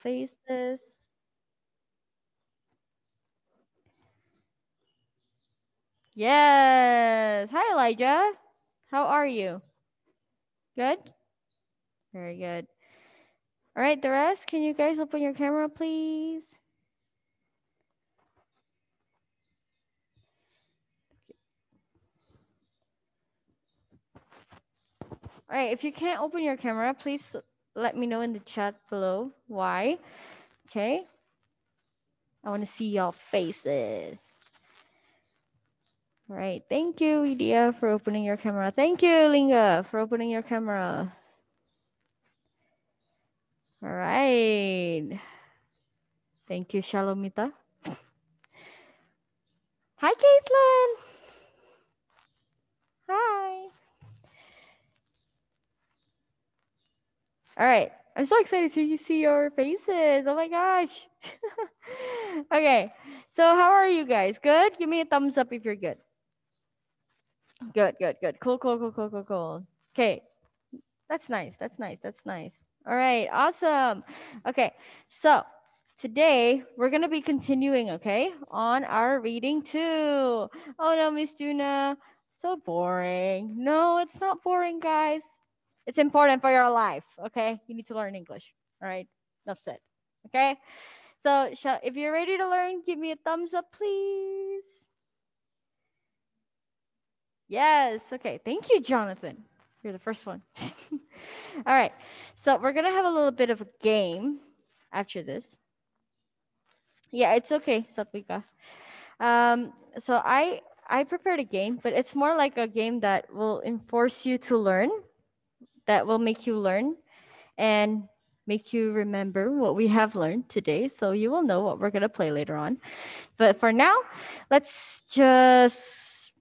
faces. Yes. Hi, Elijah. How are you? Good? Very good. All right, the rest, can you guys open your camera, please? All right, if you can't open your camera, please let me know in the chat below why. Okay. I want to see y'all faces. All right. Thank you, Idea, for opening your camera. Thank you, Linga, for opening your camera. All right. Thank you, Shalomita. Hi, Caitlin. All right. I'm so excited to see your faces. Oh my gosh. okay. So how are you guys? Good? Give me a thumbs up if you're good. Good, good, good. Cool, cool, cool, cool, cool, cool. Okay. That's nice. That's nice. That's nice. All right. Awesome. Okay. So today we're going to be continuing, okay, on our reading too. Oh no, Miss Duna. So boring. No, it's not boring, guys. It's important for your life, okay? You need to learn English, all right? Enough said, okay? So if you're ready to learn, give me a thumbs up, please. Yes, okay. Thank you, Jonathan. You're the first one. all right, so we're gonna have a little bit of a game after this. Yeah, it's okay, Sapika. Um, so I I prepared a game, but it's more like a game that will enforce you to learn that will make you learn and make you remember what we have learned today. So you will know what we're going to play later on. But for now, let's just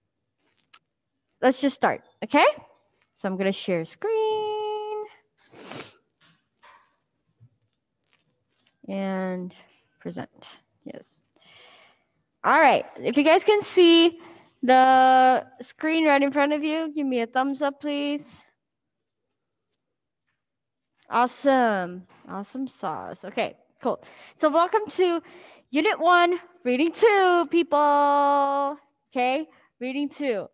let's just start, okay? So I'm going to share screen. And present. Yes. All right. If you guys can see the screen right in front of you, give me a thumbs up, please. Awesome. Awesome sauce. Okay, cool. So welcome to unit one, reading two, people. Okay, reading two.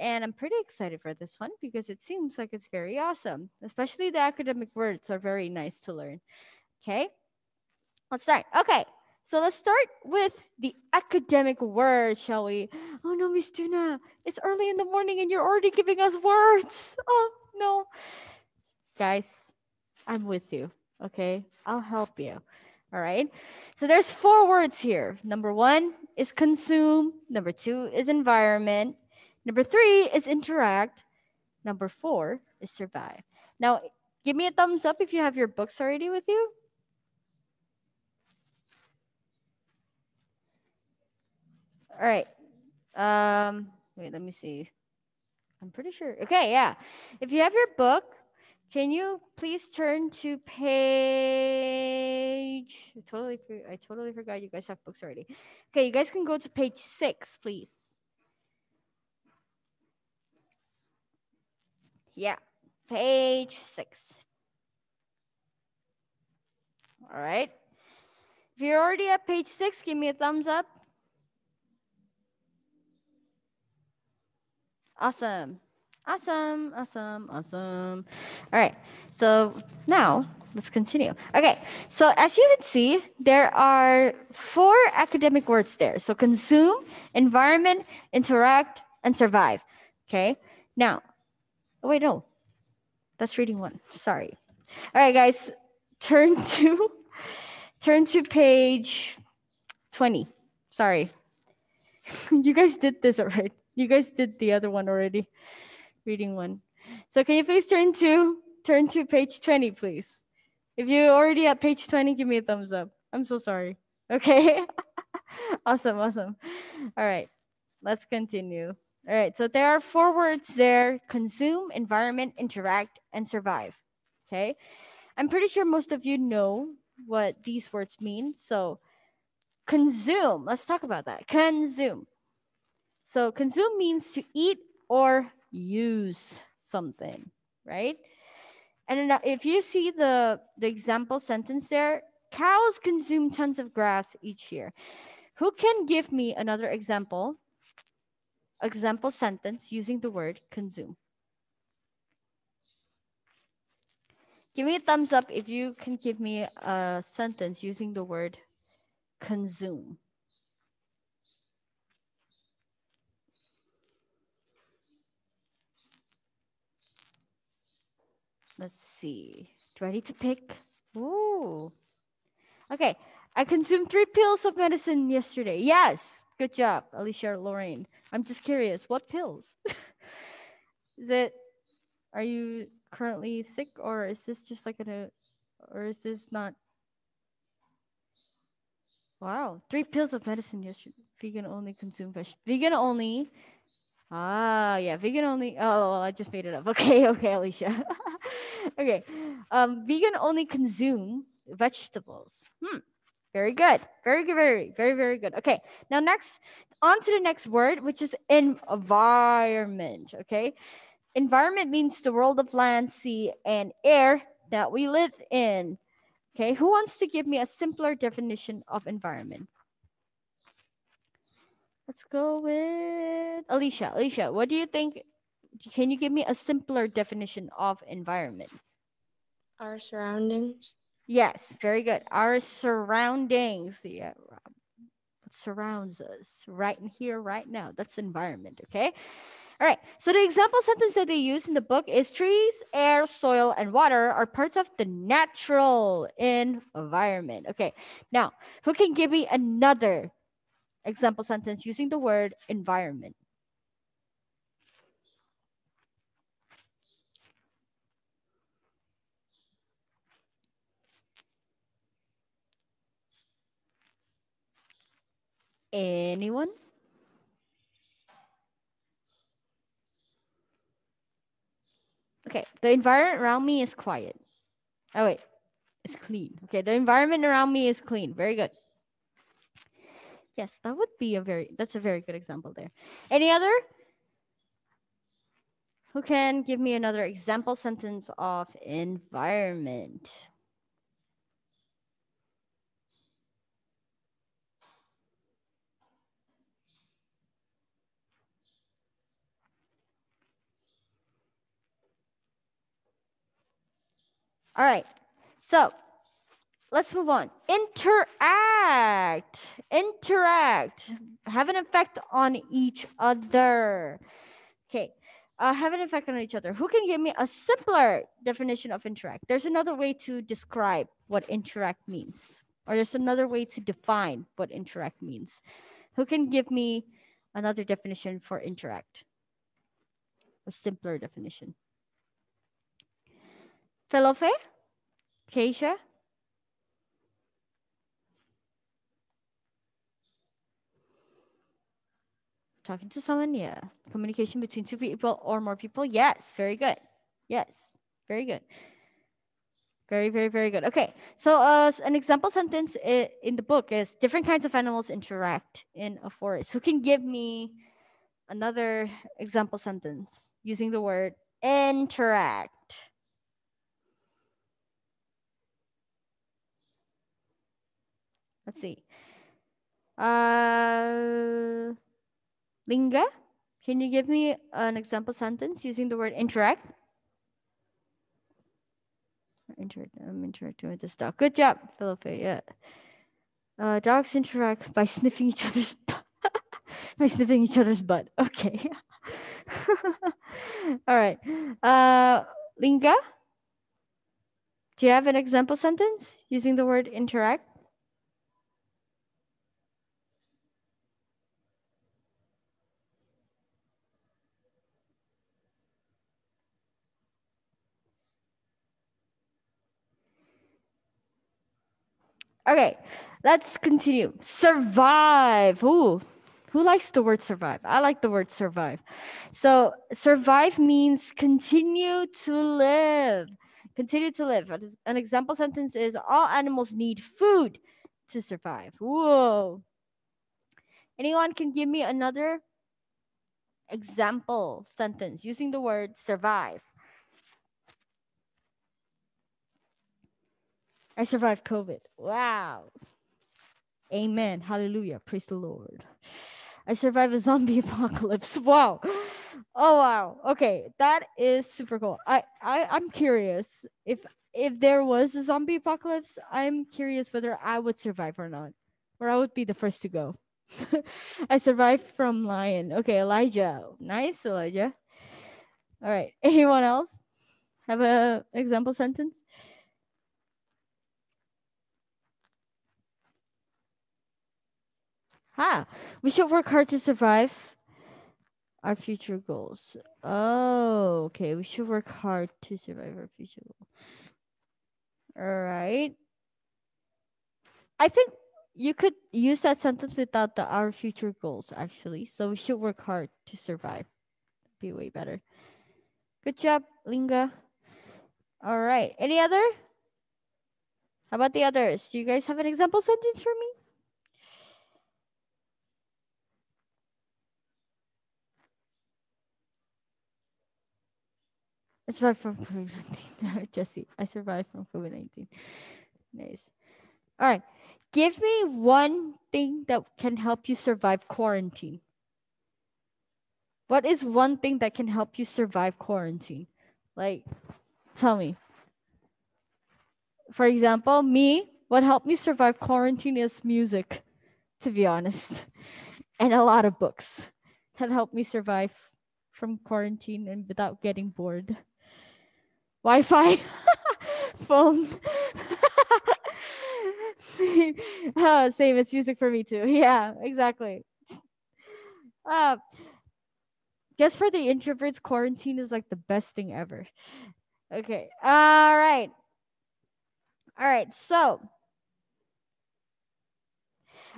And I'm pretty excited for this one because it seems like it's very awesome, especially the academic words are very nice to learn. Okay, let's start. Okay, so let's start with the academic words, shall we? Oh no, Miss Tuna, it's early in the morning and you're already giving us words. Oh no. Guys, I'm with you. Okay. I'll help you. All right. So there's four words here. Number one is consume. Number two is environment. Number three is interact. Number four is survive. Now, give me a thumbs up if you have your books already with you. All right. Um, wait, let me see. I'm pretty sure. Okay, yeah. If you have your book, can you please turn to page? I totally, I totally forgot you guys have books already. Okay, you guys can go to page six, please. Yeah, page six. All right. If you're already at page six, give me a thumbs up. Awesome. Awesome, awesome, awesome. All right, so now let's continue. Okay, so as you can see, there are four academic words there. So consume, environment, interact, and survive. Okay, now, oh wait, no, that's reading one. Sorry. All right, guys, turn to turn to page 20. Sorry. you guys did this already. You guys did the other one already reading one. So can you please turn to turn to page 20, please? If you're already at page 20, give me a thumbs up. I'm so sorry. Okay. awesome, awesome. All right, let's continue. All right, so there are four words there consume, environment, interact, and survive. Okay. I'm pretty sure most of you know what these words mean. So consume, let's talk about that. Consume. So consume means to eat or use something, right? And uh, if you see the, the example sentence there, cows consume tons of grass each year. Who can give me another example, example sentence using the word consume? Give me a thumbs up if you can give me a sentence using the word consume. Let's see. Ready to pick? Ooh. Okay. I consumed three pills of medicine yesterday. Yes. Good job, Alicia Lorraine. I'm just curious. What pills? is it, are you currently sick or is this just like a, uh, or is this not? Wow. Three pills of medicine yesterday. Vegan only consume Vegan only. Ah, yeah. Vegan only. Oh, I just made it up. Okay. Okay, Alicia. Okay. Um, vegan only consume vegetables. Hmm. Very good. Very good. Very, very, very good. Okay. Now, next, on to the next word, which is environment. Okay. Environment means the world of land, sea, and air that we live in. Okay. Who wants to give me a simpler definition of environment? Let's go with Alicia. Alicia, what do you think? Can you give me a simpler definition of environment? Our surroundings. Yes, very good. Our surroundings. Yeah, What surrounds us right in here, right now? That's environment, okay? All right, so the example sentence that they use in the book is trees, air, soil, and water are parts of the natural environment. Okay, now who can give me another example sentence using the word environment? Anyone? Okay, the environment around me is quiet. Oh, wait, it's clean. Okay, the environment around me is clean. Very good. Yes, that would be a very, that's a very good example there. Any other? Who can give me another example sentence of environment? All right. So let's move on. Interact. Interact. Have an effect on each other. Okay. Uh, have an effect on each other. Who can give me a simpler definition of interact? There's another way to describe what interact means, or there's another way to define what interact means. Who can give me another definition for interact? A simpler definition. Fair? Keisha? Talking to someone, yeah. Communication between two people or more people. Yes, very good. Yes, very good. Very, very, very good. Okay, so uh, an example sentence in the book is different kinds of animals interact in a forest. Who can give me another example sentence using the word interact? Let's see. Uh, Linga, can you give me an example sentence using the word interact? Interact. I'm interacting with this dog. Good job, Felipe. Yeah. Uh, dogs interact by sniffing each other's by sniffing each other's butt. Okay. All right. Uh, Linga, do you have an example sentence using the word interact? Okay, let's continue. Survive. Ooh, who likes the word survive? I like the word survive. So, survive means continue to live. Continue to live. An example sentence is all animals need food to survive. Whoa. Anyone can give me another example sentence using the word survive? I survived COVID. Wow. Amen. Hallelujah. Praise the Lord. I survived a zombie apocalypse. Wow. Oh wow. Okay, that is super cool. I, I I'm curious if if there was a zombie apocalypse, I'm curious whether I would survive or not, or I would be the first to go. I survived from lion. Okay, Elijah. Nice, Elijah. All right. Anyone else have a example sentence? Ah, we should work hard to survive our future goals. Oh, okay. We should work hard to survive our future goals. All right. I think you could use that sentence without the our future goals, actually. So we should work hard to survive. Be way better. Good job, Linga. All right. Any other? How about the others? Do you guys have an example sentence for me? I survived from COVID 19. Jesse, I survived from COVID 19. Nice. All right. Give me one thing that can help you survive quarantine. What is one thing that can help you survive quarantine? Like, tell me. For example, me, what helped me survive quarantine is music, to be honest, and a lot of books that helped me survive from quarantine and without getting bored. Wi-Fi, phone. same, uh, same. It's music for me too. Yeah, exactly. Uh, guess for the introverts, quarantine is like the best thing ever. Okay. All right. All right. So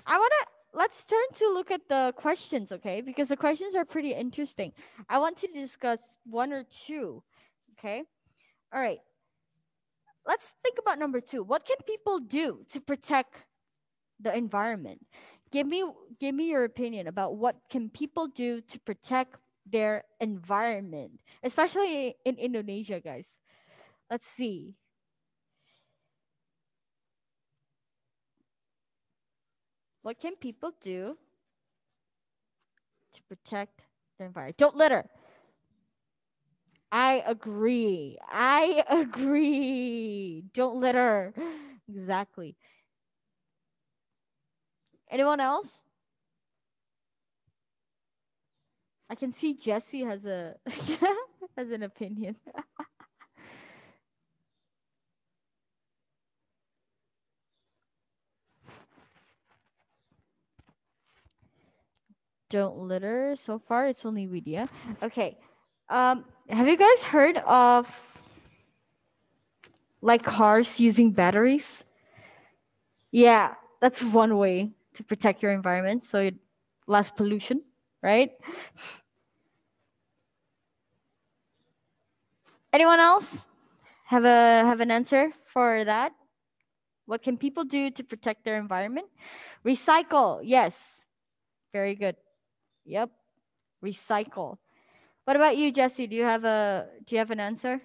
I want to let's turn to look at the questions, okay? Because the questions are pretty interesting. I want to discuss one or two, okay? All right. Let's think about number two. What can people do to protect the environment? Give me, give me your opinion about what can people do to protect their environment, especially in Indonesia, guys. Let's see. What can people do to protect the environment? Don't litter. I agree. I agree. Don't let her. Exactly. Anyone else? I can see Jesse has a has an opinion. Don't litter. So far, it's only Widya. Okay. Um, have you guys heard of like cars using batteries? Yeah, that's one way to protect your environment so it less pollution, right? Anyone else have a have an answer for that? What can people do to protect their environment? Recycle. Yes. Very good. Yep. Recycle. What about you, Jesse? Do you have a do you have an answer?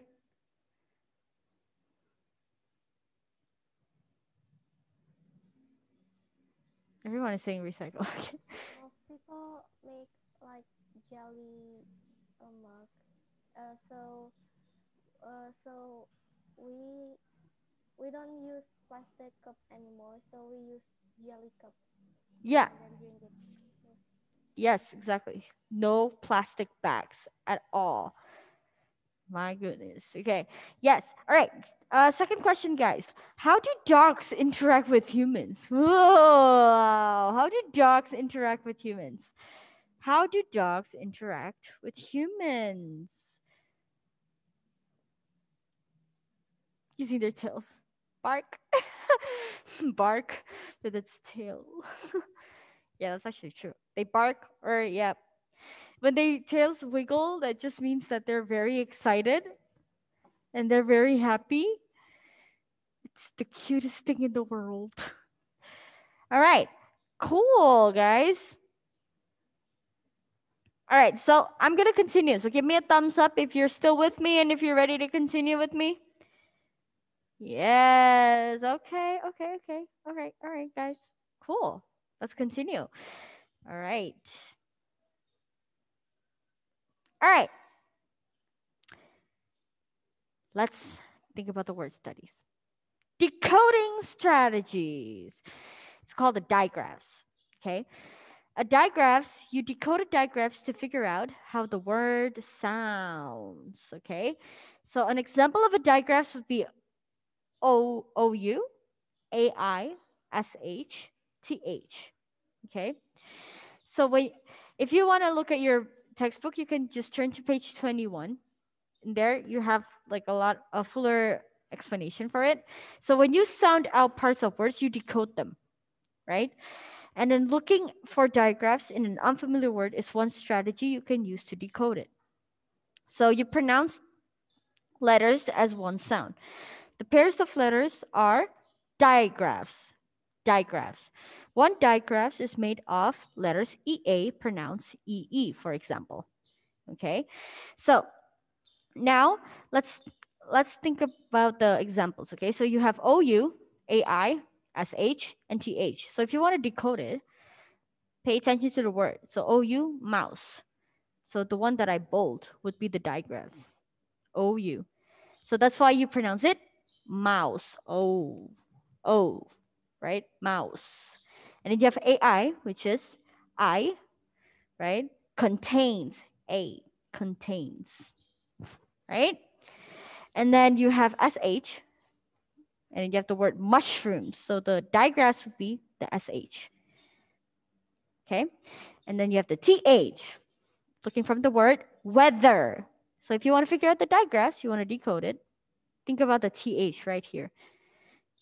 Everyone is saying recycle. Well, people make like jelly or mug. Uh, so, uh, so we we don't use plastic cup anymore. So we use jelly cup. Yeah. Yes, exactly. No plastic bags at all. My goodness. Okay. Yes. All right. Uh, second question, guys. How do dogs interact with humans? Whoa. How do dogs interact with humans? How do dogs interact with humans? Using their tails. Bark. Bark with its tail. yeah, that's actually true. They bark or yep. When their tails wiggle, that just means that they're very excited and they're very happy. It's the cutest thing in the world. All right, cool, guys. All right, so I'm gonna continue. So give me a thumbs up if you're still with me and if you're ready to continue with me. Yes. Okay. Okay. Okay. All right. All right, guys. Cool. Let's continue. All right. All right. Let's think about the word studies. Decoding strategies. It's called a digraphs. Okay. A digraphs, you decode a digraphs to figure out how the word sounds. Okay. So an example of a digraphs would be O O U A I S H T H. Okay. So if you want to look at your textbook, you can just turn to page 21. And there you have like a lot, a fuller explanation for it. So when you sound out parts of words, you decode them, right? And then looking for digraphs in an unfamiliar word is one strategy you can use to decode it. So you pronounce letters as one sound. The pairs of letters are digraphs, digraphs. One digraph is made of letters EA pronounced EE, for example. Okay, so now let's let's think about the examples. Okay, so you have OU, AI, SH, and TH. So if you want to decode it, pay attention to the word. So OU, mouse. So the one that I bold would be the digraphs, OU. So that's why you pronounce it mouse, O, O, right? Mouse. And then you have AI, which is I, right? Contains, A, contains, right? And then you have SH, and then you have the word mushrooms. So the digraphs would be the SH, okay? And then you have the TH, looking from the word weather. So if you want to figure out the digraphs, you want to decode it, think about the TH right here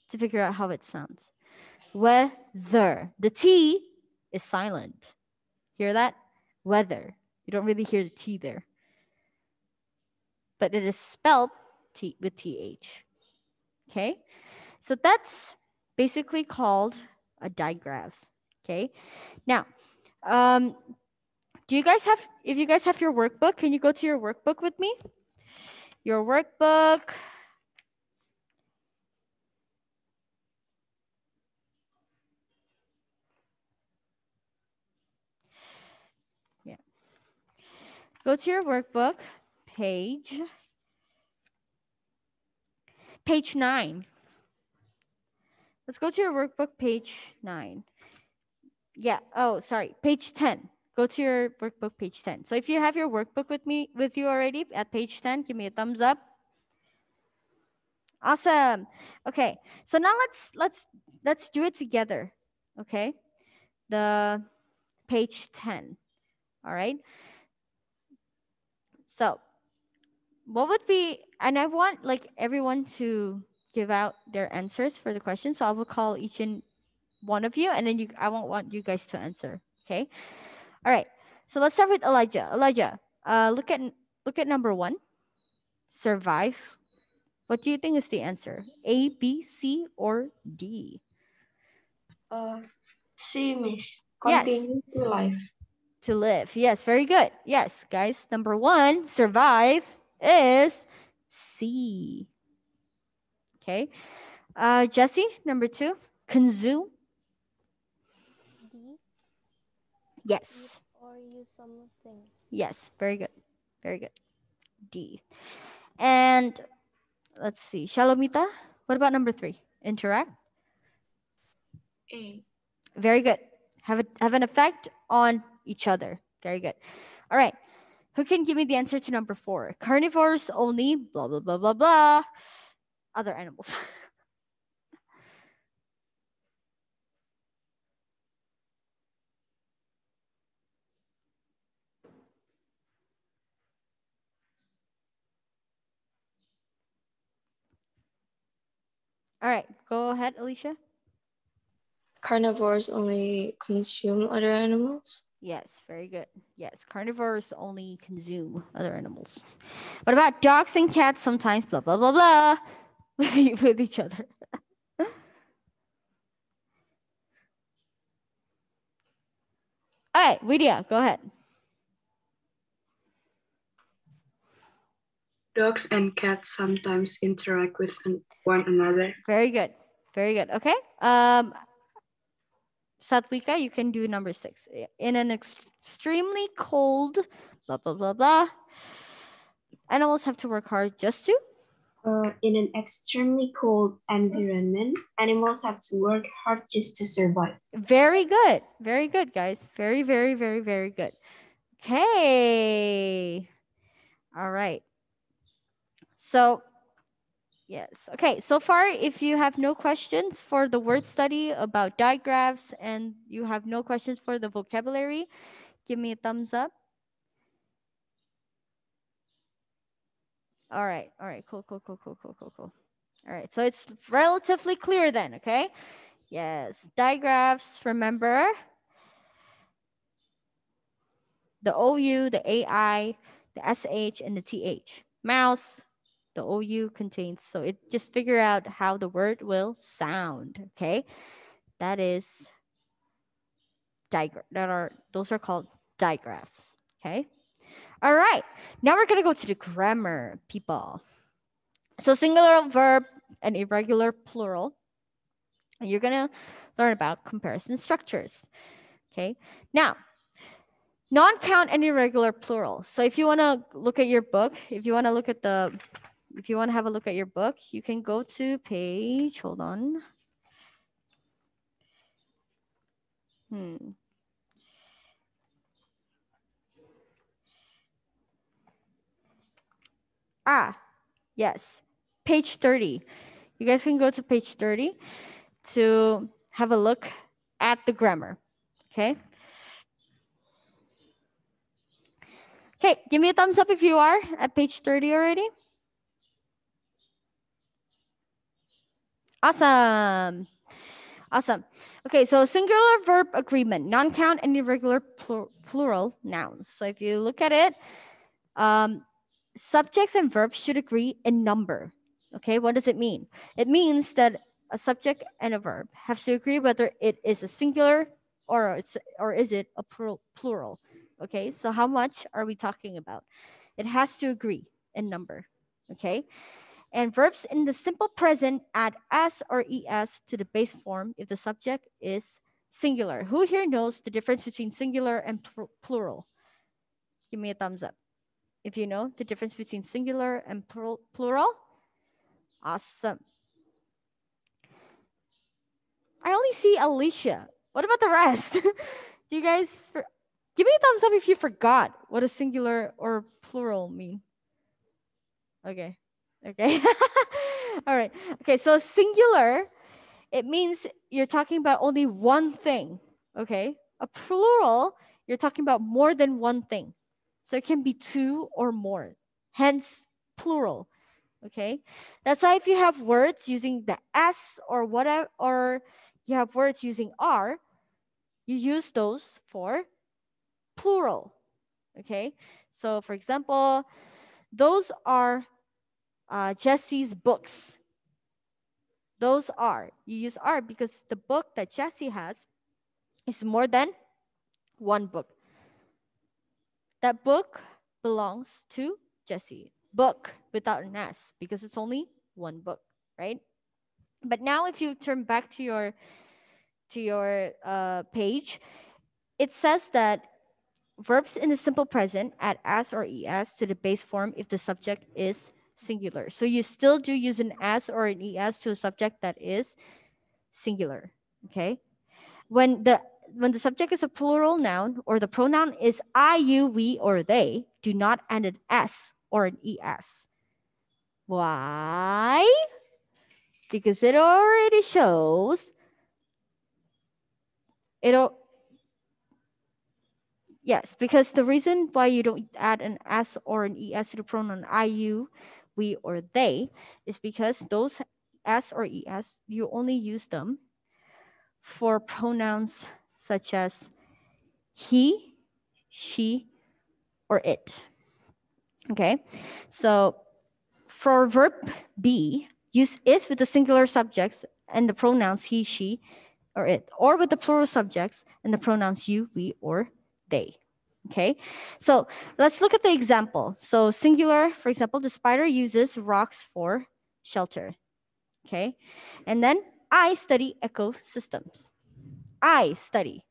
to figure out how it sounds. Whether. The T is silent. Hear that? Whether. You don't really hear the T there. But it is spelled T with TH. Okay? So that's basically called a digraphs. Okay? Now, um, do you guys have, if you guys have your workbook, can you go to your workbook with me? Your workbook. Go to your workbook page, page nine. Let's go to your workbook, page nine. Yeah, oh, sorry, page 10. Go to your workbook, page 10. So if you have your workbook with me, with you already at page 10, give me a thumbs up. Awesome. Okay, so now let's, let's, let's do it together, okay? The page 10, all right? So what would be, and I want like everyone to give out their answers for the question. So I will call each and one of you, and then you, I won't want you guys to answer. Okay. All right. So let's start with Elijah. Elijah, uh, look at look at number one. Survive. What do you think is the answer? A, B, C, or D? Uh, C, Miss. Continue yes. to life to live. Yes, very good. Yes, guys. Number one, survive is see. Okay. Uh, Jesse, number two, consume. D. Yes. Or use something. Yes, very good. Very good. D. And let's see, Shalomita, what about number three? Interact? A. Very good. Have, a, have an effect on each other. Very good. All right. Who can give me the answer to number four? Carnivores only, blah, blah, blah, blah, blah. Other animals. All right, go ahead, Alicia. Carnivores only consume other animals? Yes, very good. Yes, carnivores only consume other animals. What about dogs and cats sometimes blah blah blah blah with, with each other? All right, Lydia, go ahead. Dogs and cats sometimes interact with one another. Very good. Very good. Okay. Um, Satwika, you can do number six. In an extremely cold, blah, blah, blah, blah. Animals have to work hard just to? Uh, in an extremely cold environment, animals have to work hard just to survive. Very good. Very good, guys. Very, very, very, very good. Okay. All right. So Yes. Okay. So far, if you have no questions for the word study about digraphs and you have no questions for the vocabulary, give me a thumbs up. All right. All right. Cool, cool, cool, cool, cool, cool, cool. All right. So it's relatively clear then. Okay. Yes. Digraphs, remember the OU, the AI, the SH, and the TH. Mouse, the OU contains. So it just figure out how the word will sound. Okay. That is dig that are those are called digraphs. Okay. All right. Now we're gonna go to the grammar, people. So singular verb and irregular plural. And you're gonna learn about comparison structures. Okay. Now non-count and irregular plural. So if you want to look at your book, if you want to look at the if you want to have a look at your book, you can go to page, hold on. Hmm. Ah, yes, page 30. You guys can go to page 30 to have a look at the grammar, okay? Okay, give me a thumbs up if you are at page 30 already. Awesome. Awesome. Okay, so singular verb agreement, non-count and irregular plur plural nouns. So if you look at it, um, subjects and verbs should agree in number. Okay, what does it mean? It means that a subject and a verb have to agree whether it is a singular or it's or is it a plural, plural. Okay, so how much are we talking about? It has to agree in number. Okay and verbs in the simple present add s or es to the base form if the subject is singular. Who here knows the difference between singular and pl plural? Give me a thumbs up if you know the difference between singular and plural. Awesome. I only see Alicia. What about the rest? Do you guys, give me a thumbs up if you forgot what a singular or plural mean. Okay. Okay. All right. Okay. So singular, it means you're talking about only one thing. Okay. A plural, you're talking about more than one thing. So it can be two or more, hence plural. Okay. That's why if you have words using the S or whatever, or you have words using R, you use those for plural. Okay. So for example, those are uh, Jesse's books. Those are, you use are because the book that Jesse has is more than one book. That book belongs to Jesse. Book without an S because it's only one book, right? But now if you turn back to your to your uh, page, it says that verbs in the simple present add s or es to the base form if the subject is singular. So you still do use an s or an es to a subject that is singular. Okay. When the when the subject is a plural noun or the pronoun is I, you, we, or they, do not end in s or an es. Why? Because it already shows it'll yes because the reason why you don't add an s or an es to the pronoun i you we or they is because those s or es, you only use them for pronouns such as he, she, or it. Okay, so for verb be, use is with the singular subjects and the pronouns he, she, or it, or with the plural subjects and the pronouns you, we, or they. Okay, so let's look at the example. So singular, for example, the spider uses rocks for shelter. Okay, and then I study ecosystems. I study,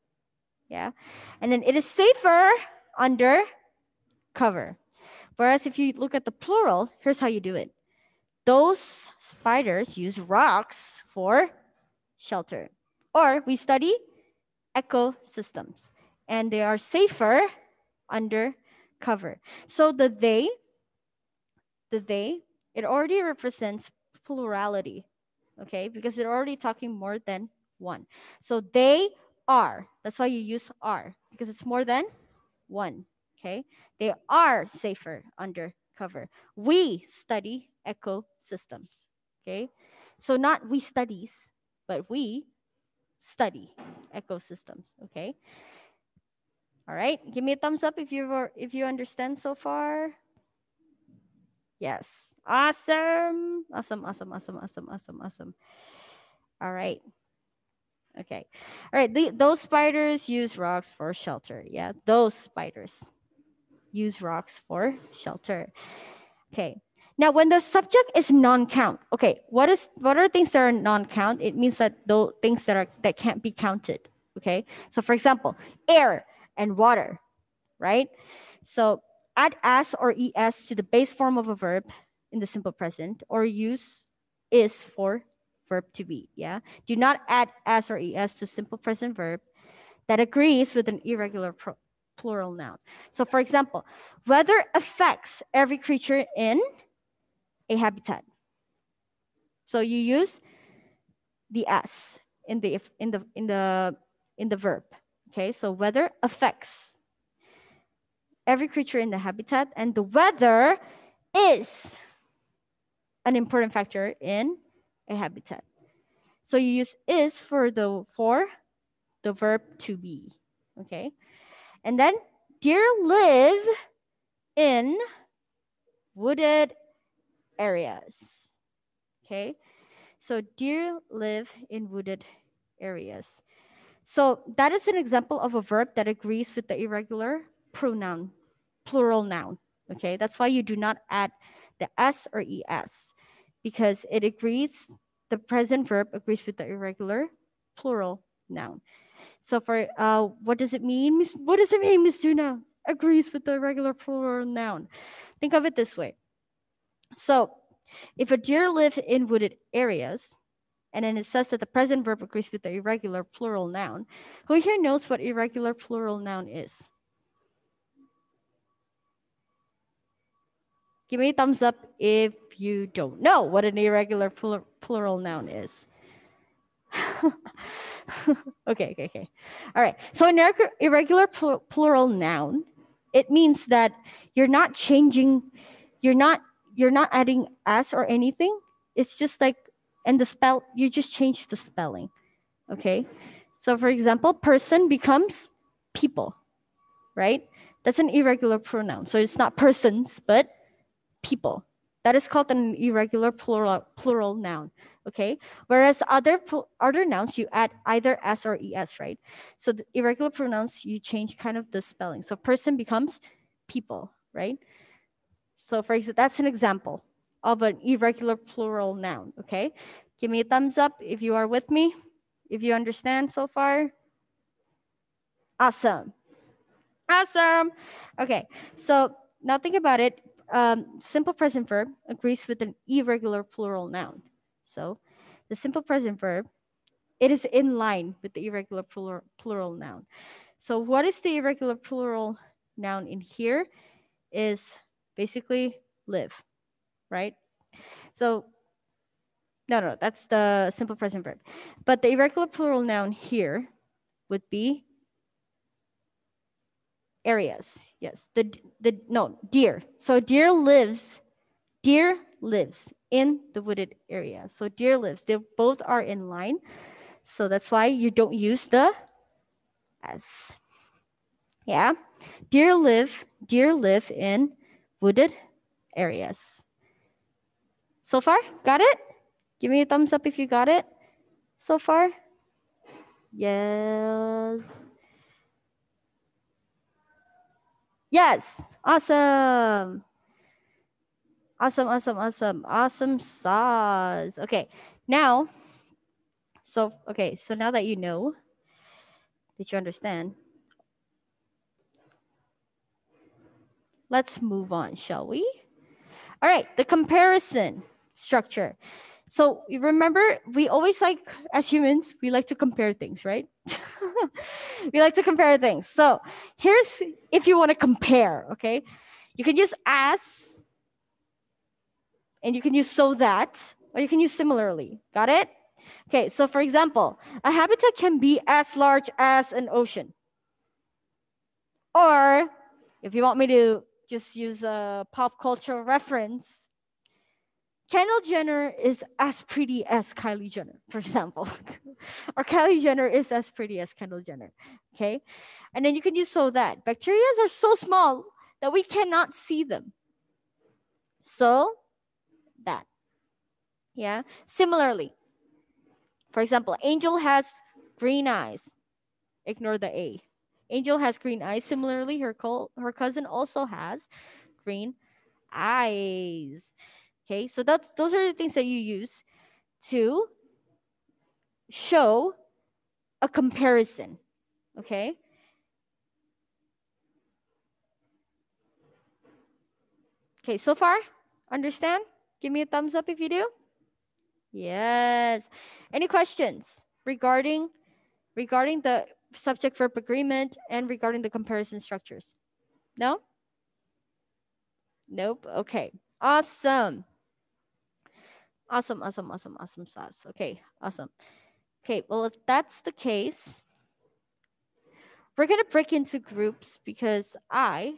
yeah. And then it is safer under cover. Whereas if you look at the plural, here's how you do it. Those spiders use rocks for shelter. Or we study ecosystems and they are safer under cover. So the they, the they, it already represents plurality, okay? Because they're already talking more than one. So they are, that's why you use are, because it's more than one, okay? They are safer under cover. We study ecosystems, okay? So not we studies, but we study ecosystems, okay? All right, give me a thumbs up if you were, if you understand so far. Yes, awesome, awesome, awesome, awesome, awesome, awesome, awesome. All right. Okay. All right. The, those spiders use rocks for shelter. Yeah. Those spiders use rocks for shelter. Okay. Now, when the subject is non-count, okay, what is what are things that are non-count? It means that those things that are that can't be counted. Okay. So, for example, air and water, right? So add s or es to the base form of a verb in the simple present or use is for verb to be, yeah? Do not add s or es to simple present verb that agrees with an irregular plural noun. So for example, weather affects every creature in a habitat. So you use the s in the in the in the in the verb Okay, so weather affects every creature in the habitat, and the weather is an important factor in a habitat. So you use is for the for the verb to be. Okay. And then deer live in wooded areas. Okay. So deer live in wooded areas. So that is an example of a verb that agrees with the irregular pronoun, plural noun. Okay, that's why you do not add the s or es because it agrees, the present verb agrees with the irregular plural noun. So for uh, what does it mean? What does it mean, Ms. Duna? Agrees with the regular plural noun. Think of it this way. So if a deer live in wooded areas, and then it says that the present verb agrees with the irregular plural noun. Who here knows what irregular plural noun is? Give me a thumbs up if you don't know what an irregular plural noun is. okay, okay, okay. All right. So an irregular pl plural noun, it means that you're not changing, you're not you're not adding s or anything. It's just like and the spell, you just change the spelling. Okay. So for example, person becomes people, right? That's an irregular pronoun. So it's not persons, but people. That is called an irregular plural, plural noun. Okay. Whereas other other nouns you add either s or es, right? So the irregular pronouns you change kind of the spelling. So person becomes people, right? So for example, that's an example of an irregular plural noun, okay? Give me a thumbs up if you are with me, if you understand so far. Awesome. Awesome. Okay, so now think about it. Um, simple present verb agrees with an irregular plural noun. So the simple present verb, it is in line with the irregular plural, plural noun. So what is the irregular plural noun in here is basically live right? So no, no, that's the simple present verb. But the irregular plural noun here would be areas. Yes, the, the no, deer. So deer lives, deer lives in the wooded area. So deer lives, they both are in line. So that's why you don't use the S. Yeah, deer live, deer live in wooded areas. So far, got it? Give me a thumbs up if you got it so far. Yes. Yes, awesome. Awesome, awesome, awesome, awesome sauce. Okay, now, so, okay, so now that you know, that you understand, let's move on, shall we? All right, the comparison structure. So remember, we always like, as humans, we like to compare things, right? we like to compare things. So here's if you want to compare, okay? You can use as, and you can use so that, or you can use similarly. Got it? Okay, so for example, a habitat can be as large as an ocean. Or if you want me to just use a pop culture reference, Kendall Jenner is as pretty as Kylie Jenner, for example, or Kylie Jenner is as pretty as Kendall Jenner. Okay. And then you can use so that bacteria are so small that we cannot see them. So that. Yeah. Similarly, for example, Angel has green eyes. Ignore the A. Angel has green eyes. Similarly, her, co her cousin also has green eyes. Okay, so that's those are the things that you use to show a comparison, okay? Okay, so far, understand? Give me a thumbs up if you do. Yes. Any questions regarding regarding the subject verb agreement and regarding the comparison structures? No? Nope. Okay. Awesome. Awesome, awesome, awesome, awesome sauce. Okay, awesome. Okay, well, if that's the case, we're going to break into groups because I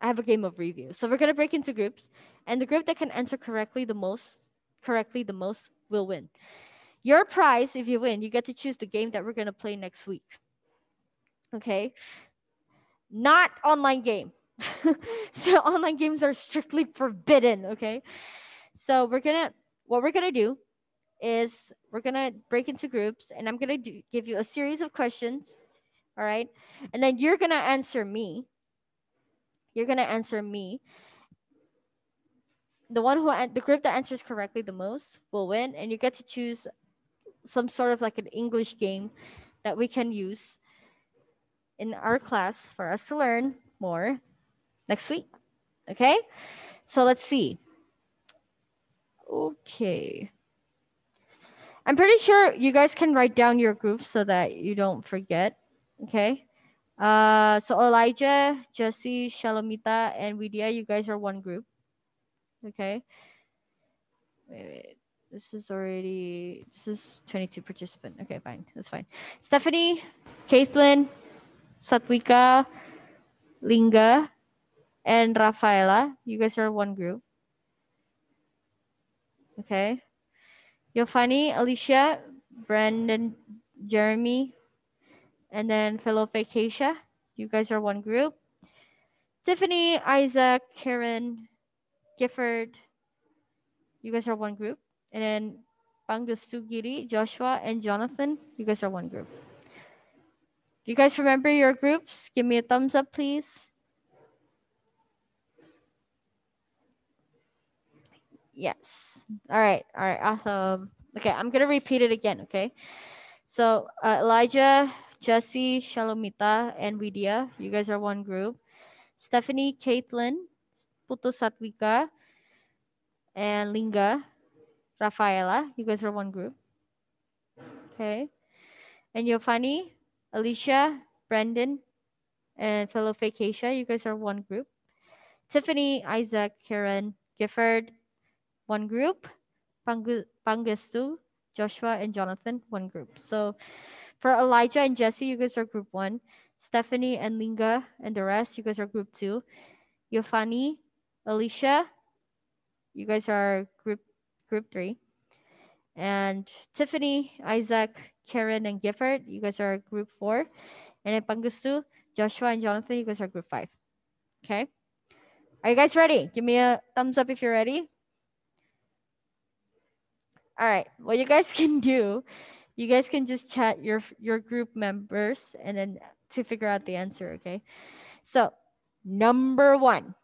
I have a game of review. So we're going to break into groups and the group that can answer correctly the most correctly the most will win. Your prize if you win, you get to choose the game that we're going to play next week. Okay? Not online game. so online games are strictly forbidden, okay? So we're gonna what we're gonna do is we're gonna break into groups and I'm gonna do, give you a series of questions, all right? And then you're gonna answer me. You're gonna answer me. The one who the group that answers correctly the most will win, and you get to choose some sort of like an English game that we can use in our class for us to learn more next week. Okay. So let's see. Okay. I'm pretty sure you guys can write down your group so that you don't forget. Okay. Uh, so Elijah, Jesse, Shalomita, and Widya, you guys are one group. Okay. Wait, wait. This is already, this is 22 participant. Okay, fine. That's fine. Stephanie, Caitlin, Satwika, Linga, and Rafaela. You guys are one group. Okay. Giovanni, Alicia, Brandon, Jeremy, and then fellow Vacatia. You guys are one group. Tiffany, Isaac, Karen, Gifford. You guys are one group. And then Pangustugiri, Joshua, and Jonathan. You guys are one group. You guys remember your groups? Give me a thumbs up, please. Yes. All right. All right. Awesome. Okay. I'm going to repeat it again. Okay. So uh, Elijah, Jesse, Shalomita, and Widya, you guys are one group. Stephanie, Caitlin, Putu Satwika, and Linga, Rafaela, you guys are one group. Okay. And Yovani, Alicia, Brandon, and fellow Vacatia, you guys are one group. Tiffany, Isaac, Karen, Gifford, one group, two, Joshua, and Jonathan, one group. So for Elijah and Jesse, you guys are group one. Stephanie and Linga and the rest, you guys are group two. Yofani, Alicia, you guys are group group three. And Tiffany, Isaac, Karen, and Gifford, you guys are group four. And then Pangustu, Joshua, and Jonathan, you guys are group five. Okay. Are you guys ready? Give me a thumbs up if you're ready. All right, what you guys can do, you guys can just chat your, your group members and then to figure out the answer, okay? So number one,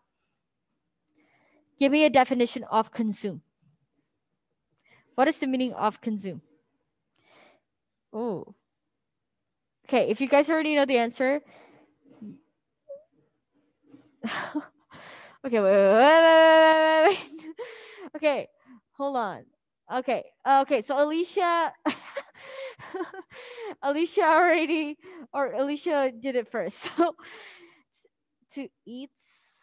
give me a definition of consume. What is the meaning of consume? Oh, okay. If you guys already know the answer, okay, wait, wait, wait, wait, wait, wait. okay, hold on. Okay. Okay. So Alicia, Alicia already, or Alicia did it first. So to eat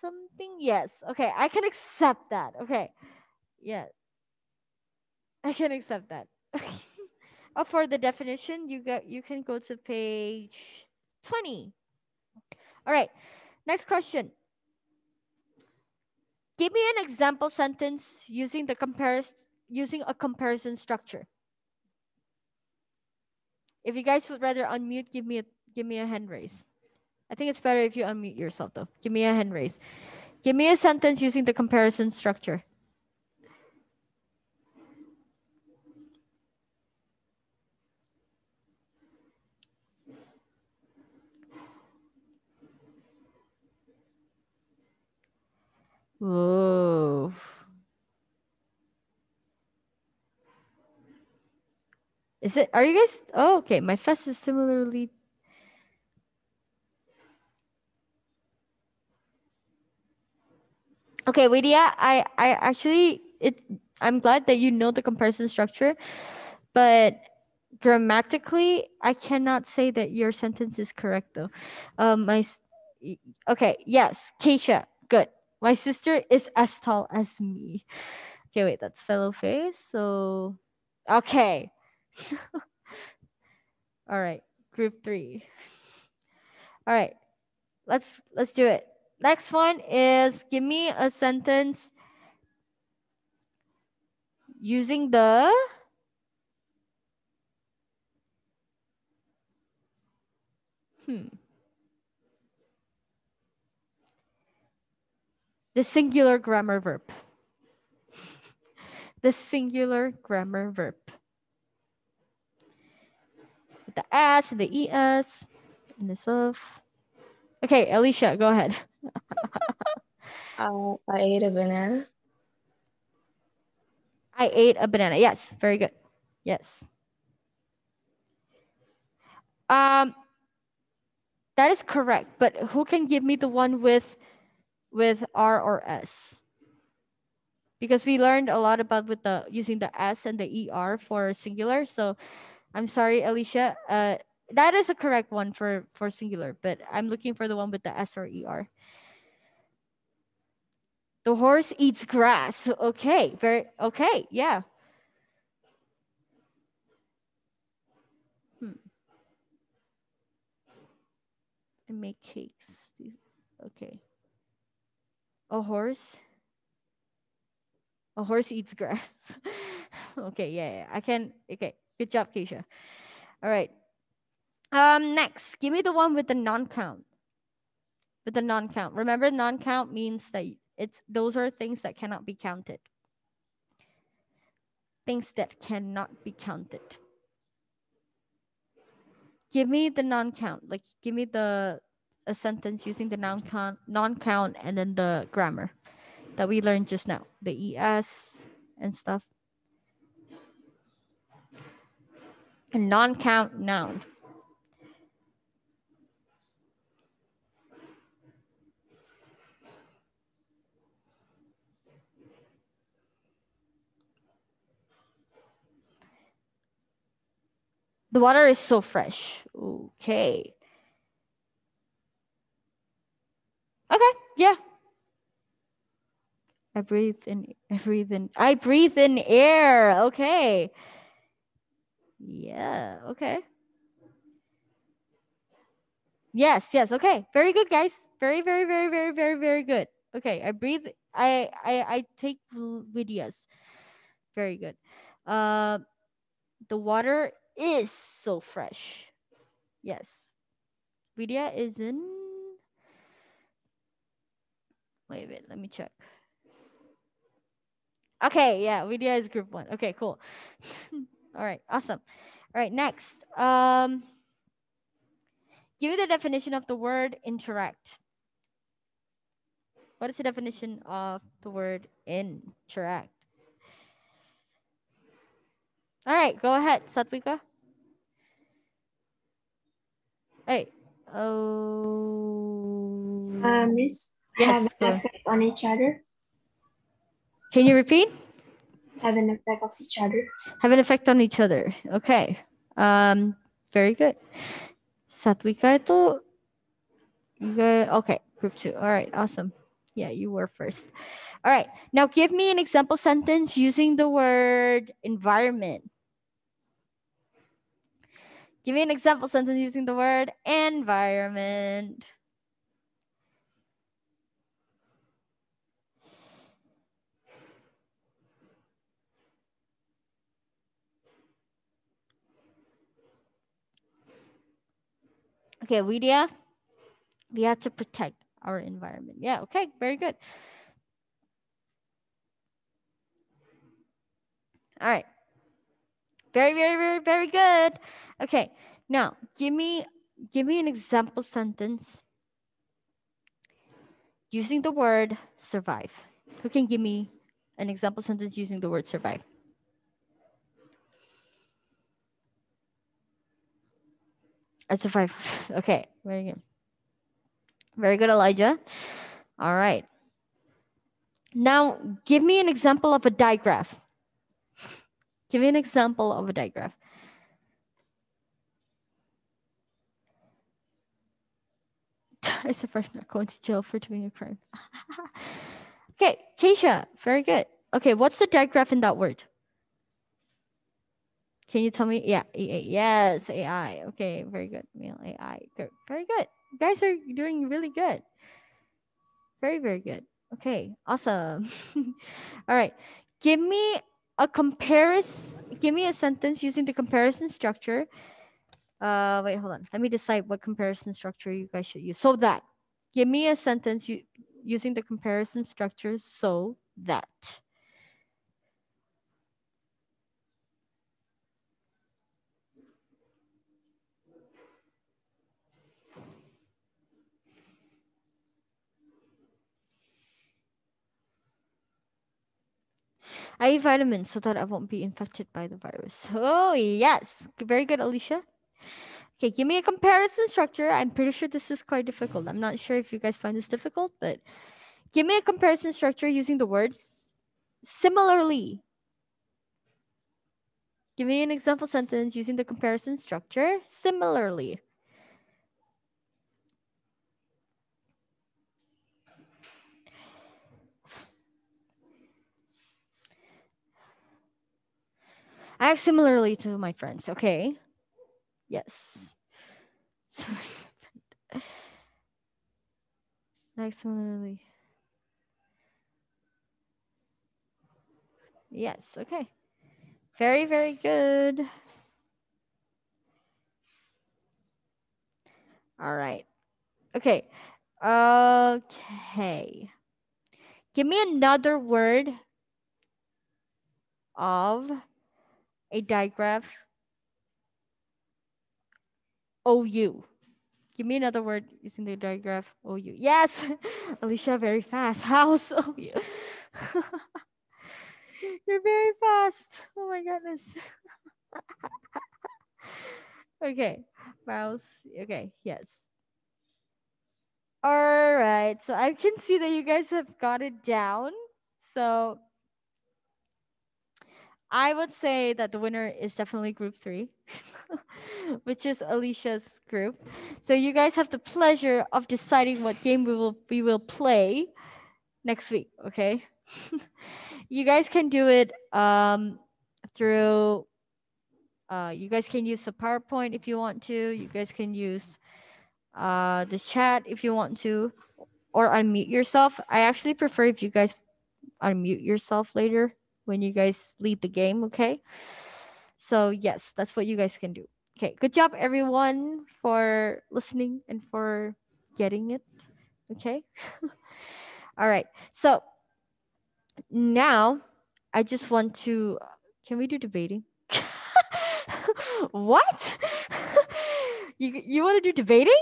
something. Yes. Okay. I can accept that. Okay. Yeah. I can accept that. oh, for the definition, you got you can go to page 20. All right. Next question. Give me an example sentence using the comparison using a comparison structure. If you guys would rather unmute, give me a, give me a hand raise. I think it's better if you unmute yourself though. Give me a hand raise. Give me a sentence using the comparison structure. Whoa. Is it, are you guys, oh, okay. My fest is similarly. Okay, Widia, I, I actually, it, I'm glad that you know the comparison structure, but grammatically, I cannot say that your sentence is correct though. Um, my, okay, yes, Keisha, good. My sister is as tall as me. Okay, wait, that's fellow face. So, okay. All right, group three. All right, let's let's do it. Next one is give me a sentence using the hmm. the singular grammar verb. the singular grammar verb the S, the ES, and the self. Okay, Alicia, go ahead. uh, I ate a banana. I ate a banana. Yes, very good. Yes. Um, that is correct. But who can give me the one with, with R or S? Because we learned a lot about with the using the S and the ER for singular. So I'm sorry, Alicia. Uh, that is a correct one for for singular, but I'm looking for the one with the s or er. The horse eats grass. Okay, very okay, yeah. Hmm. I make cakes. Okay. A horse. A horse eats grass. okay, yeah, yeah. I can. Okay, Good job, Keisha. All right. Um, next, give me the one with the non-count. With the non-count. Remember, non-count means that it's those are things that cannot be counted. Things that cannot be counted. Give me the non-count. Like, give me the a sentence using the non-count, non-count, and then the grammar that we learned just now, the es and stuff. a non-count noun. The water is so fresh. Okay. Okay, yeah. I breathe in I breathe in I breathe in air. Okay. Yeah. Okay. Yes. Yes. Okay. Very good, guys. Very, very, very, very, very, very good. Okay. I breathe. I I I take videos. Very good. Uh, the water is so fresh. Yes. Vidya is in. Wait a minute. Let me check. Okay. Yeah. Vidya is group one. Okay. Cool. All right, awesome. All right, next. Um, give the definition of the word interact. What is the definition of the word interact? All right, go ahead, Satwika. Hey. Oh. Uh, miss, yes, have an effect on each other. Can you repeat? have an effect of each other. Have an effect on each other. Okay. Um, very good. Satwika ito, you got, okay, group two. All right, awesome. Yeah, you were first. All right, now give me an example sentence using the word environment. Give me an example sentence using the word environment. Okay, we have, we have to protect our environment. Yeah, okay, very good. All right. Very, very, very, very good. Okay, now give me give me an example sentence using the word survive. Who can give me an example sentence using the word survive? That's a five. Okay, very good. Very good, Elijah. All right. Now, give me an example of a digraph. Give me an example of a digraph. I I'm not going to jail for doing a crime. okay, Keisha, very good. Okay, what's the digraph in that word? Can you tell me? Yeah, AI. Yes, AI. Okay, very good. Male AI. Good. Very good. You guys are doing really good. Very, very good. Okay, awesome. All right. Give me a comparison. Give me a sentence using the comparison structure. Uh, wait, hold on. Let me decide what comparison structure you guys should use. So that. Give me a sentence you, using the comparison structure so that. I eat vitamins so that I won't be infected by the virus. Oh, yes. Very good, Alicia. Okay, give me a comparison structure. I'm pretty sure this is quite difficult. I'm not sure if you guys find this difficult, but give me a comparison structure using the words similarly. Give me an example sentence using the comparison structure similarly. I act similarly to my friends, okay? Yes. similarly. Yes, okay. Very, very good. All right. Okay. Okay. Give me another word of a digraph OU. Give me another word using the digraph OU. Yes, Alicia, very fast. House OU. You're very fast. Oh my goodness. okay, mouse. Okay, yes. All right, so I can see that you guys have got it down. So I would say that the winner is definitely group three, which is Alicia's group. So you guys have the pleasure of deciding what game we will we will play next week. Okay. you guys can do it um, through uh, you guys can use the PowerPoint if you want to. You guys can use uh, the chat if you want to or unmute yourself. I actually prefer if you guys unmute yourself later when you guys lead the game, okay? So, yes, that's what you guys can do. Okay, good job, everyone, for listening and for getting it. Okay. All right. So now I just want to. Can we do debating? what? you you want to do debating?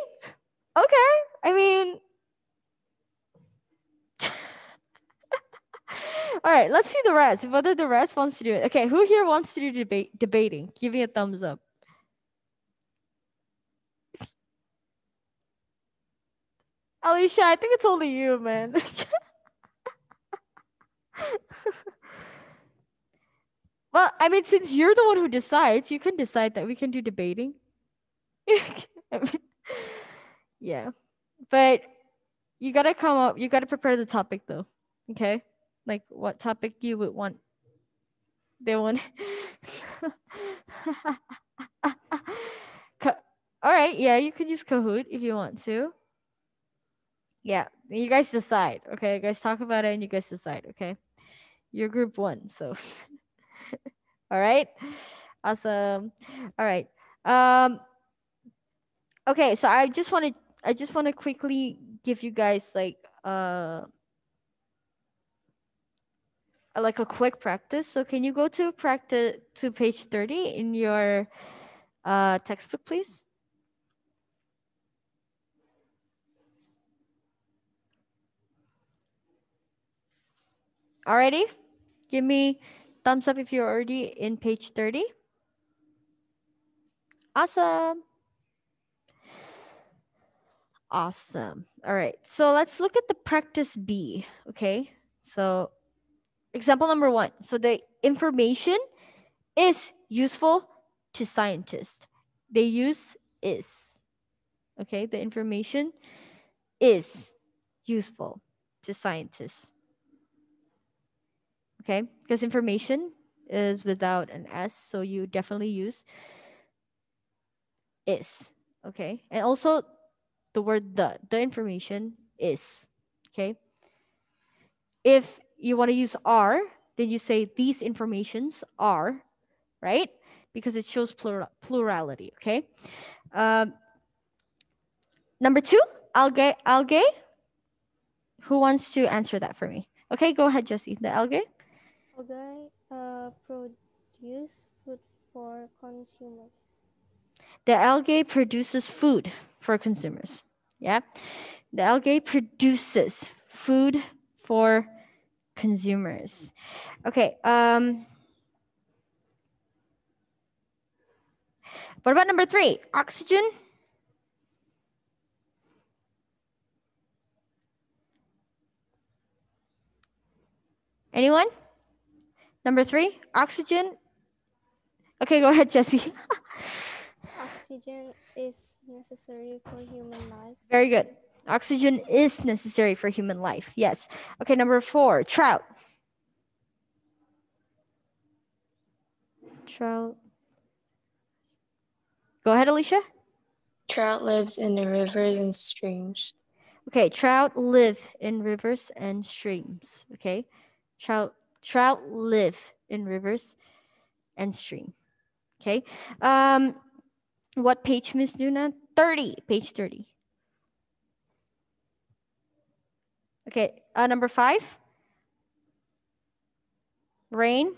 Okay. I mean, All right, let's see the rest. Whether the rest wants to do it. Okay, who here wants to do debate debating? Give me a thumbs up. Alicia, I think it's only you, man. well, I mean, since you're the one who decides, you can decide that we can do debating. yeah. But you gotta come up, you gotta prepare the topic though. Okay like what topic you would want they want all right yeah you could use kahoot if you want to yeah you guys decide okay you guys talk about it and you guys decide okay your group one so all right awesome all right um okay so i just want to i just want to quickly give you guys like uh like a quick practice. So can you go to practice to page 30 in your uh, textbook, please? Already? Give me thumbs up if you're already in page 30. Awesome. Awesome. All right. So let's look at the practice B. Okay. So Example number one. So the information is useful to scientists. They use is. Okay, the information is useful to scientists. Okay, because information is without an S, so you definitely use is. Okay, and also the word the, the information is. Okay, if you want to use are, then you say these informations are, right? Because it shows plurality, okay? Um, number two, algae, algae. Who wants to answer that for me? Okay, go ahead, Jesse. The algae. Algae uh, produce food for consumers. The algae produces food for consumers. Yeah. The algae produces food for consumers. Okay. Um, what about number three? Oxygen? Anyone? Number three, oxygen. Okay, go ahead, Jesse. oxygen is necessary for human life. Very good. Oxygen is necessary for human life. Yes. Okay, number four, trout. Trout. Go ahead, Alicia. Trout lives in the rivers and streams. Okay, trout live in rivers and streams. Okay, trout trout live in rivers and stream. Okay, um, what page, Miss Duna? Thirty, page thirty. Okay, uh, number five. Rain.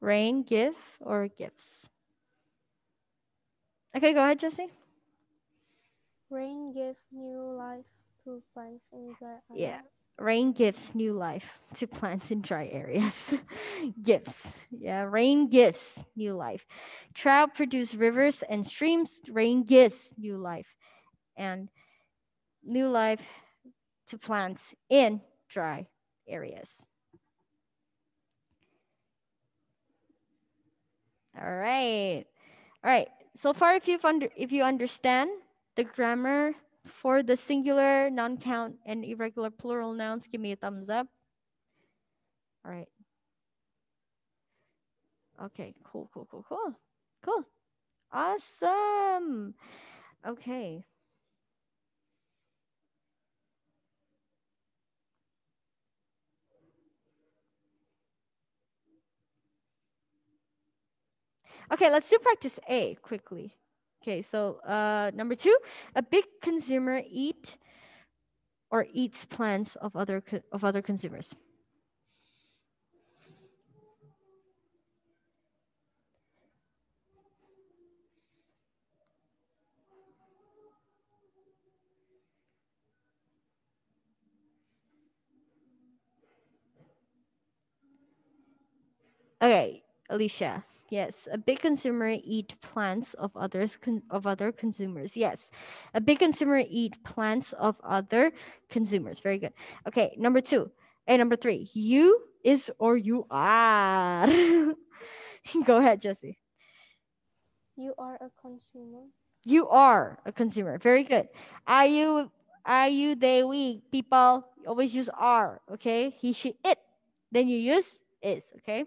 Rain, give, or gifts? Okay, go ahead, Jesse. Rain gives new life to plants in dry Yeah. Rain gives new life to plants in dry areas. gifts. Yeah, rain gives new life. Trout produce rivers and streams. Rain gives new life and new life to plants in dry areas. All right. All right. So far if you've under if you understand the grammar for the singular, non-count, and irregular plural nouns, give me a thumbs up. All right. Okay, cool, cool, cool, cool. Cool. Awesome. Okay. Okay, let's do practice A quickly. Okay, so uh, number two, a big consumer eat or eats plants of other of other consumers. Okay, Alicia. Yes, a big consumer eat plants of others of other consumers. Yes, a big consumer eat plants of other consumers. Very good. Okay, number two. and number three. You is or you are. Go ahead, Jesse. You are a consumer. You are a consumer. Very good. Are you? Are you? They? We? People always use are. Okay. He. She. It. Then you use is. Okay.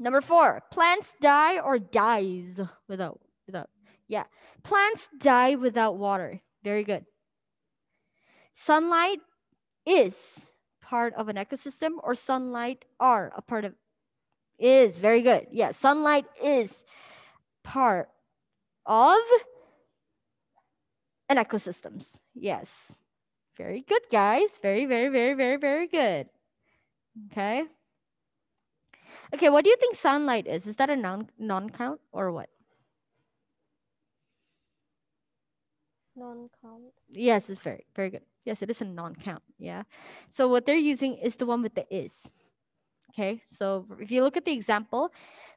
Number four, plants die or dies without, without. Yeah, plants die without water. Very good. Sunlight is part of an ecosystem or sunlight are a part of, is very good. Yeah, sunlight is part of an ecosystems. Yes. Very good, guys. Very, very, very, very, very good. Okay. Okay, what do you think sunlight is? Is that a non non count or what? Non count. Yes, it's very very good. Yes, it is a non count. Yeah. So what they're using is the one with the is. Okay, so if you look at the example,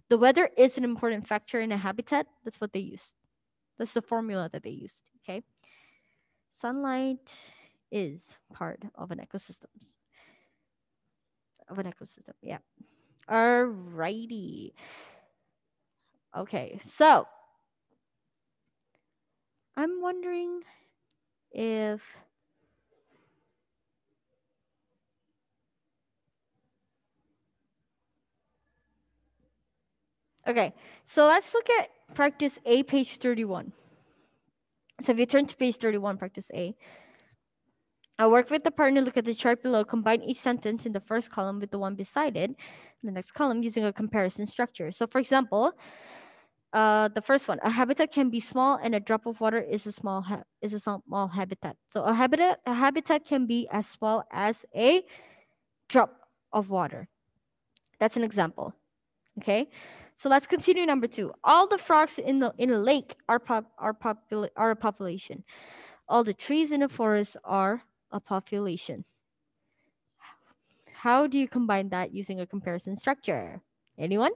the weather is an important factor in a habitat. That's what they used. That's the formula that they used. Okay, sunlight is part of an ecosystem. Of an ecosystem, yeah. All righty. Okay, so I'm wondering if Okay, so let's look at practice A, page 31. So if you turn to page 31, practice A. I work with the partner, look at the chart below, combine each sentence in the first column with the one beside it the next column using a comparison structure. So for example, uh, the first one, a habitat can be small and a drop of water is a small is a small habitat. So a habitat a habitat can be as small as a drop of water. That's an example. Okay. So let's continue number 2. All the frogs in the in a lake are pop, are popula are a population. All the trees in the forest are a population. How do you combine that using a comparison structure? Anyone?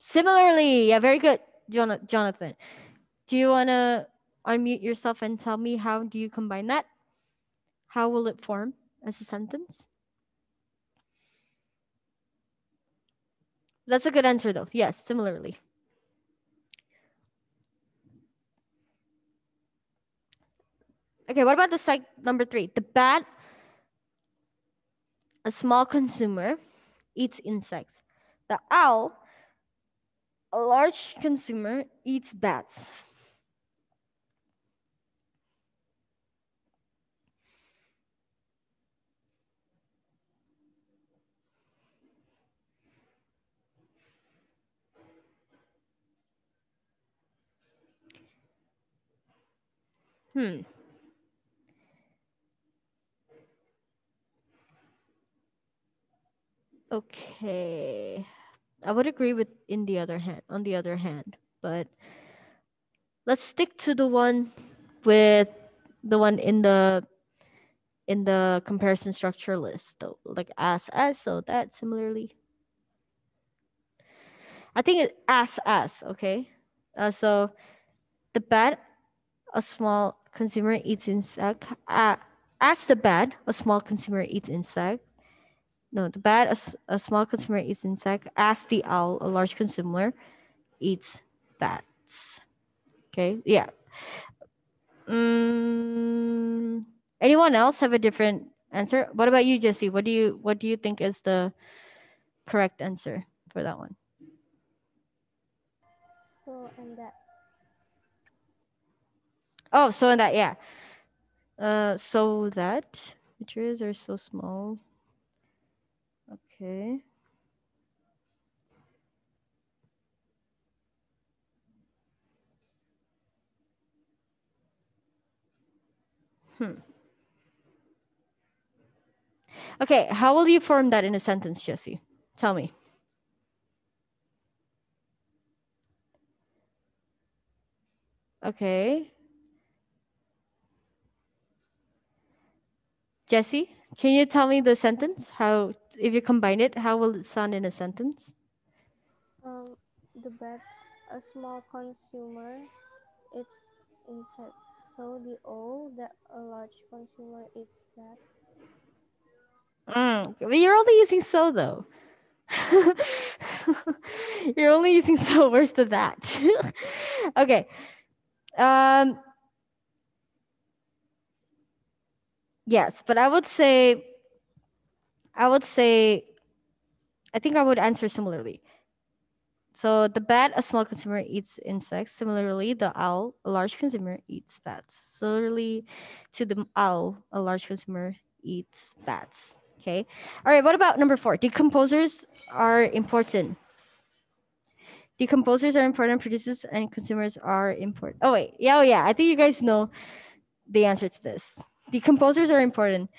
Similarly, yeah, very good, Jonathan. Do you want to unmute yourself and tell me how do you combine that? How will it form as a sentence? That's a good answer, though. Yes, similarly. Okay, what about the site number three? The bat, a small consumer, eats insects. The owl, a large consumer, eats bats. Hmm. Okay. I would agree with in the other hand, on the other hand, but let's stick to the one with the one in the in the comparison structure list though, like as as so that similarly. I think it as as, okay? Uh, so the bad, a small Consumer eats insect. Uh, as the bat, a small consumer eats insect. No, the bat, a, a small consumer eats insect. As the owl, a large consumer eats bats. Okay, yeah. Um, anyone else have a different answer? What about you, Jesse? What do you what do you think is the correct answer for that one? So and that Oh, so that, yeah. Uh, so that materials are so small. Okay. Hmm. Okay, how will you form that in a sentence, Jesse? Tell me. Okay. Jesse, can you tell me the sentence? How, if you combine it, how will it sound in a sentence? Um, the bat, a small consumer, it's in So the owl, that a large consumer, it's bat. Mm, you're only using so though. you're only using so. Where's the that? okay. Um, yes but i would say i would say i think i would answer similarly so the bat a small consumer eats insects similarly the owl a large consumer eats bats similarly to the owl a large consumer eats bats okay all right what about number four decomposers are important decomposers are important producers and consumers are important oh wait yeah oh yeah i think you guys know the answer to this the composers are important.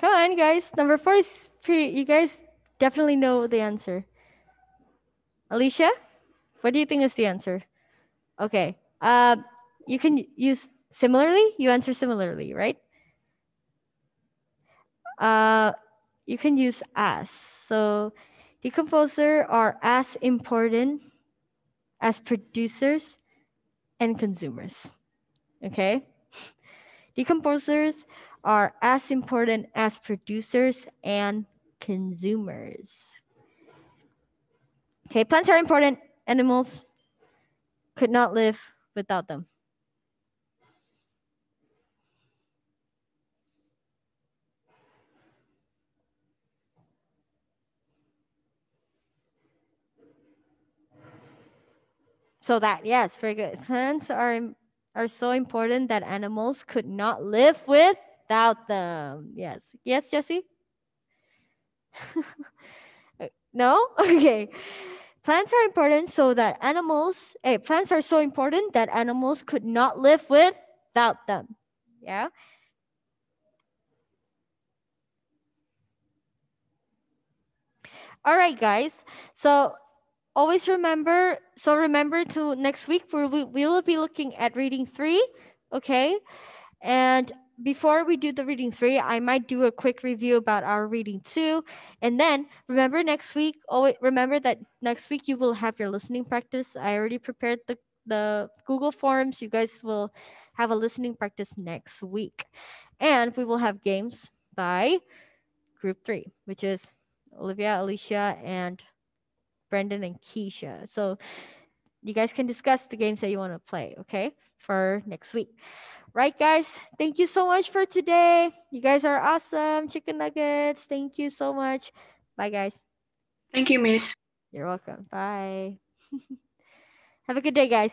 Come on, guys. Number four is pretty, you guys definitely know the answer. Alicia, what do you think is the answer? Okay. Uh, you can use similarly. You answer similarly, right? Uh, you can use as. So decomposer are as important as producers and consumers. Okay? Decomposers are as important as producers and consumers. Okay, plants are important. Animals could not live without them. So that, yes, very good. Plants are, are so important that animals could not live without them. Yes. Yes, Jesse? no? Okay. Plants are important so that animals, hey, eh, plants are so important that animals could not live without them. Yeah. All right, guys. So always remember, so remember to next week, we we will be looking at reading three, okay? And before we do the reading three, I might do a quick review about our reading two. And then remember next week, oh, remember that next week you will have your listening practice. I already prepared the, the Google Forms. You guys will have a listening practice next week. And we will have games by group three, which is Olivia, Alicia, and Brendan and Keisha. So you guys can discuss the games that you want to play, okay, for next week. Right, guys? Thank you so much for today. You guys are awesome. Chicken nuggets. Thank you so much. Bye, guys. Thank you, Miss. You're welcome. Bye. Have a good day, guys.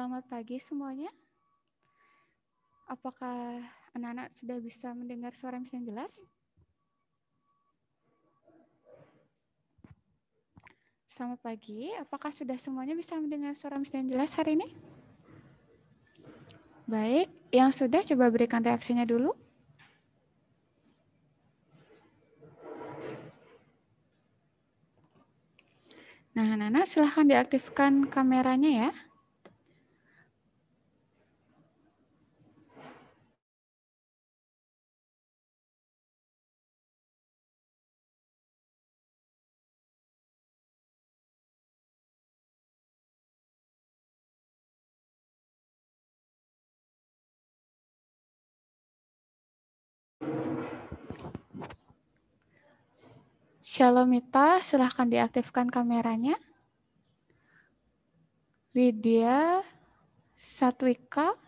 Selamat pagi semuanya. Apakah anak-anak sudah bisa mendengar suara yang jelas? Selamat pagi. Apakah sudah semuanya bisa mendengar suara Miss yang jelas hari ini? Baik, yang sudah coba berikan reaksinya dulu. Nah, Nana silahkan diaktifkan kameranya ya. Shalom Mita, silahkan diaktifkan kameranya. Widya, Satwika,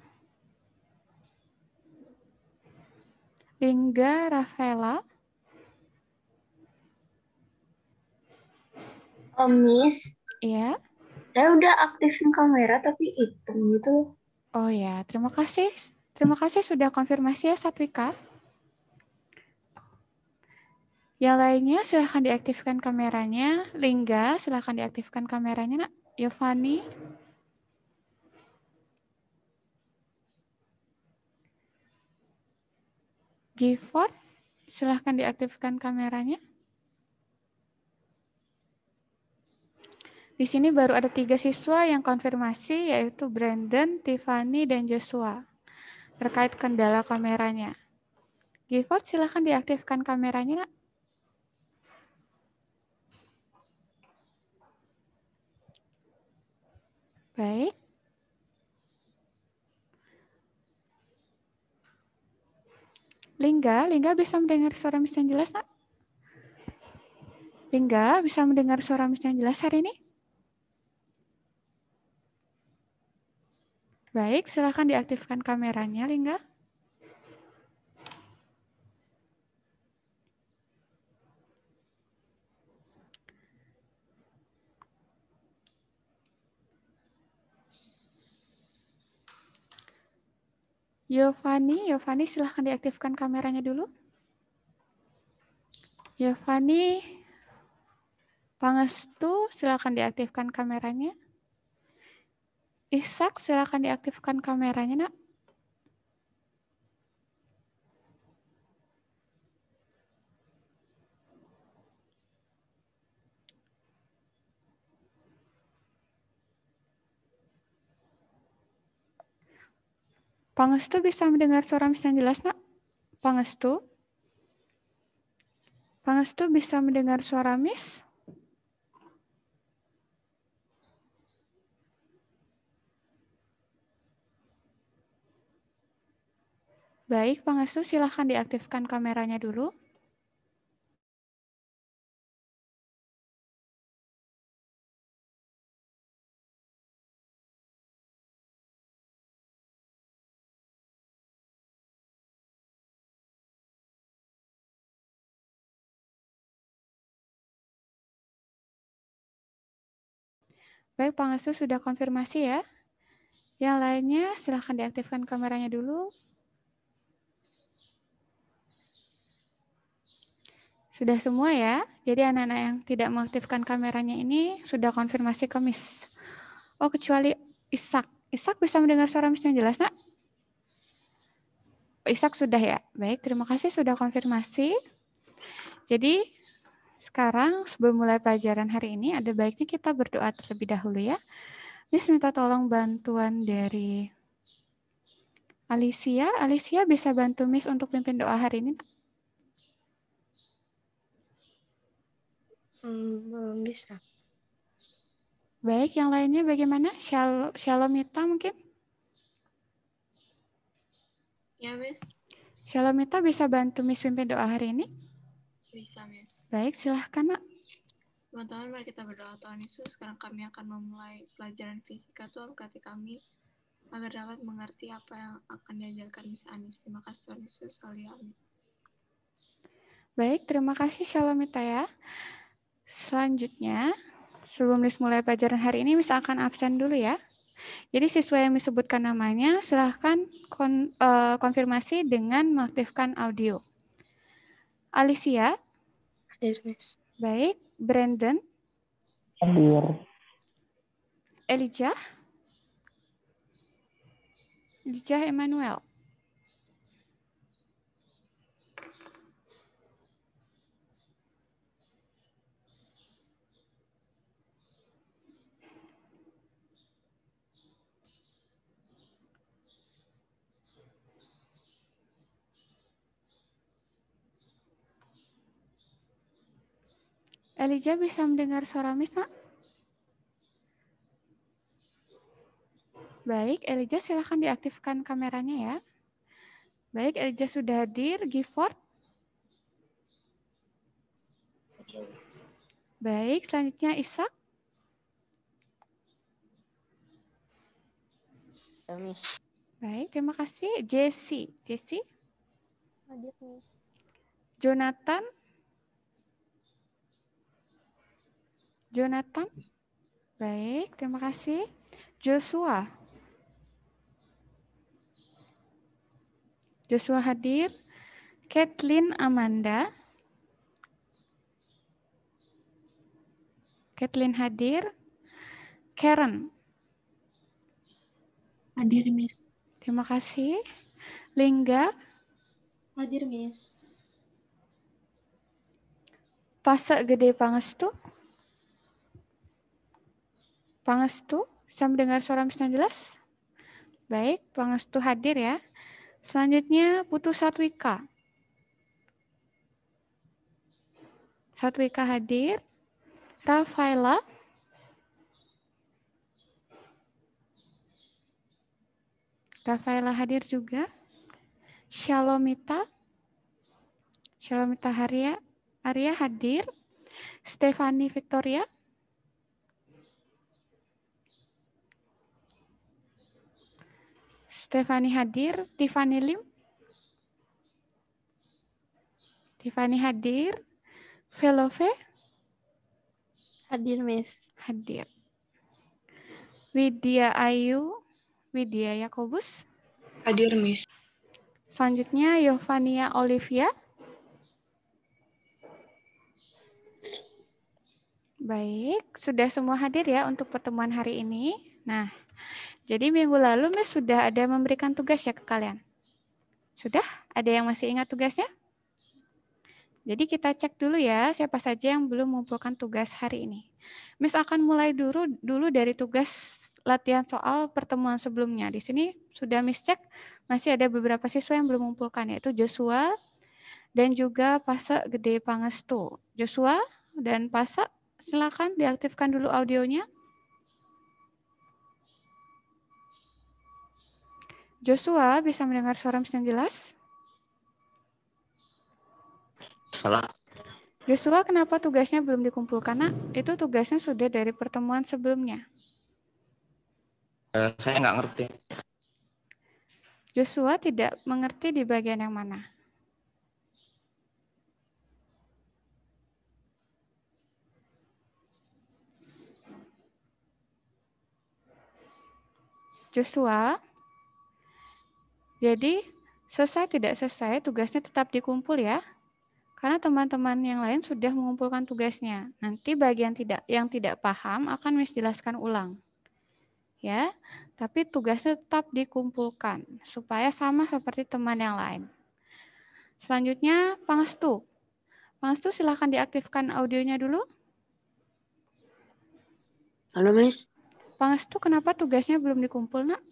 Lingga, Rafaela. Omis. Miss. Iya. Saya udah aktifin kamera tapi hitam gitu. Oh ya, terima kasih. Terima kasih sudah konfirmasi ya Satwika. Yang lainnya silahkan diaktifkan kameranya. Lingga, silahkan diaktifkan kameranya. Nak. Yovani. Gifford, silahkan diaktifkan kameranya. Di sini baru ada tiga siswa yang konfirmasi, yaitu Brandon, Tiffany, dan Joshua, terkait kendala kameranya. Gifford, silahkan diaktifkan kameranya, nak. Baik. Lingga, Lingga bisa mendengar suara Miss yang jelas, nak? Lingga, bisa mendengar suara Miss yang jelas hari ini? Baik, silakan diaktifkan kameranya, Lingga. Yovani, Yovani silahkan diaktifkan kameranya dulu. Yovani, Pangestu silahkan diaktifkan kameranya. Ishak silahkan diaktifkan kameranya nak. Pangestu bisa mendengar suara yang jelas, nak? Pangestu? Pangestu bisa mendengar suara Miss? Baik, Pangestu silahkan diaktifkan kameranya dulu. Baik, Pak Ngesu sudah konfirmasi ya. Yang lainnya silahkan diaktifkan kameranya dulu. Sudah semua ya. Jadi anak-anak yang tidak mengaktifkan kameranya ini sudah konfirmasi ke Miss. Oh, kecuali Isak. Isak bisa mendengar suara Miss yang jelas, nak? Isak sudah ya. Baik, terima kasih sudah konfirmasi. Jadi sekarang sebelum mulai pelajaran hari ini, ada baiknya kita berdoa terlebih dahulu ya. Miss minta tolong bantuan dari Alicia. Alicia bisa bantu Miss untuk pimpin doa hari ini? Hmm, bisa. Baik, yang lainnya bagaimana? Shalom, Shalomita mungkin? Ya, Miss. Shalomita bisa bantu Miss pimpin doa hari ini? Bisa, Miss. Baik, silahkan, Nak. Teman-teman, mari kita berdoa Tuhan Yesus. Sekarang kami akan memulai pelajaran fisika. Tuhan, berkati kami agar dapat mengerti apa yang akan diajarkan Miss Anis. Terima kasih Tuhan Yesus. Amin. Baik, terima kasih Shalom ya. Selanjutnya, sebelum Miss mulai pelajaran hari ini, Miss akan absen dulu ya. Jadi siswa yang disebutkan namanya silahkan kon, uh, konfirmasi dengan mengaktifkan audio. Alicia? Yes, Miss. Baik. Brandon? Hadir. Elijah? Elijah Emmanuel? Elijah bisa mendengar suara Misna? Baik, Elijah silahkan diaktifkan kameranya ya. Baik, Elijah sudah hadir. Gifford? Baik, selanjutnya Isak. Eh, Baik, terima kasih. Jesse. Jesse? Hadir, Miss. Jonathan? Jonathan? Baik, terima kasih. Joshua? Joshua hadir. Kathleen Amanda? Kathleen hadir. Karen? Hadir, Miss. Terima kasih. Lingga? Hadir, Miss. Pasak Gede Pangestu? Pangestu, bisa mendengar suara dengan jelas? Baik, Pangestu hadir ya. Selanjutnya Putu Satwika. Satwika hadir. Rafaela. Rafaela hadir juga. Shalomita. Shalomita Arya, Arya hadir. Stefani Victoria. Stefani hadir, Tiffany Lim. Tiffany hadir, Velove. Hadir, Miss. Hadir. Widya Ayu, Widya Yakobus. Hadir, Miss. Selanjutnya, Yovania Olivia. Baik, sudah semua hadir ya untuk pertemuan hari ini. Nah, jadi minggu lalu Miss sudah ada memberikan tugas ya ke kalian. Sudah? Ada yang masih ingat tugasnya? Jadi kita cek dulu ya siapa saja yang belum mengumpulkan tugas hari ini. Miss akan mulai dulu dulu dari tugas latihan soal pertemuan sebelumnya. Di sini sudah Miss cek masih ada beberapa siswa yang belum mengumpulkan yaitu Joshua dan juga Pase Gede Pangestu. Joshua dan Pase silakan diaktifkan dulu audionya. Joshua bisa mendengar suara Miss yang jelas? Salah. Joshua kenapa tugasnya belum dikumpulkan nak? Itu tugasnya sudah dari pertemuan sebelumnya. Uh, saya nggak ngerti. Joshua tidak mengerti di bagian yang mana? Joshua? Jadi selesai tidak selesai tugasnya tetap dikumpul ya. Karena teman-teman yang lain sudah mengumpulkan tugasnya. Nanti bagian tidak yang tidak paham akan menjelaskan ulang. Ya, tapi tugasnya tetap dikumpulkan supaya sama seperti teman yang lain. Selanjutnya Pangestu. Pangestu silahkan diaktifkan audionya dulu. Halo, Miss. Pangestu kenapa tugasnya belum dikumpul, Nak?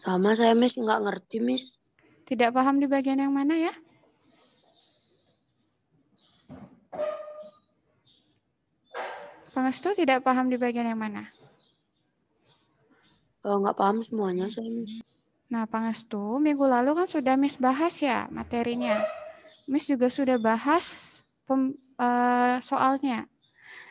Sama saya, Miss. Nggak ngerti, Miss. Tidak paham di bagian yang mana ya? Pengestu tidak paham di bagian yang mana? oh nggak paham semuanya, saya, Miss. Nah, Pengestu, minggu lalu kan sudah Miss bahas ya materinya. Miss juga sudah bahas pem, uh, soalnya.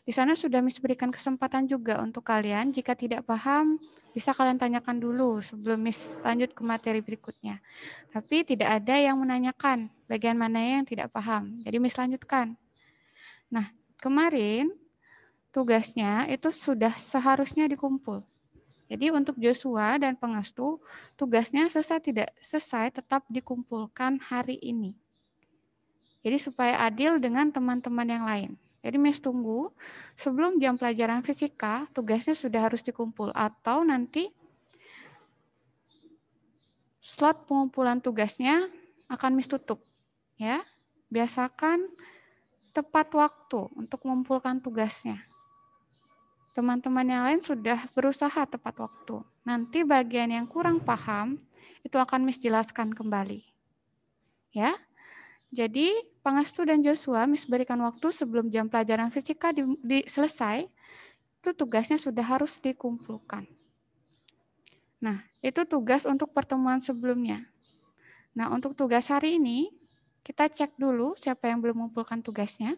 Di sana sudah Miss berikan kesempatan juga untuk kalian jika tidak paham bisa kalian tanyakan dulu sebelum Miss lanjut ke materi berikutnya. Tapi tidak ada yang menanyakan bagian mana yang tidak paham. Jadi Miss lanjutkan. Nah, kemarin tugasnya itu sudah seharusnya dikumpul. Jadi untuk Joshua dan pengestu, tugasnya selesai tidak selesai tetap dikumpulkan hari ini. Jadi supaya adil dengan teman-teman yang lain. Jadi mes tunggu sebelum jam pelajaran fisika tugasnya sudah harus dikumpul atau nanti slot pengumpulan tugasnya akan mis tutup ya. Biasakan tepat waktu untuk mengumpulkan tugasnya. Teman-teman yang lain sudah berusaha tepat waktu. Nanti bagian yang kurang paham itu akan mis jelaskan kembali. Ya. Jadi Pangestu dan Joshua Miss berikan waktu sebelum jam pelajaran fisika di, di, selesai, itu tugasnya sudah harus dikumpulkan. Nah, itu tugas untuk pertemuan sebelumnya. Nah, untuk tugas hari ini, kita cek dulu siapa yang belum mengumpulkan tugasnya.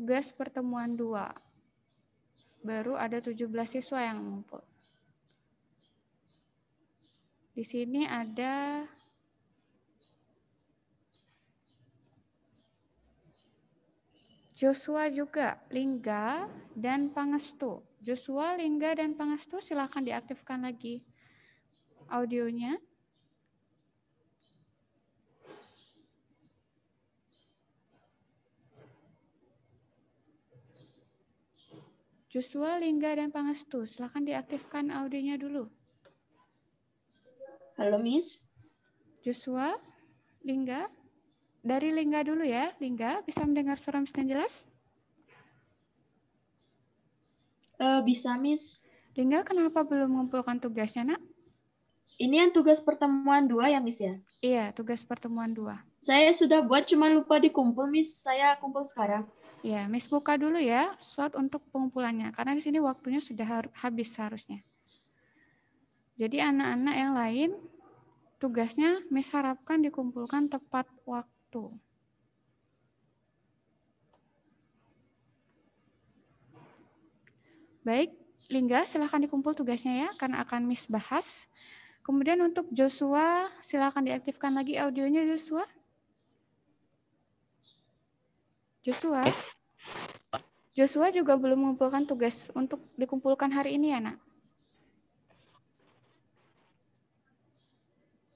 Tugas pertemuan 2 baru ada 17 siswa yang ngumpul. Di sini ada Joshua juga, Lingga dan Pangestu. Joshua, Lingga, dan Pangestu silahkan diaktifkan lagi audionya. Joshua, Lingga, dan Pangestu. Silahkan diaktifkan audionya dulu. Halo, Miss. Joshua, Lingga. Dari Lingga dulu ya. Lingga, bisa mendengar suara Miss dan jelas? Uh, bisa, Miss. Lingga, kenapa belum mengumpulkan tugasnya, nak? Ini yang tugas pertemuan dua ya, Miss ya? Iya, tugas pertemuan dua. Saya sudah buat, cuma lupa dikumpul, Miss. Saya kumpul sekarang. Ya, Miss buka dulu ya slot untuk pengumpulannya karena di sini waktunya sudah habis seharusnya. Jadi anak-anak yang lain tugasnya Miss harapkan dikumpulkan tepat waktu. Baik, Lingga silahkan dikumpul tugasnya ya karena akan Miss bahas. Kemudian untuk Joshua silahkan diaktifkan lagi audionya Joshua. Joshua. Eh. Joshua juga belum mengumpulkan tugas untuk dikumpulkan hari ini ya, Nak?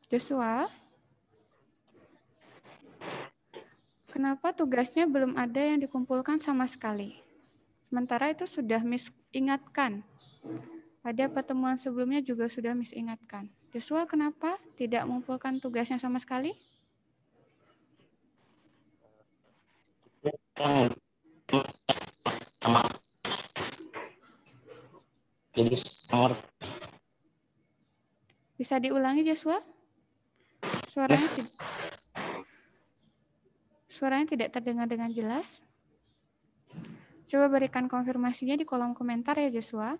Joshua? Kenapa tugasnya belum ada yang dikumpulkan sama sekali? Sementara itu sudah misingatkan ingatkan. Pada pertemuan sebelumnya juga sudah misingatkan. ingatkan. Joshua kenapa tidak mengumpulkan tugasnya sama sekali? sama jadi sama bisa diulangi Joshua suaranya yes. tidak suaranya tidak terdengar dengan jelas coba berikan konfirmasinya di kolom komentar ya Joshua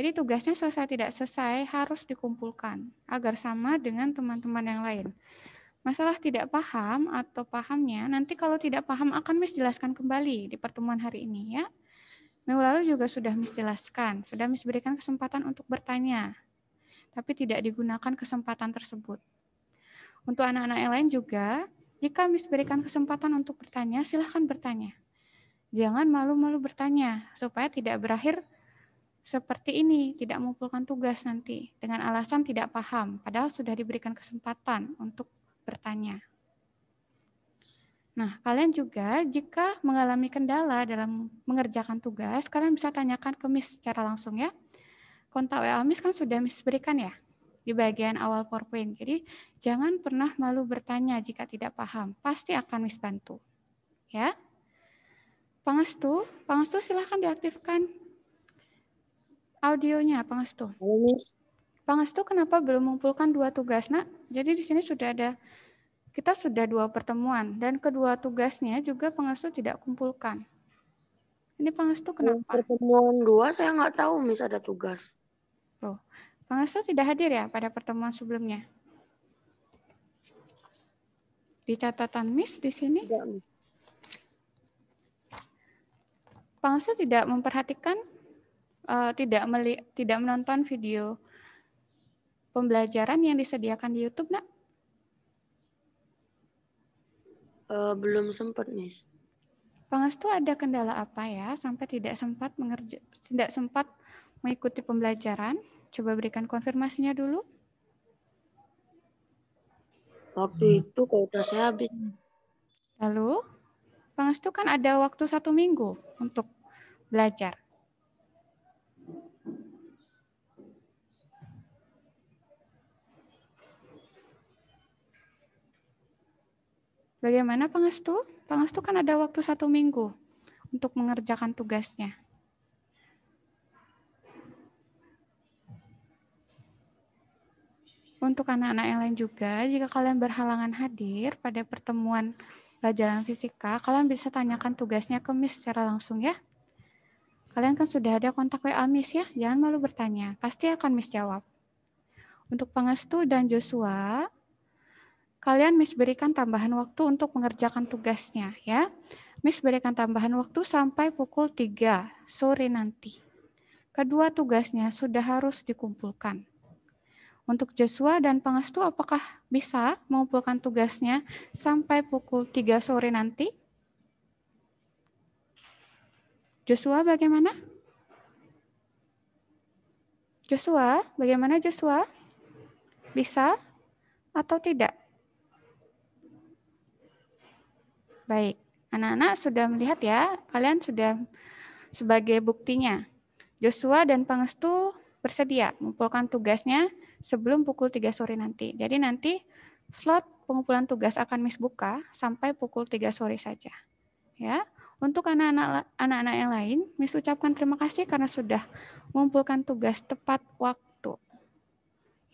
jadi tugasnya selesai tidak selesai harus dikumpulkan agar sama dengan teman-teman yang lain. Masalah tidak paham atau pahamnya, nanti kalau tidak paham akan misjelaskan kembali di pertemuan hari ini ya. Minggu lalu juga sudah misjelaskan, sudah misberikan kesempatan untuk bertanya, tapi tidak digunakan kesempatan tersebut. Untuk anak-anak yang lain juga, jika misberikan kesempatan untuk bertanya, silahkan bertanya. Jangan malu-malu bertanya, supaya tidak berakhir seperti ini, tidak mengumpulkan tugas nanti dengan alasan tidak paham, padahal sudah diberikan kesempatan untuk bertanya. Nah, kalian juga jika mengalami kendala dalam mengerjakan tugas, kalian bisa tanyakan ke Miss secara langsung ya. Kontak WA Miss kan sudah Miss berikan ya di bagian awal PowerPoint. Jadi jangan pernah malu bertanya jika tidak paham. Pasti akan Miss bantu. Ya. Pangestu, Pangestu silahkan diaktifkan audionya Pangestu. Miss. Bang kenapa belum mengumpulkan dua tugas, nak? Jadi di sini sudah ada, kita sudah dua pertemuan, dan kedua tugasnya juga Pangestu tidak kumpulkan. Ini Pangestu kenapa? Pertemuan dua saya nggak tahu, Miss ada tugas. Loh, Pangestu tidak hadir ya pada pertemuan sebelumnya? Di catatan Miss di sini? Tidak, Miss. Pangestu tidak memperhatikan, uh, tidak meli tidak menonton video pembelajaran yang disediakan di YouTube, Nak? Uh, belum sempat, Miss. Pangestu ada kendala apa ya sampai tidak sempat mengerja, tidak sempat mengikuti pembelajaran? Coba berikan konfirmasinya dulu. Waktu hmm. itu kuota saya habis. Lalu, Pangestu kan ada waktu satu minggu untuk belajar. Bagaimana pengestu? Pengestu kan ada waktu satu minggu untuk mengerjakan tugasnya. Untuk anak-anak yang lain juga, jika kalian berhalangan hadir pada pertemuan pelajaran fisika, kalian bisa tanyakan tugasnya ke Miss secara langsung ya. Kalian kan sudah ada kontak WA Miss ya, jangan malu bertanya, pasti akan Miss jawab. Untuk pengestu dan Joshua, kalian Miss berikan tambahan waktu untuk mengerjakan tugasnya ya. Miss berikan tambahan waktu sampai pukul 3 sore nanti. Kedua tugasnya sudah harus dikumpulkan. Untuk Joshua dan Pengasuh, apakah bisa mengumpulkan tugasnya sampai pukul 3 sore nanti? Joshua bagaimana? Joshua, bagaimana Joshua? Bisa atau tidak? Baik, anak-anak sudah melihat ya, kalian sudah sebagai buktinya. Joshua dan Pangestu bersedia mengumpulkan tugasnya sebelum pukul 3 sore nanti. Jadi nanti slot pengumpulan tugas akan Miss buka sampai pukul 3 sore saja. Ya. Untuk anak-anak anak-anak yang lain, Miss ucapkan terima kasih karena sudah mengumpulkan tugas tepat waktu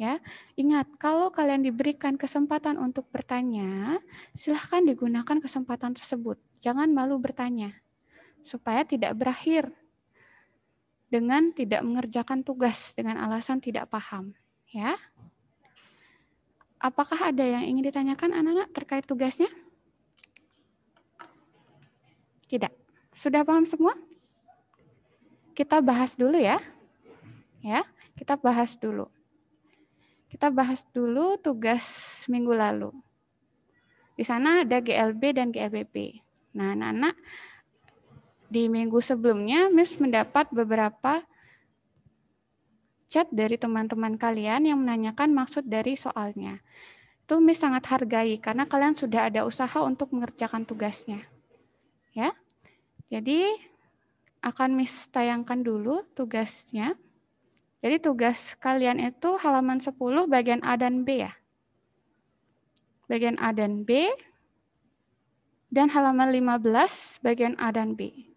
Ya, ingat kalau kalian diberikan kesempatan untuk bertanya, silahkan digunakan kesempatan tersebut. Jangan malu bertanya supaya tidak berakhir dengan tidak mengerjakan tugas dengan alasan tidak paham. Ya, apakah ada yang ingin ditanyakan anak-anak terkait tugasnya? Tidak. Sudah paham semua? Kita bahas dulu ya. Ya, kita bahas dulu. Kita bahas dulu tugas minggu lalu. Di sana ada GLB dan GLBP. Nah, anak-anak di minggu sebelumnya Miss mendapat beberapa chat dari teman-teman kalian yang menanyakan maksud dari soalnya. Itu Miss sangat hargai karena kalian sudah ada usaha untuk mengerjakan tugasnya. Ya. Jadi akan Miss tayangkan dulu tugasnya. Jadi tugas kalian itu halaman 10 bagian A dan B ya. Bagian A dan B. Dan halaman 15 bagian A dan B.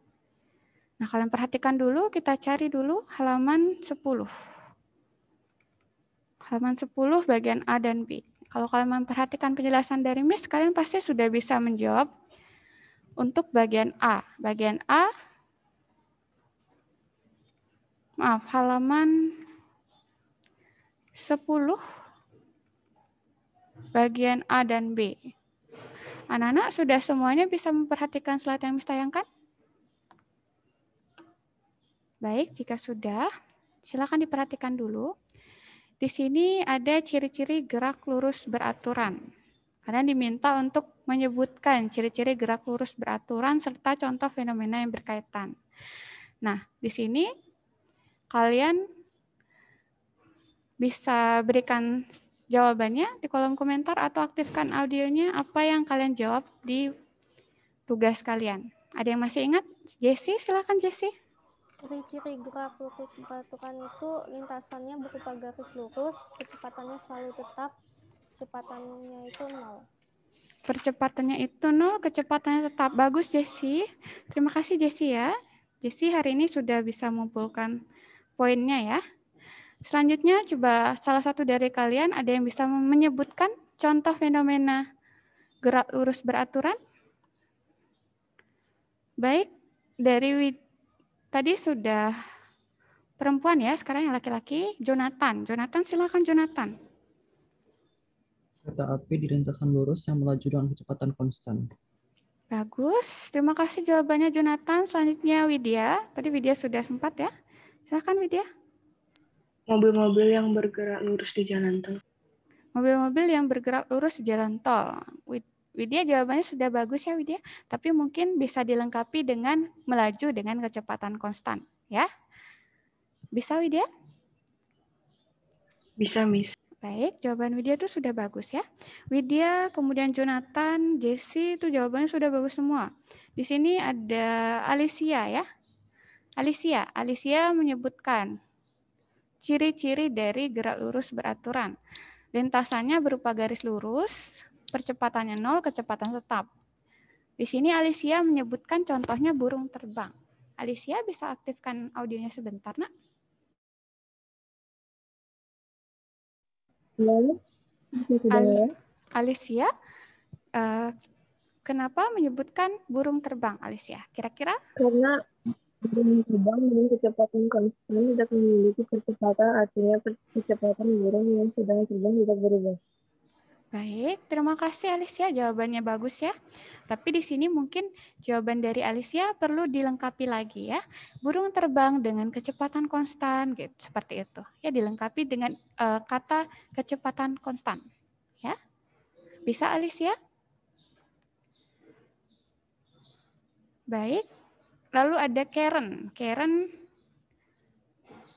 Nah, kalian perhatikan dulu, kita cari dulu halaman 10. Halaman 10 bagian A dan B. Kalau kalian memperhatikan penjelasan dari Miss, kalian pasti sudah bisa menjawab untuk bagian A. Bagian A maaf halaman 10 bagian A dan B. Anak-anak sudah semuanya bisa memperhatikan slide yang Miss Baik, jika sudah, silakan diperhatikan dulu. Di sini ada ciri-ciri gerak lurus beraturan. Kalian diminta untuk menyebutkan ciri-ciri gerak lurus beraturan serta contoh fenomena yang berkaitan. Nah, di sini Kalian bisa berikan jawabannya di kolom komentar atau aktifkan audionya apa yang kalian jawab di tugas kalian. Ada yang masih ingat? Jesse, silakan Jesse. Ciri-ciri gerak lurus peraturan itu lintasannya berupa garis lurus, kecepatannya selalu tetap, kecepatannya itu nol. Percepatannya itu nol, kecepatannya tetap. Bagus, Jesse. Terima kasih, Jesse ya. Jesse hari ini sudah bisa mengumpulkan poinnya ya. Selanjutnya coba salah satu dari kalian ada yang bisa menyebutkan contoh fenomena gerak lurus beraturan? Baik, dari tadi sudah perempuan ya, sekarang yang laki-laki Jonathan. Jonathan silakan Jonathan. Kereta api di lintasan lurus yang melaju dengan kecepatan konstan. Bagus, terima kasih jawabannya Jonathan. Selanjutnya Widya. Tadi Widya sudah sempat ya. Silahkan Widya. Mobil-mobil yang bergerak lurus di jalan tol. Mobil-mobil yang bergerak lurus di jalan tol. Widya jawabannya sudah bagus ya Widya, tapi mungkin bisa dilengkapi dengan melaju dengan kecepatan konstan, ya. Bisa Widya? Bisa, Miss. Baik, jawaban Widya itu sudah bagus ya. Widya, kemudian Jonathan, Jesse itu jawabannya sudah bagus semua. Di sini ada Alicia ya. Alicia, Alicia menyebutkan ciri-ciri dari gerak lurus beraturan. Lintasannya berupa garis lurus, percepatannya nol, kecepatan tetap. Di sini Alicia menyebutkan contohnya burung terbang. Alicia bisa aktifkan audionya sebentar, nak? Al ya? Alicia, uh, kenapa menyebutkan burung terbang, Alicia? Kira-kira? Karena Burung terbang dengan kecepatan konstan tidak memiliki kecepatan, artinya kecepatan burung yang sedang terbang tidak berubah. Baik, terima kasih Alicia. Jawabannya bagus ya. Tapi di sini mungkin jawaban dari Alicia perlu dilengkapi lagi ya. Burung terbang dengan kecepatan konstan gitu seperti itu. Ya dilengkapi dengan uh, kata kecepatan konstan. Ya. Bisa Alicia? Baik, Lalu ada Karen. Karen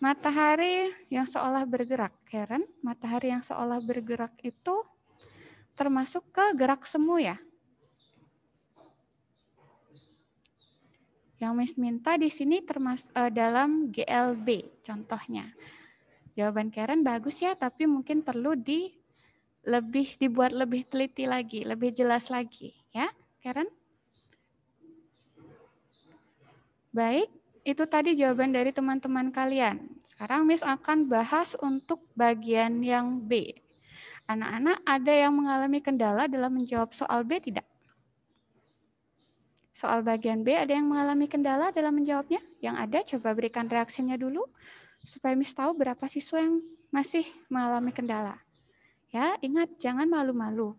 matahari yang seolah bergerak. Karen, matahari yang seolah bergerak itu termasuk ke gerak semu ya. Yang Miss minta di sini termasuk eh, dalam GLB contohnya. Jawaban Karen bagus ya, tapi mungkin perlu di lebih dibuat lebih teliti lagi, lebih jelas lagi ya, Karen. Baik, itu tadi jawaban dari teman-teman kalian. Sekarang Miss akan bahas untuk bagian yang B. Anak-anak ada yang mengalami kendala dalam menjawab soal B tidak? Soal bagian B ada yang mengalami kendala dalam menjawabnya? Yang ada coba berikan reaksinya dulu supaya Miss tahu berapa siswa yang masih mengalami kendala. Ya, ingat jangan malu-malu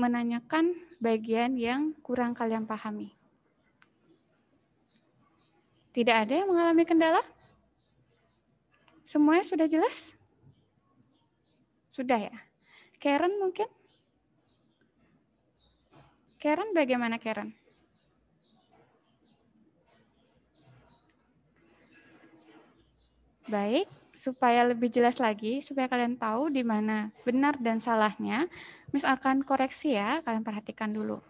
menanyakan bagian yang kurang kalian pahami. Tidak ada yang mengalami kendala? Semuanya sudah jelas? Sudah ya? Karen mungkin? Karen bagaimana Karen? Baik, supaya lebih jelas lagi, supaya kalian tahu di mana benar dan salahnya, misalkan koreksi ya, kalian perhatikan dulu.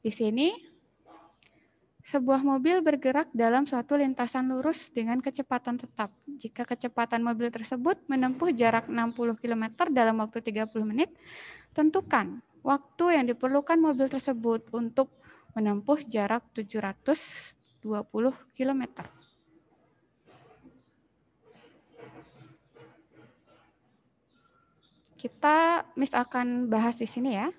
Di sini sebuah mobil bergerak dalam suatu lintasan lurus dengan kecepatan tetap. Jika kecepatan mobil tersebut menempuh jarak 60 km dalam waktu 30 menit, tentukan waktu yang diperlukan mobil tersebut untuk menempuh jarak 720 km. Kita misalkan bahas di sini ya.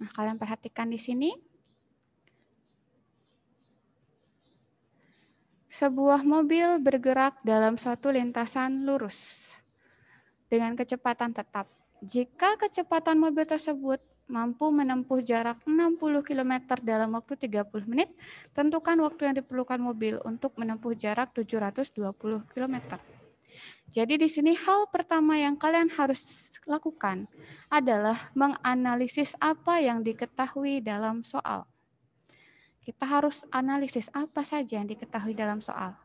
Nah, kalian perhatikan di sini. Sebuah mobil bergerak dalam suatu lintasan lurus dengan kecepatan tetap. Jika kecepatan mobil tersebut mampu menempuh jarak 60 km dalam waktu 30 menit, tentukan waktu yang diperlukan mobil untuk menempuh jarak 720 km. Jadi di sini hal pertama yang kalian harus lakukan adalah menganalisis apa yang diketahui dalam soal. Kita harus analisis apa saja yang diketahui dalam soal.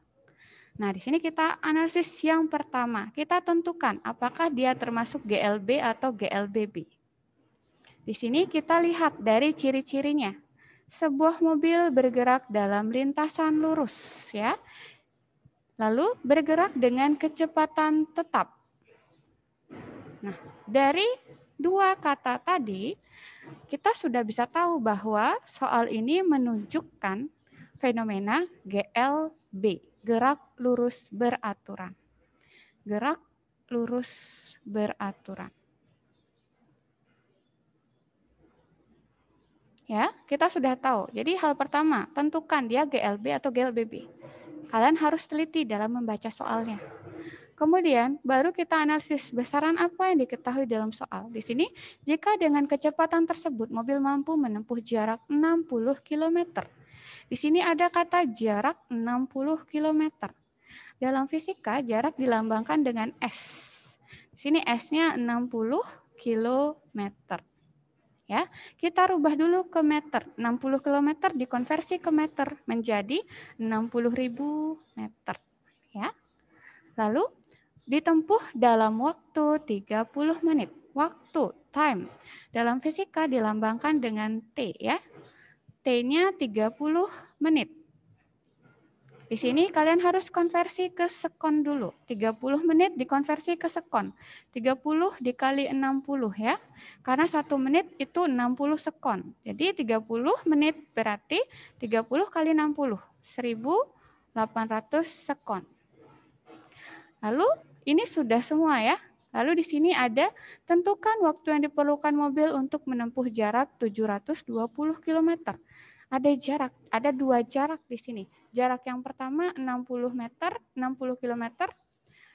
Nah, di sini kita analisis yang pertama. Kita tentukan apakah dia termasuk GLB atau GLBB. Di sini kita lihat dari ciri-cirinya. Sebuah mobil bergerak dalam lintasan lurus ya. Lalu bergerak dengan kecepatan tetap. Nah, dari dua kata tadi, kita sudah bisa tahu bahwa soal ini menunjukkan fenomena GLB, gerak lurus beraturan. Gerak lurus beraturan. Ya, kita sudah tahu. Jadi hal pertama, tentukan dia GLB atau GLBB. Kalian harus teliti dalam membaca soalnya. Kemudian baru kita analisis besaran apa yang diketahui dalam soal. Di sini, jika dengan kecepatan tersebut mobil mampu menempuh jarak 60 km. Di sini ada kata jarak 60 km. Dalam fisika, jarak dilambangkan dengan S. Di sini S-nya 60 km ya. Kita rubah dulu ke meter. 60 km dikonversi ke meter menjadi 60.000 meter, ya. Lalu ditempuh dalam waktu 30 menit. Waktu, time. Dalam fisika dilambangkan dengan T ya. T-nya 30 menit. Di sini kalian harus konversi ke sekon dulu. 30 menit dikonversi ke sekon. 30 dikali 60 ya. Karena satu menit itu 60 sekon. Jadi 30 menit berarti 30 kali 60. 1800 sekon. Lalu ini sudah semua ya. Lalu di sini ada tentukan waktu yang diperlukan mobil untuk menempuh jarak 720 km. Ada jarak, ada dua jarak di sini. Jarak yang pertama 60 meter, 60 km.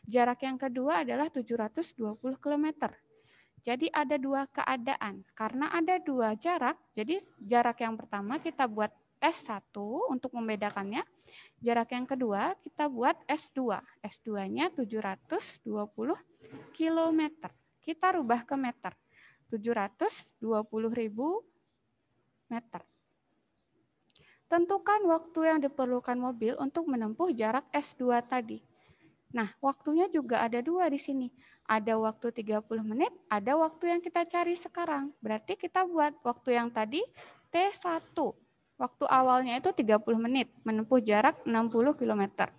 Jarak yang kedua adalah 720 km. Jadi ada dua keadaan. Karena ada dua jarak, jadi jarak yang pertama kita buat S1 untuk membedakannya. Jarak yang kedua kita buat S2. S2-nya 720 km. Kita rubah ke meter. 720.000 meter. Tentukan waktu yang diperlukan mobil untuk menempuh jarak S2 tadi. Nah, waktunya juga ada dua di sini. Ada waktu 30 menit, ada waktu yang kita cari sekarang. Berarti kita buat waktu yang tadi T1. Waktu awalnya itu 30 menit, menempuh jarak 60 km.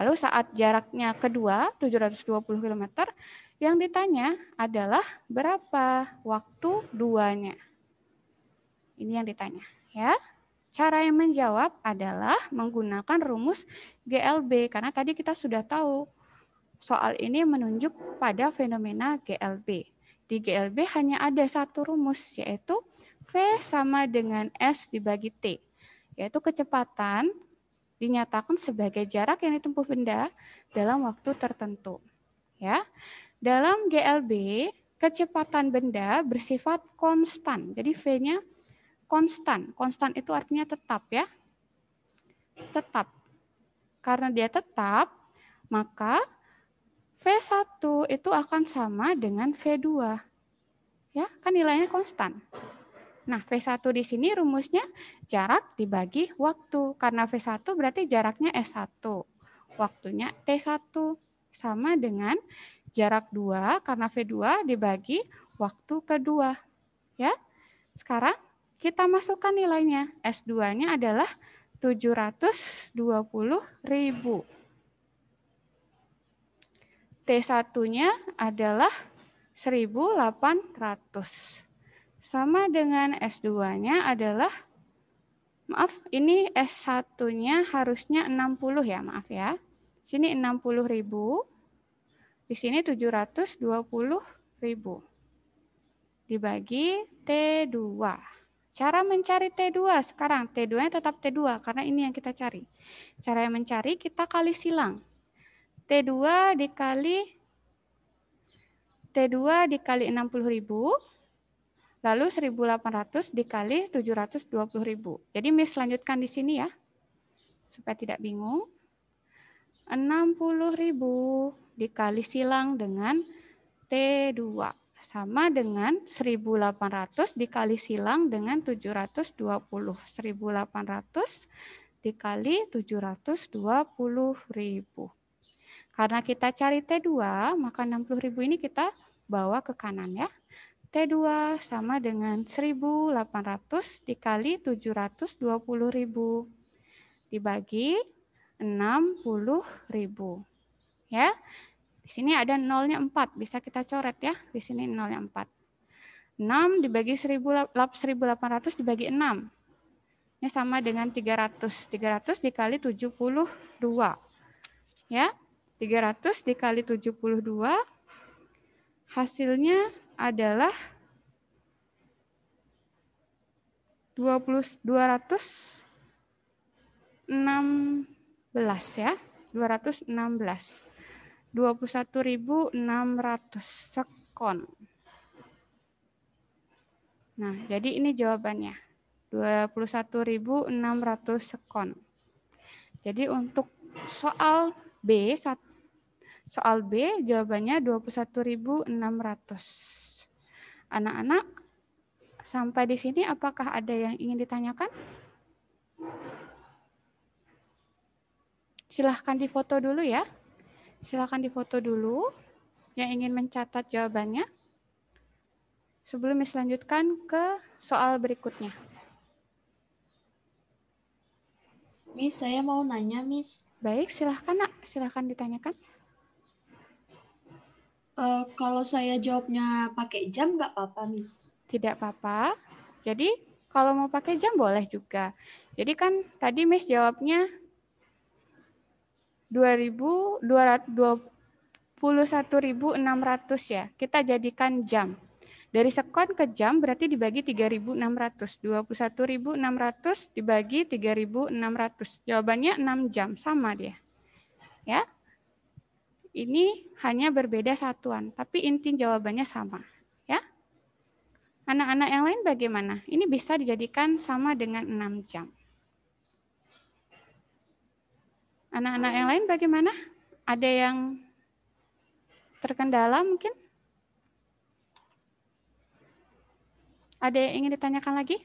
Lalu saat jaraknya kedua, 720 km, yang ditanya adalah berapa waktu duanya. Ini yang ditanya, ya. Cara yang menjawab adalah menggunakan rumus GLB karena tadi kita sudah tahu soal ini menunjuk pada fenomena GLB. Di GLB hanya ada satu rumus yaitu V sama dengan S dibagi T. Yaitu kecepatan dinyatakan sebagai jarak yang ditempuh benda dalam waktu tertentu. Ya. Dalam GLB kecepatan benda bersifat konstan. Jadi V-nya konstan. Konstan itu artinya tetap ya. Tetap. Karena dia tetap, maka V1 itu akan sama dengan V2. Ya, kan nilainya konstan. Nah, V1 di sini rumusnya jarak dibagi waktu. Karena V1 berarti jaraknya S1. Waktunya T1 sama dengan jarak 2 karena V2 dibagi waktu kedua. Ya. Sekarang kita masukkan nilainya. S2-nya adalah 720.000. T1-nya adalah 1800. Sama dengan S2-nya adalah maaf, ini S1-nya harusnya 60 ya, maaf ya. Sini 60.000. di sini 720.000 Dibagi T2. Cara mencari T2 sekarang, T2-nya tetap T2 karena ini yang kita cari. Cara yang mencari kita kali silang. T2 dikali T2 dikali 60.000 lalu 1.800 dikali 720.000. Jadi Miss lanjutkan di sini ya. Supaya tidak bingung. 60.000 dikali silang dengan T2 sama dengan 1800 dikali silang dengan 720. 1800 dikali 720 Karena kita cari T2, maka 60.000 ini kita bawa ke kanan ya. T2 sama dengan 1800 dikali 720.000 Dibagi 60.000. Ya, di sini ada nolnya 4, bisa kita coret ya. Di sini nolnya 4. 6 dibagi 1800 dibagi 6. Ini sama dengan 300. 300 dikali 72. Ya, 300 dikali 72 hasilnya adalah 20 216 ya. 216. 21.600 sekon. Nah, jadi ini jawabannya. 21.600 sekon. Jadi untuk soal B soal B jawabannya 21.600. Anak-anak sampai di sini apakah ada yang ingin ditanyakan? Silahkan difoto dulu ya. Silakan difoto dulu yang ingin mencatat jawabannya. Sebelum Miss ke soal berikutnya. Miss, saya mau nanya, Miss. Baik, silahkan, nak. Silahkan ditanyakan. Uh, kalau saya jawabnya pakai jam, nggak apa-apa, Miss. Tidak apa-apa. Jadi, kalau mau pakai jam boleh juga. Jadi kan tadi Miss jawabnya 21.600 ya. Kita jadikan jam. Dari sekon ke jam berarti dibagi 3.600. 21.600 dibagi 3.600. Jawabannya 6 jam. Sama dia. Ya. Ini hanya berbeda satuan. Tapi inti jawabannya sama. Ya. Anak-anak yang lain bagaimana? Ini bisa dijadikan sama dengan 6 jam. Anak-anak yang lain bagaimana? Ada yang terkendala mungkin? Ada yang ingin ditanyakan lagi?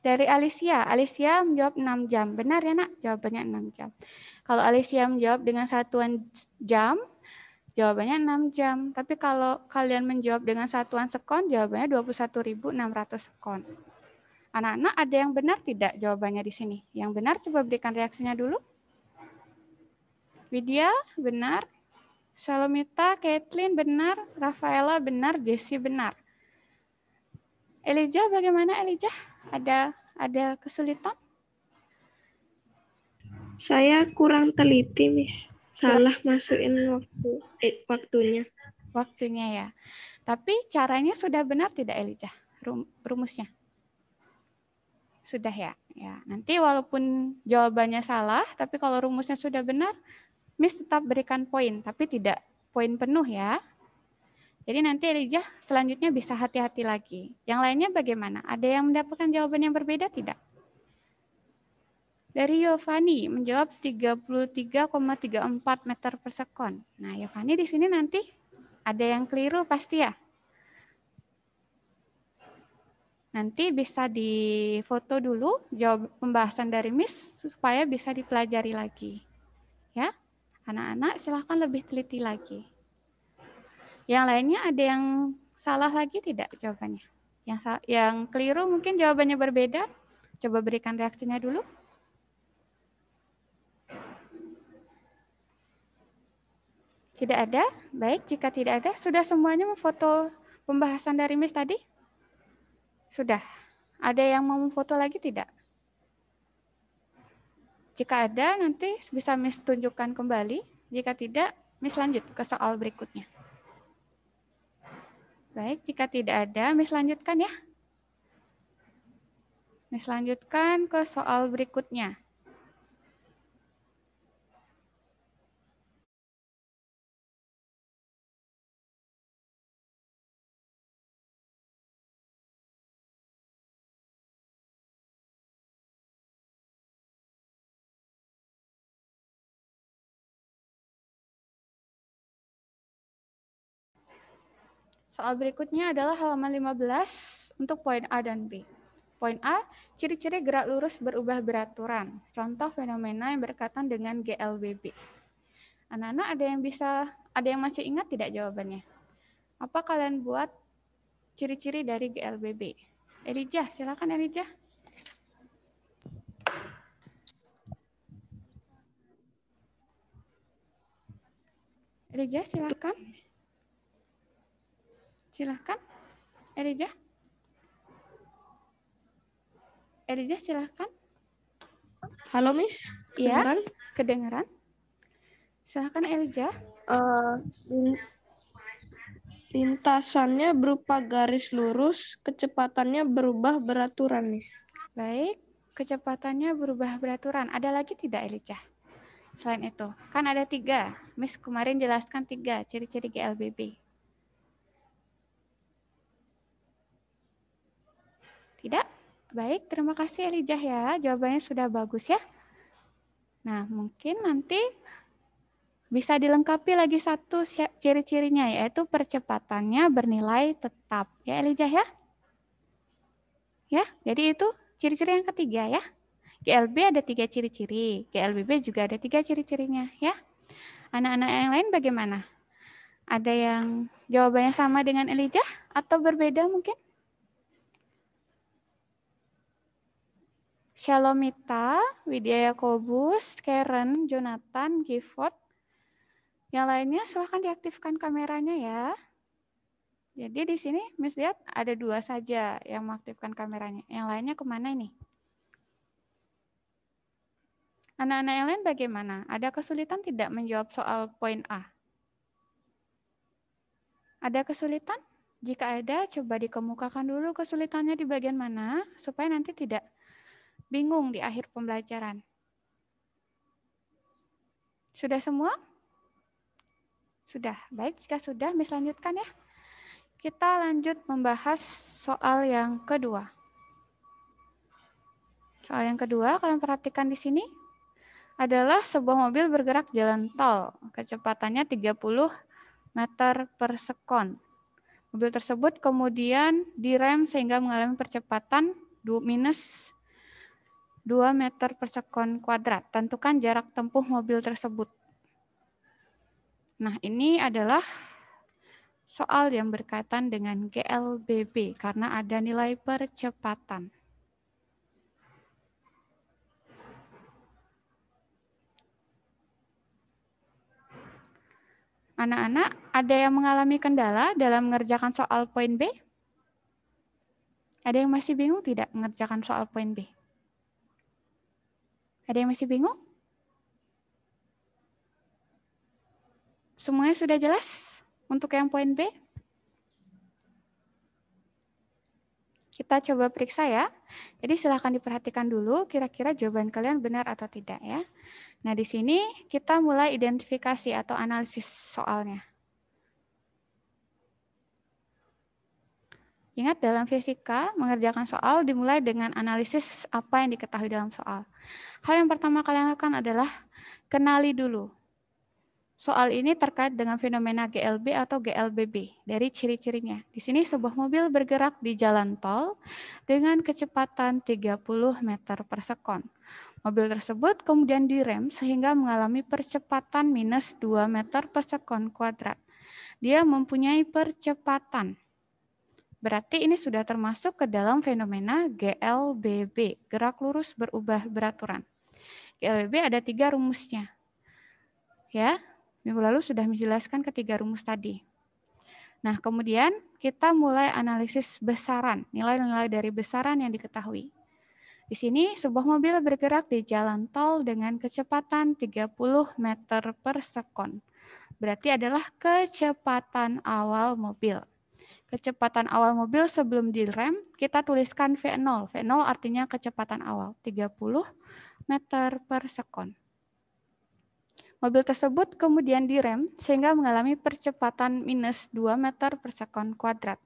Dari Alicia, Alicia menjawab 6 jam. Benar ya nak? Jawabannya 6 jam. Kalau Alicia menjawab dengan satuan jam, jawabannya 6 jam. Tapi kalau kalian menjawab dengan satuan sekon, jawabannya 21.600 sekon. Anak-anak ada yang benar tidak jawabannya di sini? Yang benar coba berikan reaksinya dulu. Widya, benar. Salomita, Caitlin, benar. Rafaela, benar. Jesse, benar. Elijah, bagaimana Elijah? Ada ada kesulitan? Saya kurang teliti, Miss. Salah masukin waktu eh, waktunya. Waktunya ya. Tapi caranya sudah benar tidak Elijah? Rum rumusnya? Sudah ya. Ya, nanti walaupun jawabannya salah, tapi kalau rumusnya sudah benar, Miss tetap berikan poin, tapi tidak poin penuh ya. Jadi nanti Elijah selanjutnya bisa hati-hati lagi. Yang lainnya bagaimana? Ada yang mendapatkan jawaban yang berbeda tidak? Dari Yovani menjawab 33,34 meter per sekon. Nah, Yovani di sini nanti ada yang keliru pasti ya. Nanti bisa difoto dulu jawab pembahasan dari Miss supaya bisa dipelajari lagi. Ya anak-anak silahkan lebih teliti lagi. Yang lainnya ada yang salah lagi tidak jawabannya? Yang salah, yang keliru mungkin jawabannya berbeda. Coba berikan reaksinya dulu. Tidak ada? Baik, jika tidak ada, sudah semuanya memfoto pembahasan dari Miss tadi? Sudah. Ada yang mau memfoto lagi tidak? Jika ada, nanti bisa Miss tunjukkan kembali. Jika tidak, Miss lanjut ke soal berikutnya. Baik, jika tidak ada, Miss lanjutkan ya. Miss lanjutkan ke soal berikutnya. Soal berikutnya adalah halaman 15 untuk poin A dan B. Poin A, ciri-ciri gerak lurus berubah beraturan. Contoh fenomena yang berkaitan dengan GLBB. Anak-anak ada yang bisa, ada yang masih ingat tidak jawabannya? Apa kalian buat ciri-ciri dari GLBB? Elijah, silakan Elijah. Elijah, silakan. Silahkan. Elijah. Erija, silahkan. Halo Miss. Iya. Kedengeran? Kedengeran. Silahkan Elijah. Eh, uh, lintasannya berupa garis lurus, kecepatannya berubah beraturan Miss. Baik, kecepatannya berubah beraturan. Ada lagi tidak Elijah? Selain itu, kan ada tiga. Miss kemarin jelaskan tiga ciri-ciri GLBB. Baik, terima kasih Elijah ya. Jawabannya sudah bagus ya. Nah, mungkin nanti bisa dilengkapi lagi satu ciri-cirinya yaitu percepatannya bernilai tetap. Ya Elijah ya? Ya, jadi itu ciri-ciri yang ketiga ya. GLB ada tiga ciri-ciri, GLBB juga ada tiga ciri-cirinya ya. Anak-anak yang lain bagaimana? Ada yang jawabannya sama dengan Elijah atau berbeda mungkin? Shalomita, Widya Yakobus, Karen, Jonathan, Gifford. Yang lainnya silahkan diaktifkan kameranya ya. Jadi di sini Miss lihat ada dua saja yang mengaktifkan kameranya. Yang lainnya kemana ini? Anak-anak yang lain bagaimana? Ada kesulitan tidak menjawab soal poin A? Ada kesulitan? Jika ada, coba dikemukakan dulu kesulitannya di bagian mana, supaya nanti tidak bingung di akhir pembelajaran. Sudah semua? Sudah. Baik, jika sudah, Miss lanjutkan ya. Kita lanjut membahas soal yang kedua. Soal yang kedua, kalian perhatikan di sini, adalah sebuah mobil bergerak jalan tol. Kecepatannya 30 meter per sekon. Mobil tersebut kemudian direm sehingga mengalami percepatan minus 2 meter per sekon kuadrat. Tentukan jarak tempuh mobil tersebut. Nah, ini adalah soal yang berkaitan dengan GLBB karena ada nilai percepatan. Anak-anak, ada yang mengalami kendala dalam mengerjakan soal poin B? Ada yang masih bingung tidak mengerjakan soal poin B? Ada yang masih bingung? Semuanya sudah jelas untuk yang poin B? Kita coba periksa ya. Jadi silahkan diperhatikan dulu kira-kira jawaban kalian benar atau tidak ya. Nah di sini kita mulai identifikasi atau analisis soalnya. Ingat dalam fisika, mengerjakan soal dimulai dengan analisis apa yang diketahui dalam soal. Hal yang pertama kalian lakukan adalah kenali dulu. Soal ini terkait dengan fenomena GLB atau GLBB dari ciri-cirinya. Di sini sebuah mobil bergerak di jalan tol dengan kecepatan 30 meter per sekon. Mobil tersebut kemudian direm sehingga mengalami percepatan minus 2 meter per sekon kuadrat. Dia mempunyai percepatan Berarti ini sudah termasuk ke dalam fenomena GLBB, gerak lurus berubah beraturan. GLBB ada tiga rumusnya. Ya, minggu lalu sudah menjelaskan ketiga rumus tadi. Nah, kemudian kita mulai analisis besaran, nilai-nilai dari besaran yang diketahui. Di sini, sebuah mobil bergerak di jalan tol dengan kecepatan 30 meter per sekon. Berarti adalah kecepatan awal mobil kecepatan awal mobil sebelum direm, kita tuliskan V0. V0 artinya kecepatan awal, 30 meter per sekon. Mobil tersebut kemudian direm sehingga mengalami percepatan minus 2 meter per sekon kuadrat.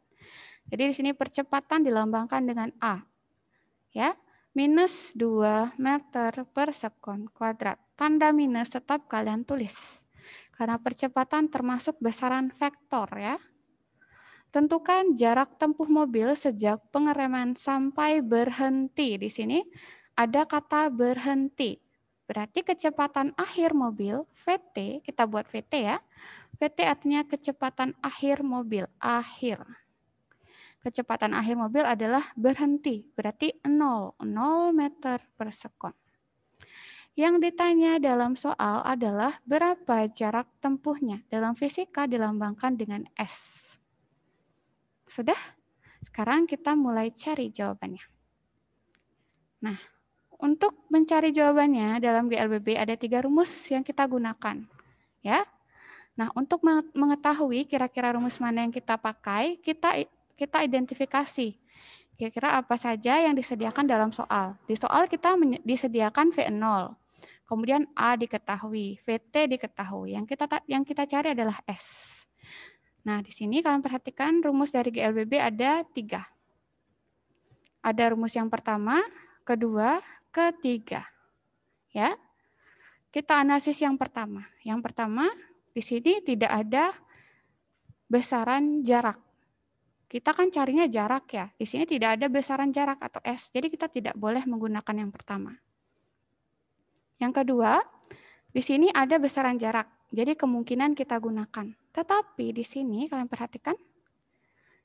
Jadi di sini percepatan dilambangkan dengan A. Ya, minus 2 meter per sekon kuadrat. Tanda minus tetap kalian tulis. Karena percepatan termasuk besaran vektor ya. Tentukan jarak tempuh mobil sejak pengereman sampai berhenti. Di sini ada kata berhenti. Berarti kecepatan akhir mobil VT, kita buat VT ya. VT artinya kecepatan akhir mobil, akhir. Kecepatan akhir mobil adalah berhenti, berarti 0, 0 meter per sekon. Yang ditanya dalam soal adalah berapa jarak tempuhnya. Dalam fisika dilambangkan dengan S. Sudah? Sekarang kita mulai cari jawabannya. Nah, untuk mencari jawabannya dalam GLBB ada tiga rumus yang kita gunakan. ya. Nah, untuk mengetahui kira-kira rumus mana yang kita pakai, kita kita identifikasi kira-kira apa saja yang disediakan dalam soal. Di soal kita disediakan V0, kemudian A diketahui, VT diketahui. Yang kita yang kita cari adalah S. Nah, di sini kalian perhatikan rumus dari GLBB ada tiga. Ada rumus yang pertama, kedua, ketiga. Ya, kita analisis yang pertama. Yang pertama, di sini tidak ada besaran jarak. Kita kan carinya jarak ya. Di sini tidak ada besaran jarak atau S, jadi kita tidak boleh menggunakan yang pertama. Yang kedua, di sini ada besaran jarak. Jadi kemungkinan kita gunakan. Tetapi di sini kalian perhatikan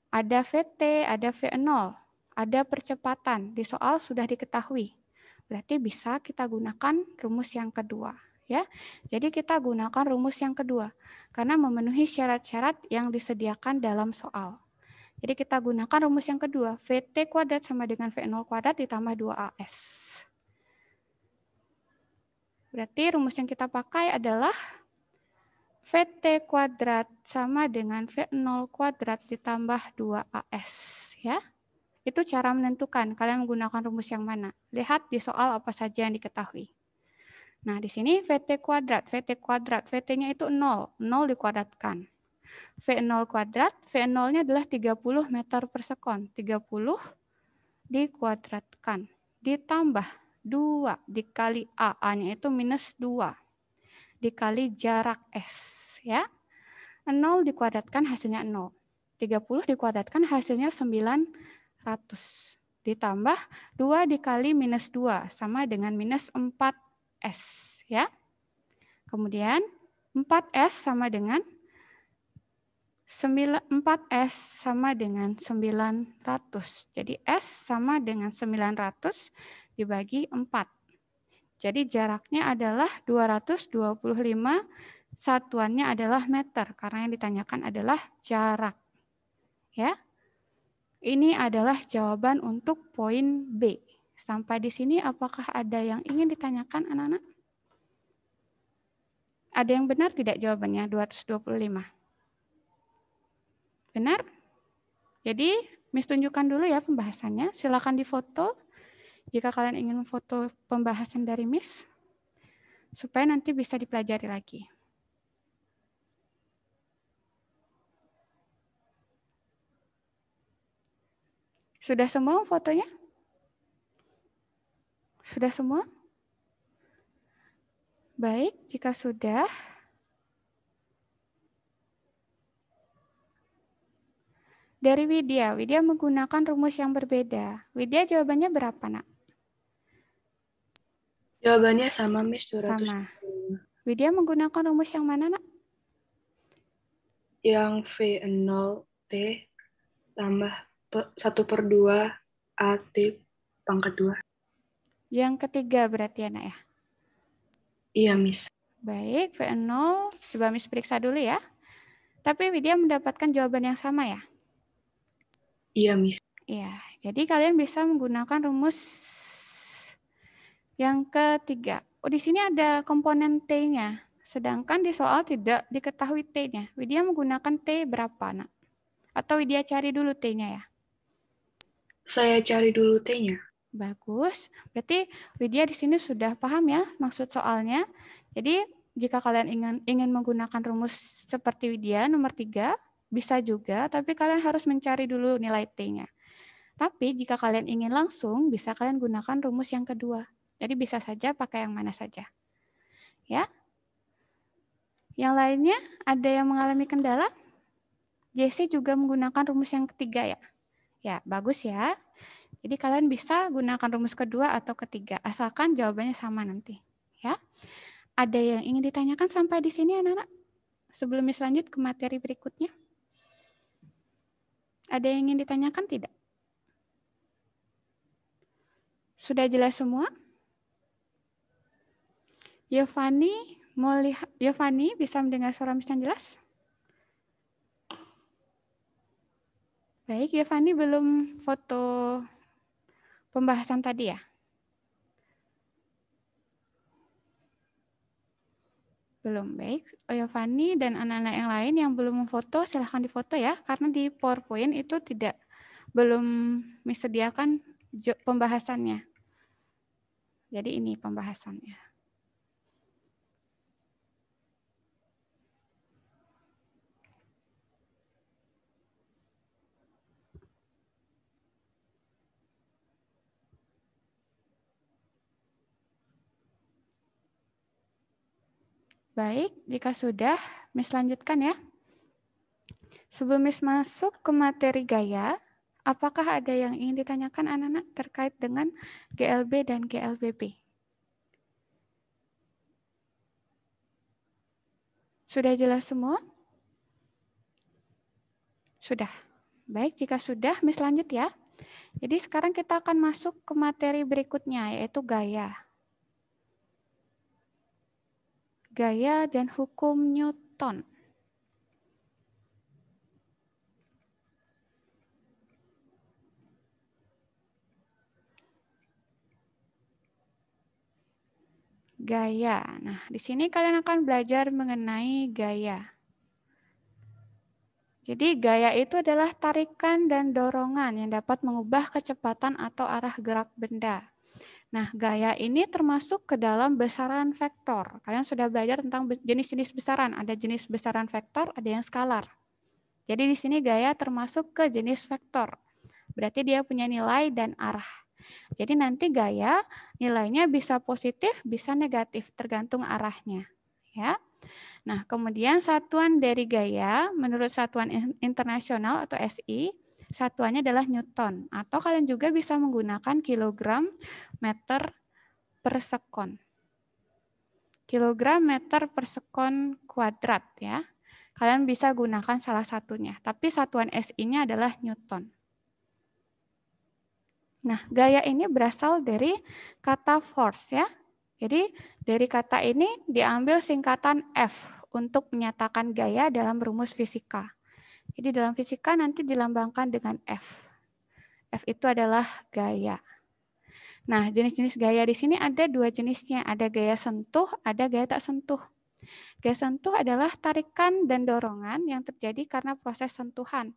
ada VT, ada V0, ada percepatan di soal sudah diketahui. Berarti bisa kita gunakan rumus yang kedua, ya. Jadi kita gunakan rumus yang kedua karena memenuhi syarat-syarat yang disediakan dalam soal. Jadi kita gunakan rumus yang kedua, VT kuadrat sama dengan V0 kuadrat ditambah 2AS. Berarti rumus yang kita pakai adalah VT kuadrat sama dengan V0 kuadrat ditambah 2AS. ya. Itu cara menentukan kalian menggunakan rumus yang mana. Lihat di soal apa saja yang diketahui. Nah, di sini VT kuadrat, VT kuadrat, VT-nya itu 0, 0 dikuadratkan. V0 kuadrat, V0-nya adalah 30 meter per sekon. 30 dikuadratkan. Ditambah 2 dikali A, A-nya itu minus 2 dikali jarak S. ya. 0 dikuadratkan hasilnya 0. 30 dikuadratkan hasilnya 900. Ditambah 2 dikali minus 2 sama dengan minus 4S. ya. Kemudian 4S sama dengan 4S sama dengan 900. Jadi S sama dengan 900 dibagi 4. Jadi jaraknya adalah 225, satuannya adalah meter, karena yang ditanyakan adalah jarak. Ya, Ini adalah jawaban untuk poin B. Sampai di sini apakah ada yang ingin ditanyakan anak-anak? Ada yang benar tidak jawabannya 225? Benar? Jadi, Miss tunjukkan dulu ya pembahasannya. Silakan difoto jika kalian ingin foto pembahasan dari Miss, supaya nanti bisa dipelajari lagi. Sudah semua fotonya? Sudah semua? Baik, jika sudah, dari Widya. Widya menggunakan rumus yang berbeda. Widya jawabannya berapa, nak? Jawabannya sama, Miss. 200. Sama. Widya menggunakan rumus yang mana, nak? Yang V0 T tambah 1 per 2 T pangkat 2. Yang ketiga berarti ya, ya? Iya, Miss. Baik, V0 coba Miss periksa dulu ya. Tapi Widya mendapatkan jawaban yang sama ya? Iya, Miss. Iya, jadi kalian bisa menggunakan rumus yang ketiga, oh, di sini ada komponen T-nya. Sedangkan di soal tidak diketahui T-nya. Widya menggunakan T berapa, nak? Atau Widya cari dulu T-nya ya? Saya cari dulu T-nya. Bagus. Berarti Widya di sini sudah paham ya maksud soalnya. Jadi jika kalian ingin ingin menggunakan rumus seperti Widya nomor tiga bisa juga, tapi kalian harus mencari dulu nilai T-nya. Tapi jika kalian ingin langsung bisa kalian gunakan rumus yang kedua. Jadi bisa saja pakai yang mana saja. Ya. Yang lainnya ada yang mengalami kendala? JC juga menggunakan rumus yang ketiga ya. Ya, bagus ya. Jadi kalian bisa gunakan rumus kedua atau ketiga asalkan jawabannya sama nanti, ya. Ada yang ingin ditanyakan sampai di sini anak-anak? Sebelum Miss lanjut ke materi berikutnya. Ada yang ingin ditanyakan tidak? Sudah jelas semua? Yovani, mau lihat Yovani bisa mendengar suara Miss yang jelas? Baik, Yovani belum foto pembahasan tadi ya? Belum, baik. Yovani oh, dan anak-anak yang lain yang belum memfoto silahkan difoto ya, karena di PowerPoint itu tidak belum disediakan pembahasannya. Jadi ini pembahasannya. Baik, jika sudah, Miss lanjutkan ya. Sebelum Miss masuk ke materi gaya, apakah ada yang ingin ditanyakan anak-anak terkait dengan GLB dan GLBP? Sudah jelas semua? Sudah. Baik, jika sudah, Miss lanjut ya. Jadi sekarang kita akan masuk ke materi berikutnya, yaitu gaya. gaya dan hukum Newton. Gaya. Nah, di sini kalian akan belajar mengenai gaya. Jadi gaya itu adalah tarikan dan dorongan yang dapat mengubah kecepatan atau arah gerak benda. Nah, gaya ini termasuk ke dalam besaran vektor. Kalian sudah belajar tentang jenis-jenis besaran. Ada jenis besaran vektor, ada yang skalar. Jadi di sini gaya termasuk ke jenis vektor. Berarti dia punya nilai dan arah. Jadi nanti gaya nilainya bisa positif, bisa negatif, tergantung arahnya. Ya. Nah, kemudian satuan dari gaya menurut satuan internasional atau SI satuannya adalah Newton. Atau kalian juga bisa menggunakan kilogram meter per sekon. Kilogram meter per sekon kuadrat ya. Kalian bisa gunakan salah satunya. Tapi satuan SI-nya adalah Newton. Nah, gaya ini berasal dari kata force ya. Jadi dari kata ini diambil singkatan F untuk menyatakan gaya dalam rumus fisika. Jadi dalam fisika nanti dilambangkan dengan F. F itu adalah gaya. Nah, jenis-jenis gaya di sini ada dua jenisnya. Ada gaya sentuh, ada gaya tak sentuh. Gaya sentuh adalah tarikan dan dorongan yang terjadi karena proses sentuhan.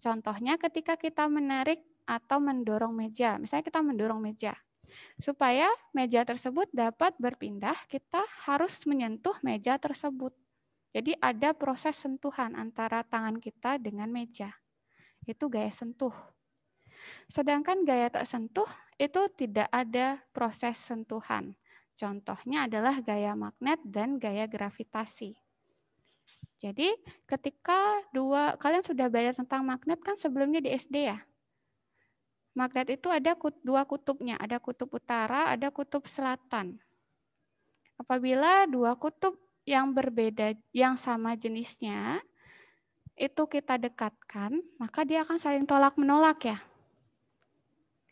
Contohnya ketika kita menarik atau mendorong meja. Misalnya kita mendorong meja. Supaya meja tersebut dapat berpindah, kita harus menyentuh meja tersebut. Jadi ada proses sentuhan antara tangan kita dengan meja. Itu gaya sentuh. Sedangkan gaya tak sentuh itu tidak ada proses sentuhan. Contohnya adalah gaya magnet dan gaya gravitasi. Jadi ketika dua kalian sudah belajar tentang magnet kan sebelumnya di SD ya. Magnet itu ada dua kutubnya, ada kutub utara, ada kutub selatan. Apabila dua kutub yang berbeda, yang sama jenisnya, itu kita dekatkan, maka dia akan saling tolak-menolak ya.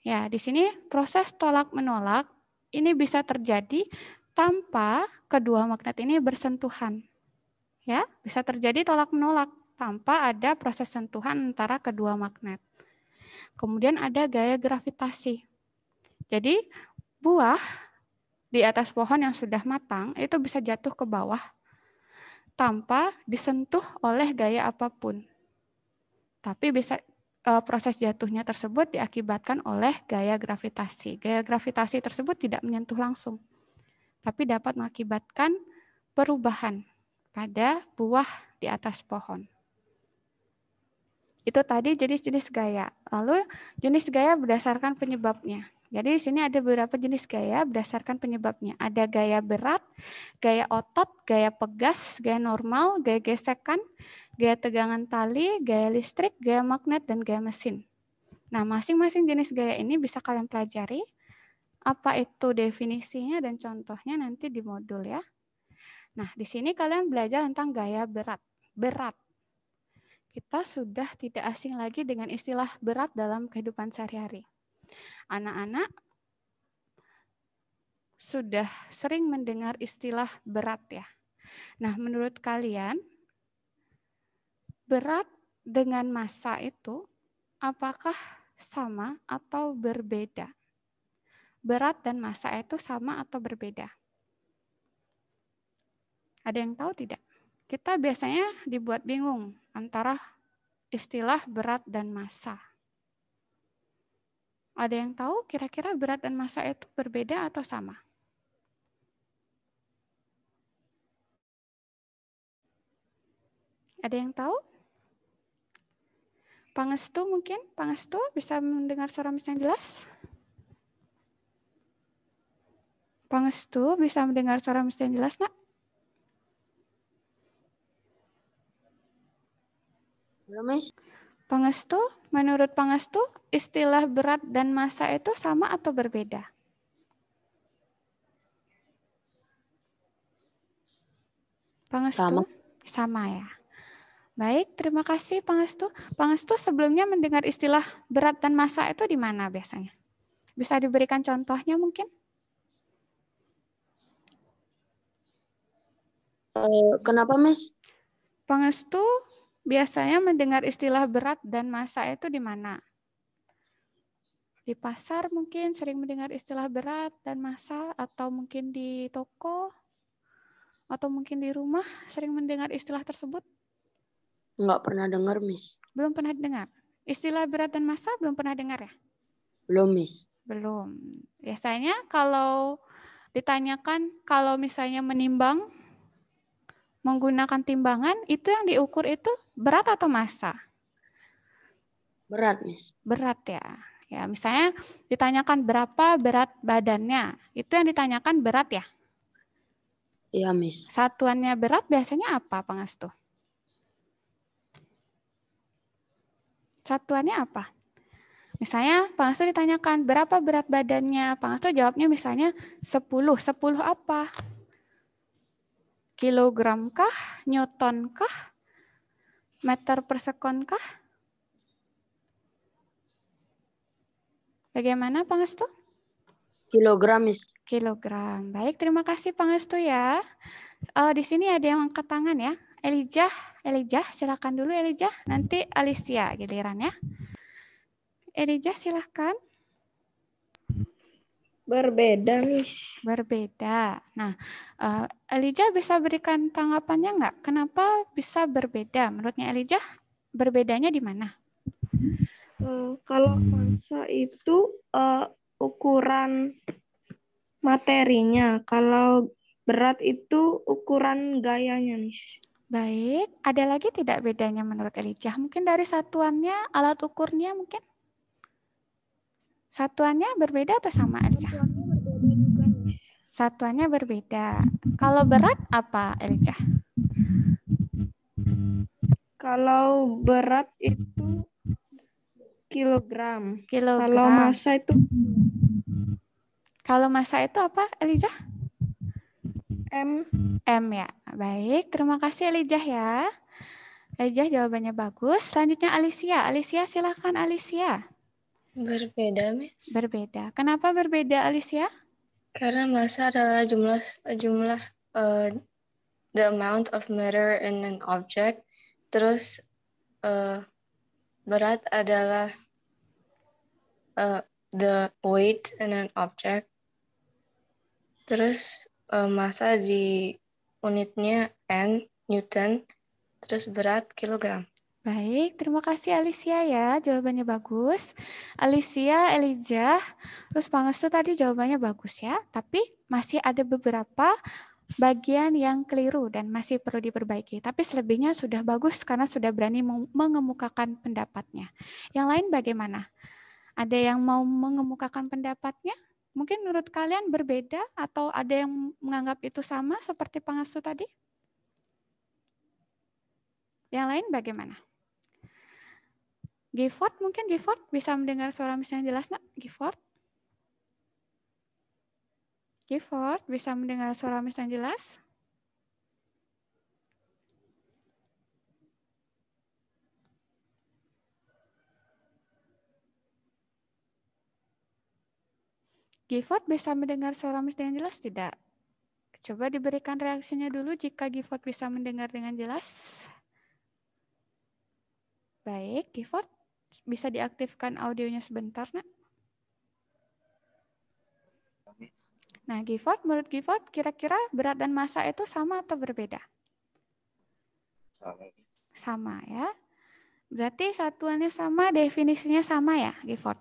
Ya, di sini proses tolak-menolak ini bisa terjadi tanpa kedua magnet ini bersentuhan. Ya, bisa terjadi tolak-menolak tanpa ada proses sentuhan antara kedua magnet. Kemudian ada gaya gravitasi. Jadi, buah di atas pohon yang sudah matang itu bisa jatuh ke bawah tanpa disentuh oleh gaya apapun. Tapi bisa e, proses jatuhnya tersebut diakibatkan oleh gaya gravitasi. Gaya gravitasi tersebut tidak menyentuh langsung, tapi dapat mengakibatkan perubahan pada buah di atas pohon. Itu tadi jenis-jenis gaya. Lalu jenis gaya berdasarkan penyebabnya. Jadi di sini ada beberapa jenis gaya berdasarkan penyebabnya. Ada gaya berat, gaya otot, gaya pegas, gaya normal, gaya gesekan, gaya tegangan tali, gaya listrik, gaya magnet, dan gaya mesin. Nah, masing-masing jenis gaya ini bisa kalian pelajari. Apa itu definisinya dan contohnya nanti di modul ya. Nah, di sini kalian belajar tentang gaya berat. Berat kita sudah tidak asing lagi dengan istilah berat dalam kehidupan sehari-hari. Anak-anak sudah sering mendengar istilah berat ya. Nah, menurut kalian berat dengan massa itu apakah sama atau berbeda? Berat dan massa itu sama atau berbeda? Ada yang tahu tidak? Kita biasanya dibuat bingung antara istilah berat dan massa. Ada yang tahu kira-kira berat dan masa itu berbeda atau sama? Ada yang tahu? Pangestu mungkin? Pangestu bisa mendengar suara Miss jelas? Pangestu bisa mendengar suara Miss jelas, nak? Belum, Miss. Pangestu, menurut Pangestu, istilah berat dan masa itu sama atau berbeda? Pangestu? Sama. Sama ya. Baik, terima kasih Pangestu. Pangestu sebelumnya mendengar istilah berat dan masa itu di mana biasanya? Bisa diberikan contohnya mungkin? Eh, kenapa, Mas? Pangestu biasanya mendengar istilah berat dan masa itu di mana? Di pasar mungkin sering mendengar istilah berat dan masa atau mungkin di toko atau mungkin di rumah sering mendengar istilah tersebut? Enggak pernah dengar, Miss. Belum pernah dengar. Istilah berat dan masa belum pernah dengar ya? Belum, Miss. Belum. Biasanya kalau ditanyakan kalau misalnya menimbang menggunakan timbangan itu yang diukur itu berat atau massa? Berat, Miss. Berat ya. Ya, misalnya ditanyakan berapa berat badannya, itu yang ditanyakan berat ya? Iya, Miss. Satuannya berat biasanya apa, Pangestu? Satuannya apa? Misalnya Pangestu ditanyakan berapa berat badannya, Pangestu jawabnya misalnya 10. 10 apa? Kilogram kah? Newton kah? Meter per sekon kah? Bagaimana Pangestu? Kilogram, is. Kilogram. Baik, terima kasih Pangestu ya. Uh, di sini ada yang angkat tangan ya. Elijah, Elijah, silakan dulu Elijah. Nanti Alicia giliran ya. Elijah, silakan. Berbeda, Miss. Berbeda. Nah, uh, Elijah bisa berikan tanggapannya nggak? Kenapa bisa berbeda? Menurutnya Elijah, berbedanya di mana? Uh, kalau masa itu uh, ukuran materinya, kalau berat itu ukuran gayanya, nih. Baik, ada lagi tidak bedanya menurut Elijah? Mungkin dari satuannya, alat ukurnya mungkin? Satuannya berbeda atau sama, Elca? Satuannya berbeda. Kalau berat apa, Elca? Kalau berat itu kilogram. kilogram. Kalau masa itu Kalau masa itu apa, Elijah? M. M ya. Baik, terima kasih Elijah ya. Elijah jawabannya bagus. Selanjutnya Alicia. Alicia silakan Alicia. Berbeda, Miss. Berbeda. Kenapa berbeda, Alicia? Karena masa adalah jumlah jumlah uh, the amount of matter in an object. Terus uh, berat adalah uh, the weight in an object. Terus uh, masa di unitnya n Newton. Terus berat kilogram. Baik, terima kasih Alicia ya, jawabannya bagus. Alicia, Elijah, terus Pangestu tadi jawabannya bagus ya, tapi masih ada beberapa bagian yang keliru dan masih perlu diperbaiki. Tapi selebihnya sudah bagus karena sudah berani mengemukakan pendapatnya. Yang lain bagaimana? Ada yang mau mengemukakan pendapatnya? Mungkin menurut kalian berbeda atau ada yang menganggap itu sama seperti Pangestu tadi? Yang lain bagaimana? Gifford mungkin Gifford bisa mendengar suara misalnya jelas nak Gifford Gifford bisa mendengar suara misalnya jelas Gifford bisa mendengar suara Miss dengan jelas tidak? Coba diberikan reaksinya dulu jika Gifford bisa mendengar dengan jelas. Baik, Gifford bisa diaktifkan audionya sebentar, nak? Nah, Gifford, menurut Gifford, kira-kira berat dan masa itu sama atau berbeda? Sama. Sama ya. Berarti satuannya sama, definisinya sama ya, Gifford?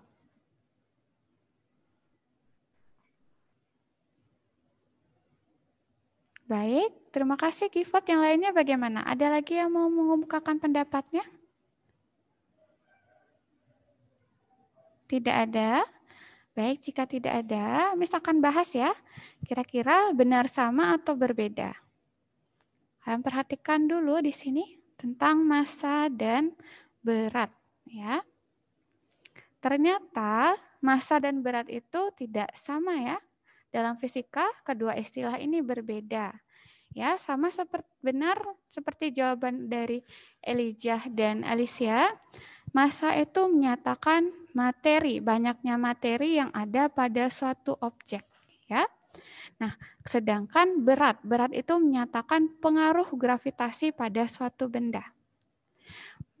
Baik, terima kasih Gifford. Yang lainnya bagaimana? Ada lagi yang mau mengemukakan pendapatnya? Tidak ada. Baik, jika tidak ada, misalkan bahas ya. Kira-kira benar sama atau berbeda. Kalian perhatikan dulu di sini tentang massa dan berat ya. Ternyata massa dan berat itu tidak sama ya. Dalam fisika kedua istilah ini berbeda. Ya, sama seperti benar seperti jawaban dari Elijah dan Alicia. Massa itu menyatakan materi, banyaknya materi yang ada pada suatu objek, ya. Nah, sedangkan berat, berat itu menyatakan pengaruh gravitasi pada suatu benda.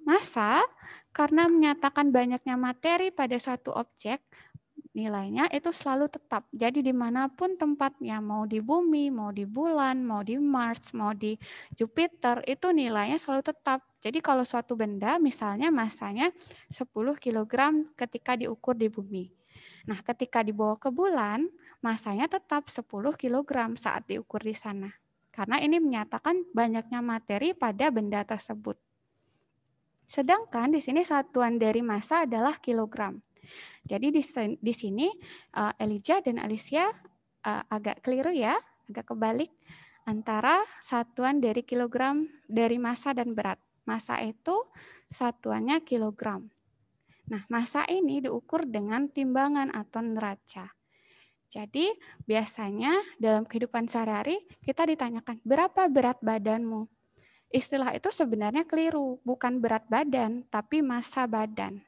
Masa karena menyatakan banyaknya materi pada suatu objek, nilainya itu selalu tetap. Jadi dimanapun tempatnya, mau di bumi, mau di bulan, mau di Mars, mau di Jupiter, itu nilainya selalu tetap. Jadi kalau suatu benda misalnya masanya 10 kg ketika diukur di bumi. Nah ketika dibawa ke bulan, masanya tetap 10 kg saat diukur di sana. Karena ini menyatakan banyaknya materi pada benda tersebut. Sedangkan di sini satuan dari massa adalah kilogram. Jadi di, di sini uh, Elijah dan Alicia uh, eh, agak keliru ya, agak kebalik antara satuan dari kilogram dari massa dan berat. Massa itu satuannya kilogram. Nah, massa ini diukur dengan timbangan atau neraca. Jadi, biasanya dalam kehidupan sehari-hari kita ditanyakan, berapa berat badanmu? Istilah itu sebenarnya keliru, bukan berat badan, tapi massa badan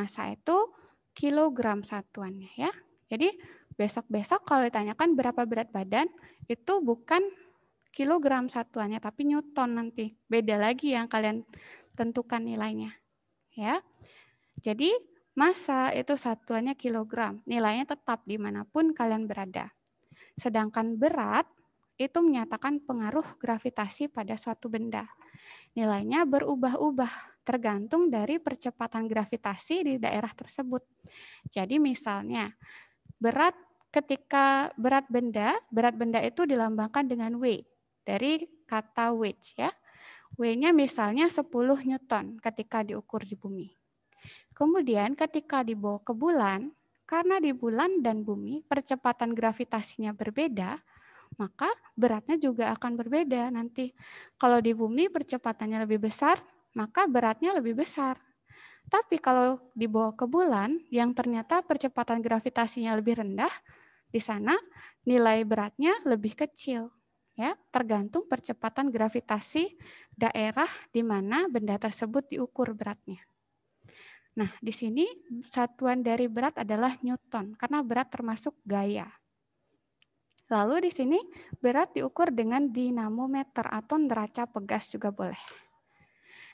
massa itu kilogram satuannya ya. Jadi besok-besok kalau ditanyakan berapa berat badan itu bukan kilogram satuannya tapi newton nanti. Beda lagi yang kalian tentukan nilainya. Ya. Jadi massa itu satuannya kilogram. Nilainya tetap dimanapun kalian berada. Sedangkan berat itu menyatakan pengaruh gravitasi pada suatu benda. Nilainya berubah-ubah tergantung dari percepatan gravitasi di daerah tersebut. Jadi misalnya berat ketika berat benda, berat benda itu dilambangkan dengan W dari kata weight ya. W-nya misalnya 10 Newton ketika diukur di bumi. Kemudian ketika dibawa ke bulan, karena di bulan dan bumi percepatan gravitasinya berbeda, maka beratnya juga akan berbeda nanti. Kalau di bumi percepatannya lebih besar, maka beratnya lebih besar. Tapi kalau dibawa ke bulan yang ternyata percepatan gravitasinya lebih rendah, di sana nilai beratnya lebih kecil. Ya, tergantung percepatan gravitasi daerah di mana benda tersebut diukur beratnya. Nah, di sini satuan dari berat adalah Newton karena berat termasuk gaya. Lalu di sini berat diukur dengan dinamometer atau neraca pegas juga boleh.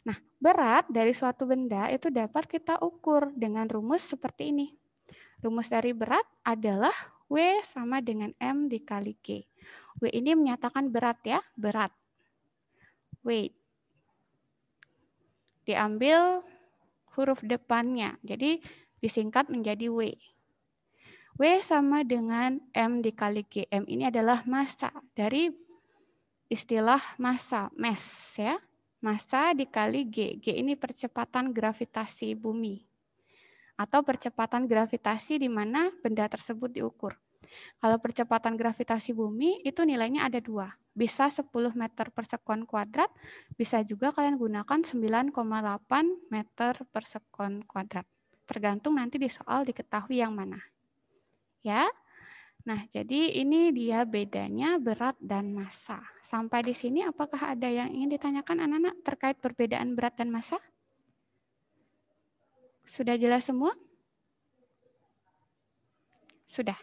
Nah, berat dari suatu benda itu dapat kita ukur dengan rumus seperti ini. Rumus dari berat adalah W sama dengan M dikali G. W ini menyatakan berat ya, berat. Weight. Diambil huruf depannya. Jadi disingkat menjadi W. W sama dengan M dikali G. M ini adalah massa dari istilah massa, mass ya masa dikali G. G ini percepatan gravitasi bumi atau percepatan gravitasi di mana benda tersebut diukur. Kalau percepatan gravitasi bumi itu nilainya ada dua. Bisa 10 meter per sekon kuadrat, bisa juga kalian gunakan 9,8 meter per sekon kuadrat. Tergantung nanti di soal diketahui yang mana. Ya, Nah, jadi ini dia bedanya berat dan massa. Sampai di sini apakah ada yang ingin ditanyakan anak-anak terkait perbedaan berat dan massa? Sudah jelas semua? Sudah.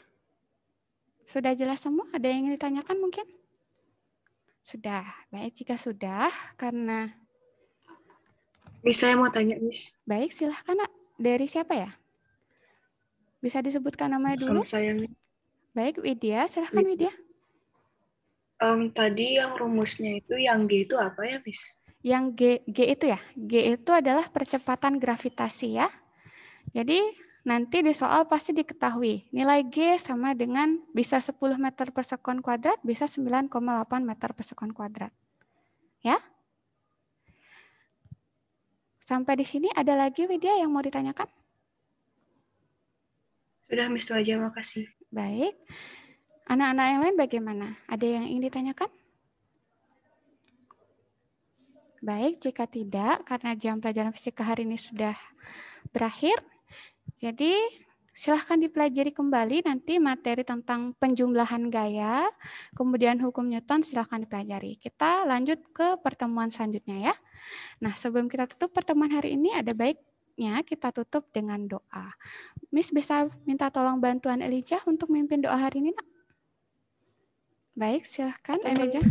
Sudah jelas semua? Ada yang ingin ditanyakan mungkin? Sudah. Baik, jika sudah, karena... bisa saya mau tanya, Miss. Baik, silahkan, Nak. Dari siapa ya? Bisa disebutkan namanya dulu? Kalau saya, Miss. Baik, Widya. Silahkan, Widya. Um, tadi yang rumusnya itu, yang G itu apa ya, Miss? Yang G, G itu ya? G itu adalah percepatan gravitasi ya. Jadi nanti di soal pasti diketahui. Nilai G sama dengan bisa 10 meter per sekon kuadrat, bisa 9,8 meter per sekon kuadrat. Ya? Sampai di sini ada lagi Widya yang mau ditanyakan? Sudah, Miss itu aja. Makasih. Baik. Anak-anak yang lain bagaimana? Ada yang ingin ditanyakan? Baik, jika tidak, karena jam pelajaran fisika hari ini sudah berakhir, jadi silahkan dipelajari kembali nanti materi tentang penjumlahan gaya, kemudian hukum Newton silahkan dipelajari. Kita lanjut ke pertemuan selanjutnya ya. Nah, sebelum kita tutup pertemuan hari ini, ada baik Selanjutnya kita tutup dengan doa. Miss bisa minta tolong bantuan Elijah untuk memimpin doa hari ini, nak? Baik, silahkan Elijah.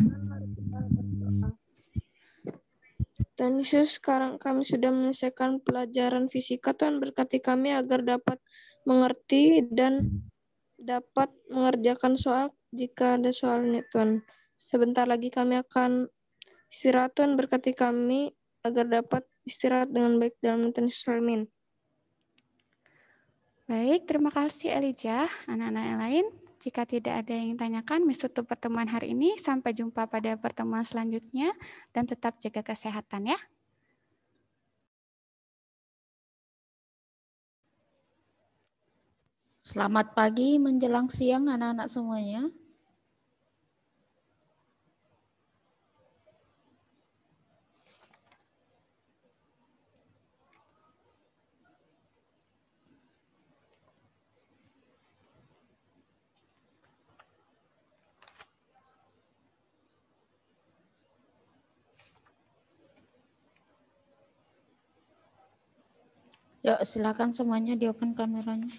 Tuhan Yesus, sekarang kami sudah menyelesaikan pelajaran fisika. Tuhan berkati kami agar dapat mengerti dan dapat mengerjakan soal jika ada soalnya, Tuhan. Sebentar lagi kami akan istirahat, Tuhan berkati kami agar dapat istirahat dengan baik dalam menonton cermin. Baik, terima kasih Elijah, anak-anak yang lain. Jika tidak ada yang tanyakan, Miss tutup pertemuan hari ini. Sampai jumpa pada pertemuan selanjutnya dan tetap jaga kesehatan ya. Selamat pagi menjelang siang anak-anak semuanya. Yuk, ya, silakan semuanya di open kameranya.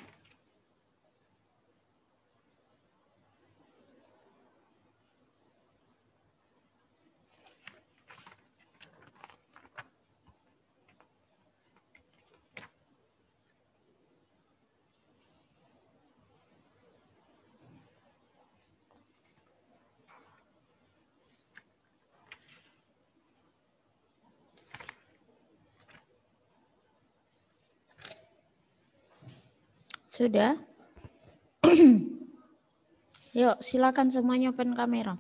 Sudah? Yuk, silakan semuanya open kamera.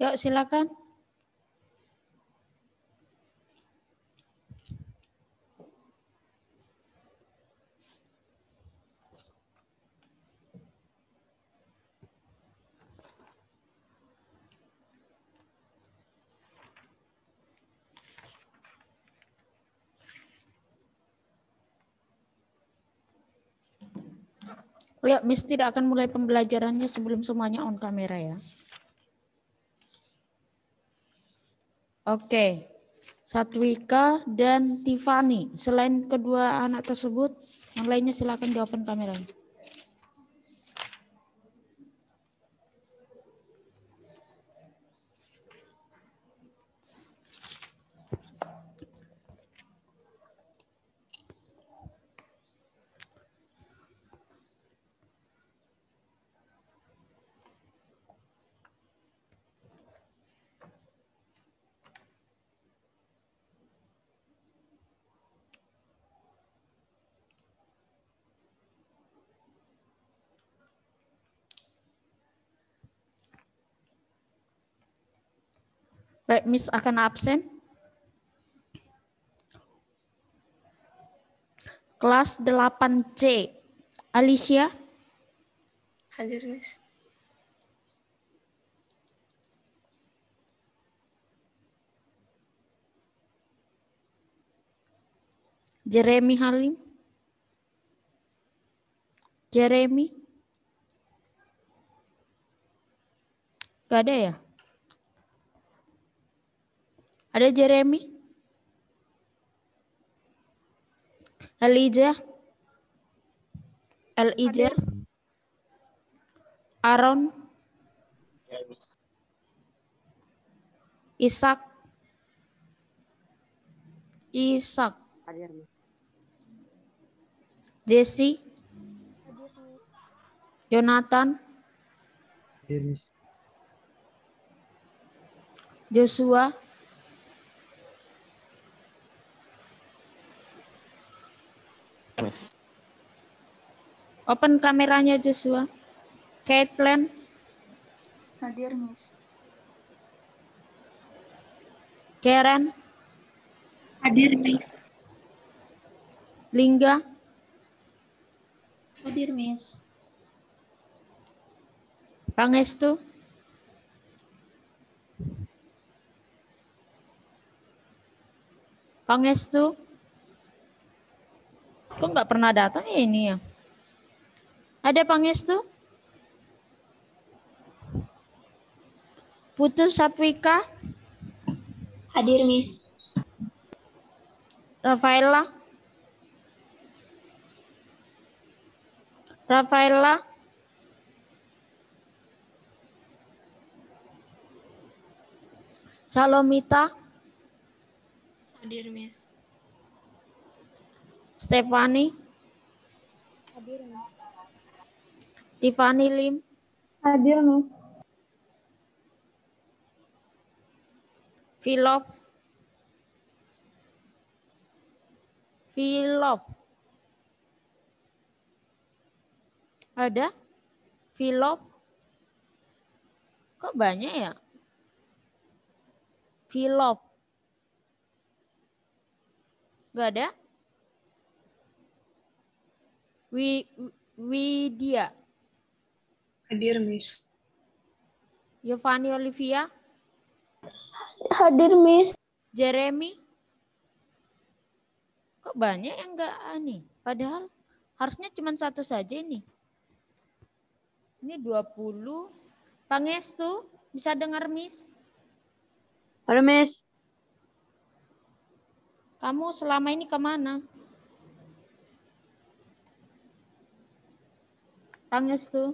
Yuk silakan. Lihat, Miss tidak akan mulai pembelajarannya sebelum semuanya on kamera ya. Oke. Satwika dan Tiffany. Selain kedua anak tersebut, yang lainnya silakan di open kameranya. Baik, Miss akan absen. Kelas 8C. Alicia. Hadir, Miss. Jeremy Halim. Jeremy. Gak ada ya? Ada Jeremy? Elijah? Elijah? Aaron? Isaac? Isaac? Jesse? Jonathan? Joshua? Open kameranya Joshua. Caitlin. Hadir, Miss. Karen. Hadir, Miss. Lingga. Hadir, Miss. Pangestu. Pangestu. Kok nggak pernah datang ya ini ya? Ada tuh Putus Satwika? Hadir, Miss. Rafaela? Rafaela? Salomita? Hadir, Miss. Stefani? Hadir, Mas. Tiffany Lim? Hadir, Mas. Philop? Philop. Ada? Philop? Kok banyak ya? Philop. Gak ada? Widia Widya. Hadir, Miss. Yovani Olivia. Hadir, Miss. Jeremy. Kok banyak yang enggak aneh, Padahal harusnya cuma satu saja ini. Ini 20. Pangestu, bisa dengar, Miss? Halo, Miss. Kamu selama ini kemana? Hanges tuh.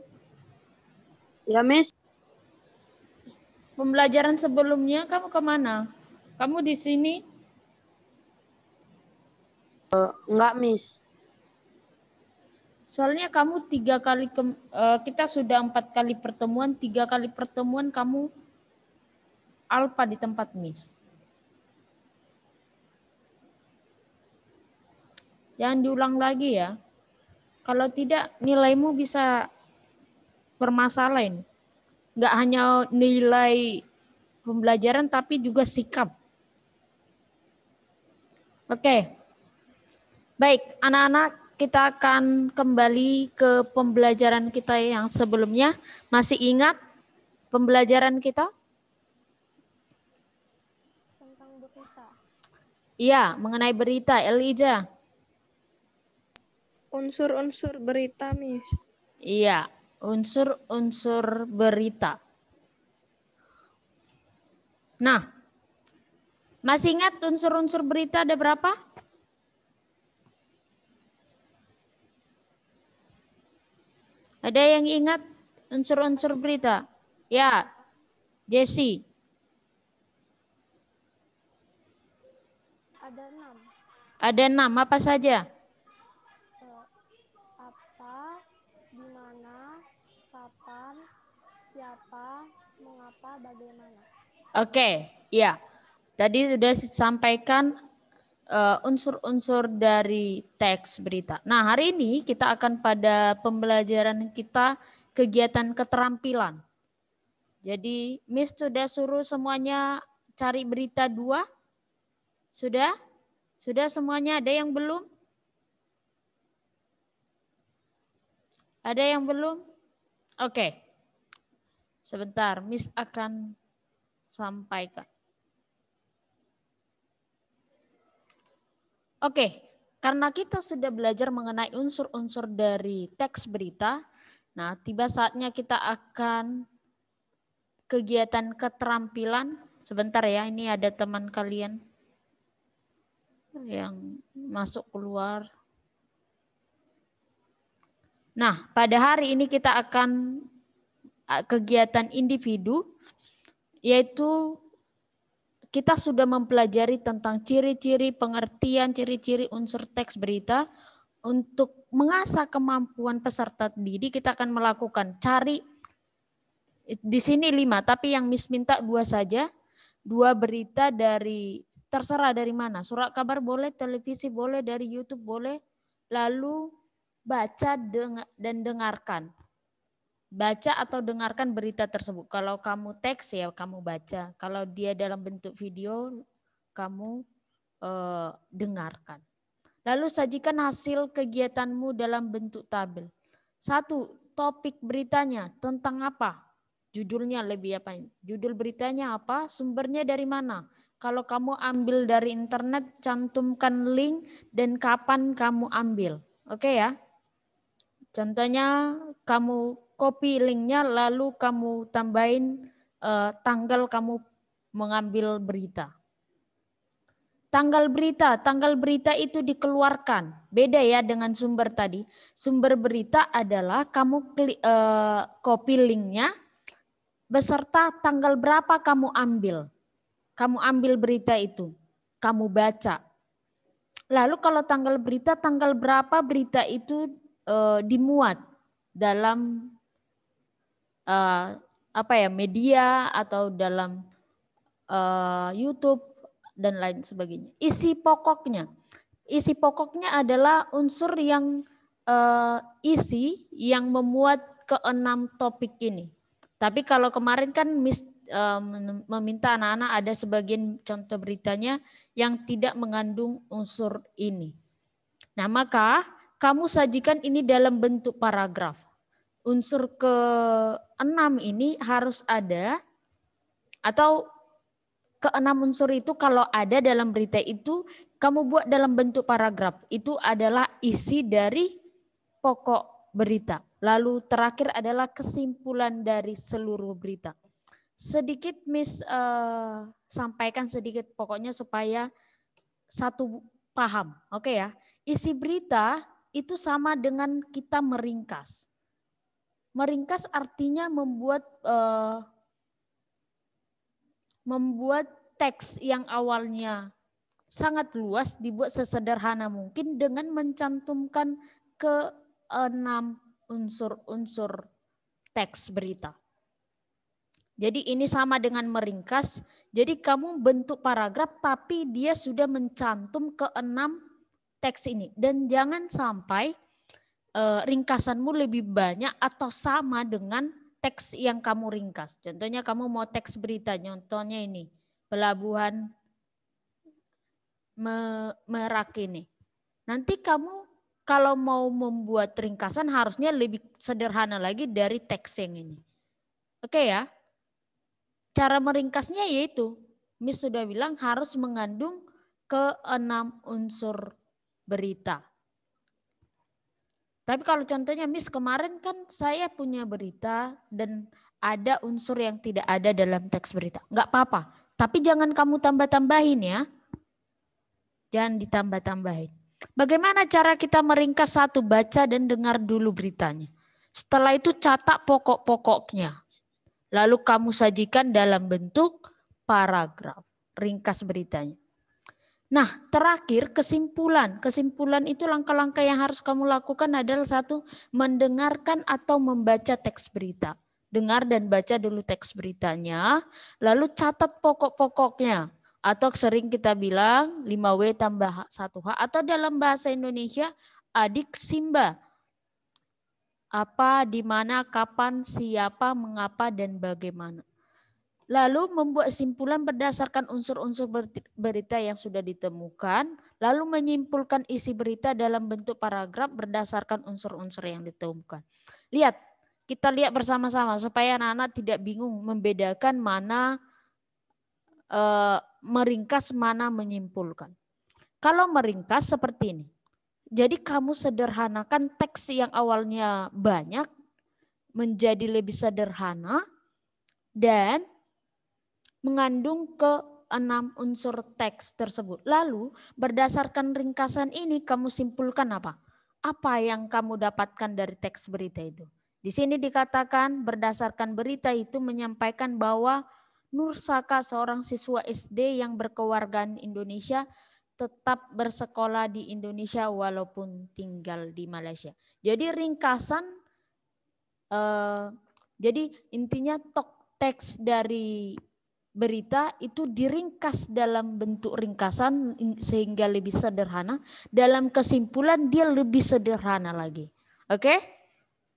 Ya, Miss. Pembelajaran sebelumnya kamu kemana? Kamu di sini? Uh, enggak, Miss. Soalnya kamu tiga kali ke, uh, kita sudah empat kali pertemuan, tiga kali pertemuan kamu alpa di tempat Miss. Jangan diulang lagi ya. Kalau tidak nilaimu bisa bermasalah ini. Nggak hanya nilai pembelajaran tapi juga sikap. Oke. Baik, anak-anak kita akan kembali ke pembelajaran kita yang sebelumnya. Masih ingat pembelajaran kita? Tentang berita. Iya, mengenai berita. Eliza. Unsur-unsur berita, Miss. Iya, unsur-unsur berita. Nah, masih ingat unsur-unsur berita ada berapa? Ada yang ingat unsur-unsur berita? Ya, Jesse. Ada enam. Ada enam, apa saja? Oke, ya Tadi sudah sampaikan eh, unsur-unsur uh, unsur -unsur dari teks berita. Nah, hari ini kita akan pada pembelajaran kita kegiatan keterampilan. Jadi, Miss sudah suruh semuanya cari berita dua? Sudah? Sudah semuanya? Ada yang belum? Ada yang belum? Oke. Sebentar, Miss akan sampaikan. Oke, karena kita sudah belajar mengenai unsur-unsur dari teks berita, nah tiba saatnya kita akan kegiatan keterampilan. Sebentar ya, ini ada teman kalian yang masuk keluar. Nah, pada hari ini kita akan kegiatan individu yaitu kita sudah mempelajari tentang ciri-ciri pengertian ciri-ciri unsur teks berita untuk mengasah kemampuan peserta didik kita akan melakukan cari di sini lima tapi yang Miss minta dua saja dua berita dari terserah dari mana surat kabar boleh televisi boleh dari YouTube boleh lalu baca dan dengarkan baca atau dengarkan berita tersebut. Kalau kamu teks ya kamu baca. Kalau dia dalam bentuk video kamu eh, dengarkan. Lalu sajikan hasil kegiatanmu dalam bentuk tabel. Satu, topik beritanya tentang apa? Judulnya lebih apa? Judul beritanya apa? Sumbernya dari mana? Kalau kamu ambil dari internet, cantumkan link dan kapan kamu ambil. Oke okay ya? Contohnya kamu copy linknya lalu kamu tambahin uh, tanggal kamu mengambil berita. Tanggal berita, tanggal berita itu dikeluarkan. Beda ya dengan sumber tadi. Sumber berita adalah kamu klik, uh, copy linknya beserta tanggal berapa kamu ambil. Kamu ambil berita itu, kamu baca. Lalu kalau tanggal berita, tanggal berapa berita itu uh, dimuat dalam uh, apa ya media atau dalam uh, YouTube dan lain sebagainya. Isi pokoknya, isi pokoknya adalah unsur yang uh, isi yang memuat keenam topik ini. Tapi kalau kemarin kan mis, uh, meminta anak-anak ada sebagian contoh beritanya yang tidak mengandung unsur ini. Nah maka kamu sajikan ini dalam bentuk paragraf unsur ke enam ini harus ada atau ke enam unsur itu kalau ada dalam berita itu kamu buat dalam bentuk paragraf. Itu adalah isi dari pokok berita. Lalu terakhir adalah kesimpulan dari seluruh berita. Sedikit Miss uh, eh, sampaikan sedikit pokoknya supaya satu paham. Oke okay ya. Isi berita itu sama dengan kita meringkas. Meringkas artinya membuat uh, membuat teks yang awalnya sangat luas dibuat sesederhana mungkin dengan mencantumkan ke enam unsur-unsur teks berita. Jadi ini sama dengan meringkas. Jadi kamu bentuk paragraf tapi dia sudah mencantum ke enam teks ini. Dan jangan sampai Eh, ringkasanmu lebih banyak atau sama dengan teks yang kamu ringkas. Contohnya kamu mau teks berita, contohnya ini pelabuhan Merak ini. Nanti kamu kalau mau membuat ringkasan harusnya lebih sederhana lagi dari teks yang ini. Oke ya. Cara meringkasnya yaitu, Miss sudah bilang harus mengandung keenam unsur berita. Tapi kalau contohnya Miss kemarin kan saya punya berita dan ada unsur yang tidak ada dalam teks berita. Enggak apa-apa. Tapi jangan kamu tambah-tambahin ya. Jangan ditambah-tambahin. Bagaimana cara kita meringkas satu baca dan dengar dulu beritanya. Setelah itu catat pokok-pokoknya. Lalu kamu sajikan dalam bentuk paragraf ringkas beritanya. Nah, terakhir kesimpulan. Kesimpulan itu langkah-langkah yang harus kamu lakukan adalah satu, mendengarkan atau membaca teks berita. Dengar dan baca dulu teks beritanya, lalu catat pokok-pokoknya. Atau sering kita bilang 5W tambah 1H atau dalam bahasa Indonesia adik Simba. Apa, di mana, kapan, siapa, mengapa, dan bagaimana lalu membuat simpulan berdasarkan unsur-unsur berita yang sudah ditemukan, lalu menyimpulkan isi berita dalam bentuk paragraf berdasarkan unsur-unsur yang ditemukan. Lihat, kita lihat bersama-sama supaya anak-anak tidak bingung membedakan mana e, meringkas, mana menyimpulkan. Kalau meringkas seperti ini. Jadi kamu sederhanakan teks yang awalnya banyak menjadi lebih sederhana dan mengandung ke enam unsur teks tersebut. Lalu berdasarkan ringkasan ini kamu simpulkan apa? Apa yang kamu dapatkan dari teks berita itu? Di sini dikatakan berdasarkan berita itu menyampaikan bahwa Nur Saka seorang siswa SD yang berkewargaan Indonesia tetap bersekolah di Indonesia walaupun tinggal di Malaysia. Jadi ringkasan eh, jadi intinya tok teks dari berita itu diringkas dalam bentuk ringkasan sehingga lebih sederhana. Dalam kesimpulan dia lebih sederhana lagi. Oke? Okay?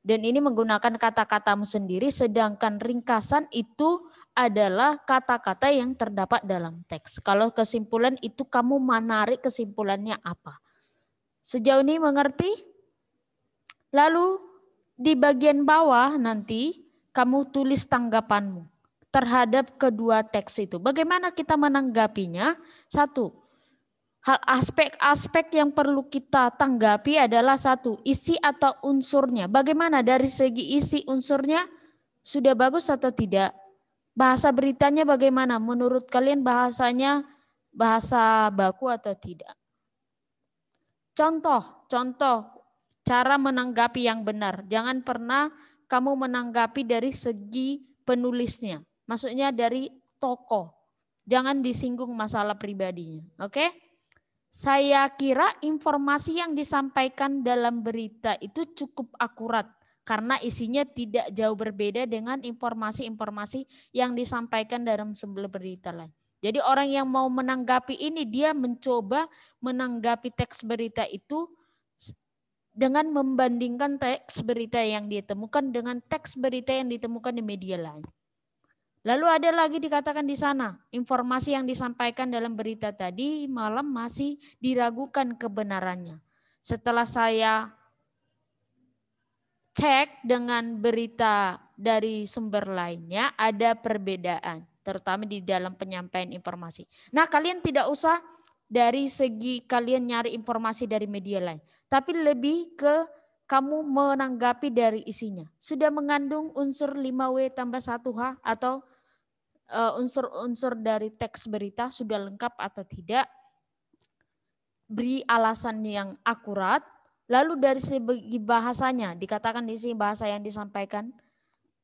Dan ini menggunakan kata-katamu sendiri sedangkan ringkasan itu adalah kata-kata yang terdapat dalam teks. Kalau kesimpulan itu kamu menarik kesimpulannya apa? Sejauh ini mengerti? Lalu di bagian bawah nanti kamu tulis tanggapanmu terhadap kedua teks itu. Bagaimana kita menanggapinya? Satu, hal aspek-aspek yang perlu kita tanggapi adalah satu, isi atau unsurnya. Bagaimana dari segi isi unsurnya sudah bagus atau tidak? Bahasa beritanya bagaimana? Menurut kalian bahasanya bahasa baku atau tidak? Contoh, contoh cara menanggapi yang benar. Jangan pernah kamu menanggapi dari segi penulisnya Maksudnya dari toko Jangan disinggung masalah pribadinya. Oke? Saya kira informasi yang disampaikan dalam berita itu cukup akurat karena isinya tidak jauh berbeda dengan informasi-informasi yang disampaikan dalam sebelah berita lain. Jadi orang yang mau menanggapi ini dia mencoba menanggapi teks berita itu dengan membandingkan teks berita yang ditemukan dengan teks berita yang ditemukan di media lain. Lalu ada lagi dikatakan di sana, informasi yang disampaikan dalam berita tadi malam masih diragukan kebenarannya. Setelah saya cek dengan berita dari sumber lainnya ada perbedaan, terutama di dalam penyampaian informasi. Nah, kalian tidak usah dari segi kalian nyari informasi dari media lain, tapi lebih ke kamu menanggapi dari isinya. Sudah mengandung unsur 5W tambah 1H atau eh, unsur-unsur dari teks berita sudah lengkap atau tidak. Beri alasan yang akurat. Lalu dari segi bahasanya, dikatakan di sini bahasa yang disampaikan,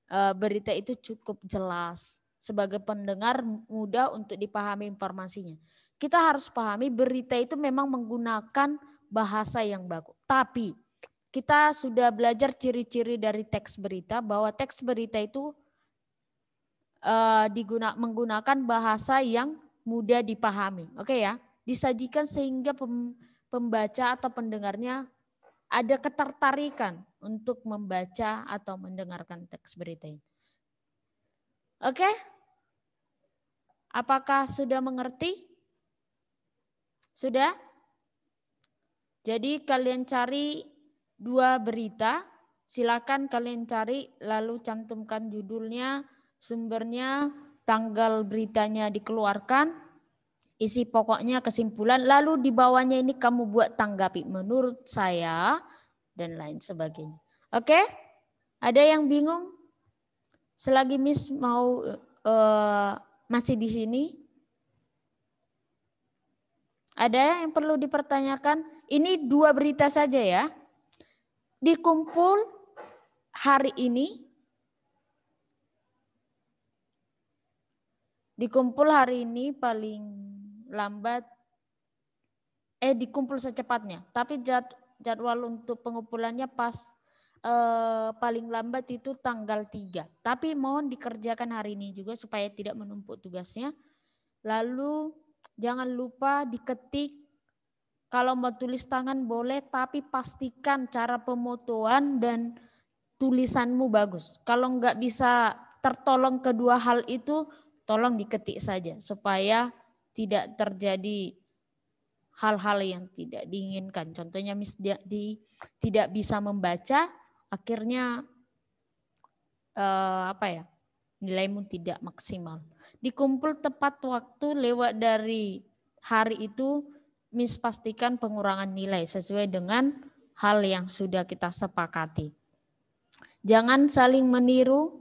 eh, berita itu cukup jelas. Sebagai pendengar mudah untuk dipahami informasinya. Kita harus pahami berita itu memang menggunakan bahasa yang bagus, Tapi kita sudah belajar ciri-ciri dari teks berita bahwa teks berita itu uh, diguna, menggunakan bahasa yang mudah dipahami. Oke okay ya, disajikan sehingga pembaca atau pendengarnya ada ketertarikan untuk membaca atau mendengarkan teks berita ini. Oke? Okay? Apakah sudah mengerti? Sudah? Jadi kalian cari dua berita. Silakan kalian cari lalu cantumkan judulnya, sumbernya, tanggal beritanya dikeluarkan, isi pokoknya kesimpulan, lalu di bawahnya ini kamu buat tanggapi menurut saya dan lain sebagainya. Oke? Okay? Ada yang bingung? Selagi Miss mau uh, masih di sini, ada yang perlu dipertanyakan? Ini dua berita saja ya dikumpul hari ini dikumpul hari ini paling lambat eh dikumpul secepatnya tapi jad, jadwal untuk pengumpulannya pas eh, paling lambat itu tanggal 3 tapi mohon dikerjakan hari ini juga supaya tidak menumpuk tugasnya lalu jangan lupa diketik kalau mau tulis tangan boleh, tapi pastikan cara pemotoan dan tulisanmu bagus. Kalau nggak bisa tertolong kedua hal itu, tolong diketik saja supaya tidak terjadi hal-hal yang tidak diinginkan. Contohnya mis di, tidak bisa membaca, akhirnya eh, apa ya nilaimu tidak maksimal. Dikumpul tepat waktu lewat dari hari itu Miss pastikan pengurangan nilai sesuai dengan hal yang sudah kita sepakati. Jangan saling meniru.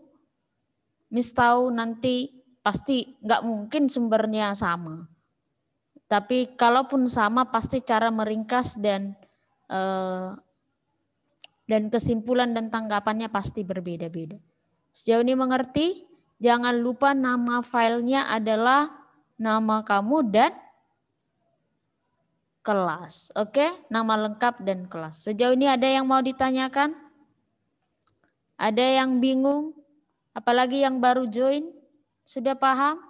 Mis tahu nanti pasti nggak mungkin sumbernya sama. Tapi kalaupun sama pasti cara meringkas dan eh, dan kesimpulan dan tanggapannya pasti berbeda-beda. Sejauh ini mengerti? Jangan lupa nama filenya adalah nama kamu dan kelas. Oke, nama lengkap dan kelas. Sejauh ini ada yang mau ditanyakan? Ada yang bingung? Apalagi yang baru join? Sudah paham?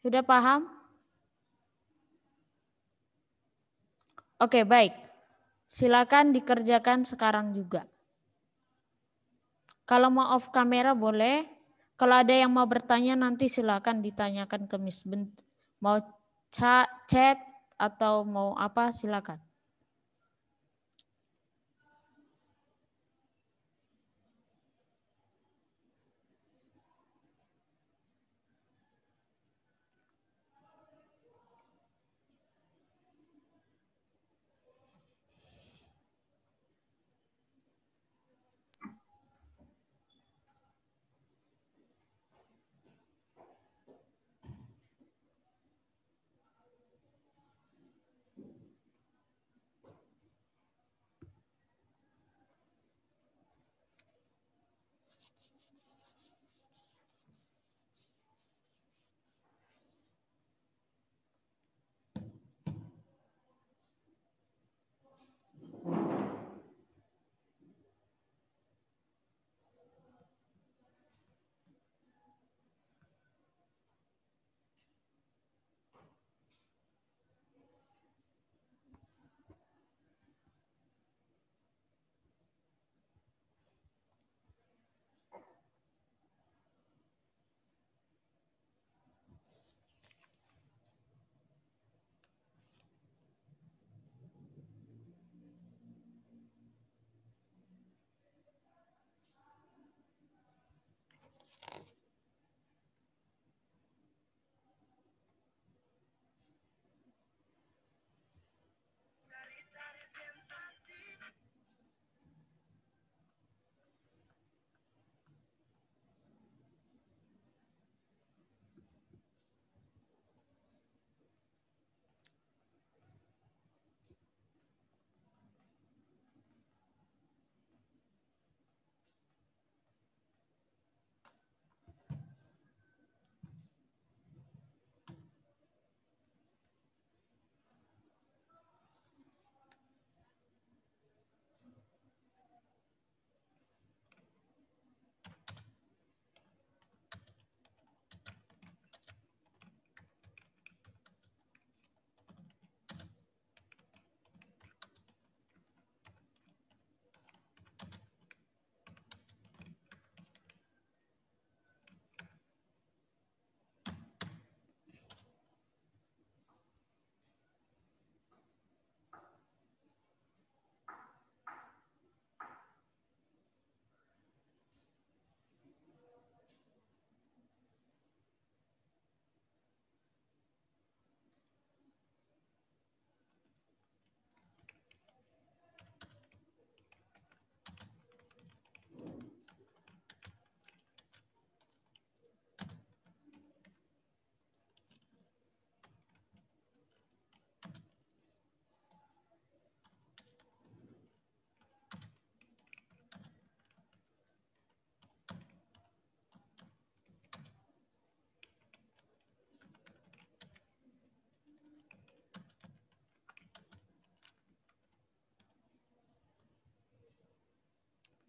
Sudah paham? Oke, baik. Silakan dikerjakan sekarang juga. Kalau mau off kamera boleh. Kalau ada yang mau bertanya nanti silakan ditanyakan ke Miss Bent. Mau chat atau mau apa silakan.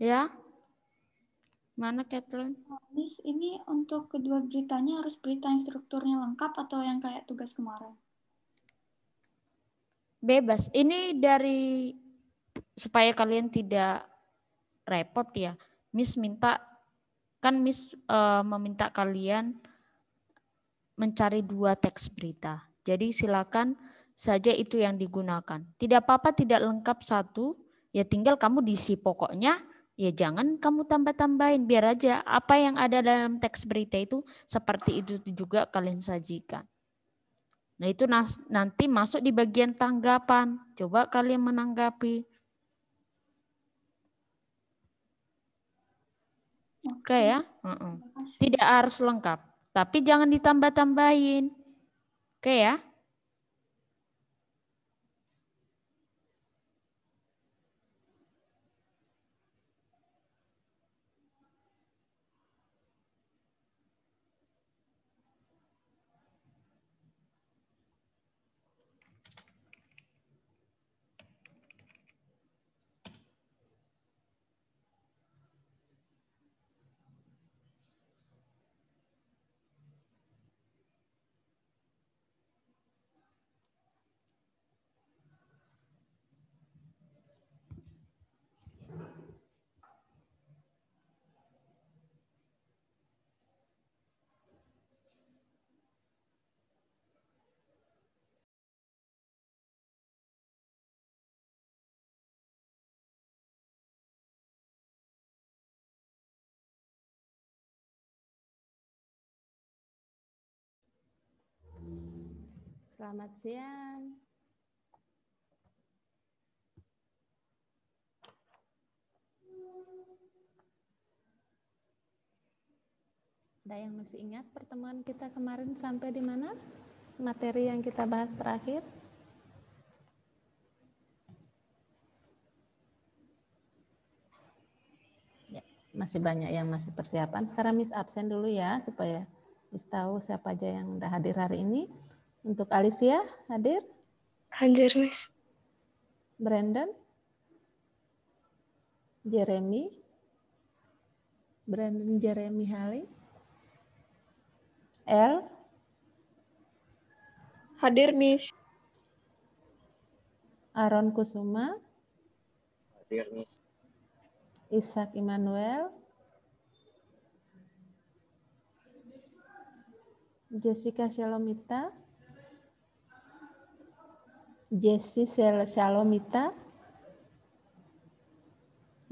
Ya. Mana Kathleen? Miss, ini untuk kedua beritanya harus berita yang strukturnya lengkap atau yang kayak tugas kemarin? Bebas. Ini dari supaya kalian tidak repot ya. Miss minta kan Miss uh, meminta kalian mencari dua teks berita. Jadi silakan saja itu yang digunakan. Tidak apa-apa tidak lengkap satu, ya tinggal kamu diisi pokoknya ya jangan kamu tambah-tambahin biar aja apa yang ada dalam teks berita itu seperti itu juga kalian sajikan. Nah itu nanti masuk di bagian tanggapan. Coba kalian menanggapi. Oke ya, tidak harus lengkap, tapi jangan ditambah-tambahin. Oke ya. Selamat siang. Ada yang masih ingat pertemuan kita kemarin sampai di mana? Materi yang kita bahas terakhir? Ya, masih banyak yang masih persiapan. Sekarang Miss absen dulu ya supaya Miss tahu siapa aja yang udah hadir hari ini. Untuk Alicia, hadir? Hadir, Miss. Brandon? Jeremy? Brandon Jeremy Hale? L? Hadir, Miss. Aaron Kusuma? Hadir, Miss. Isaac Immanuel? Jessica Shalomita? Jesse Salomita.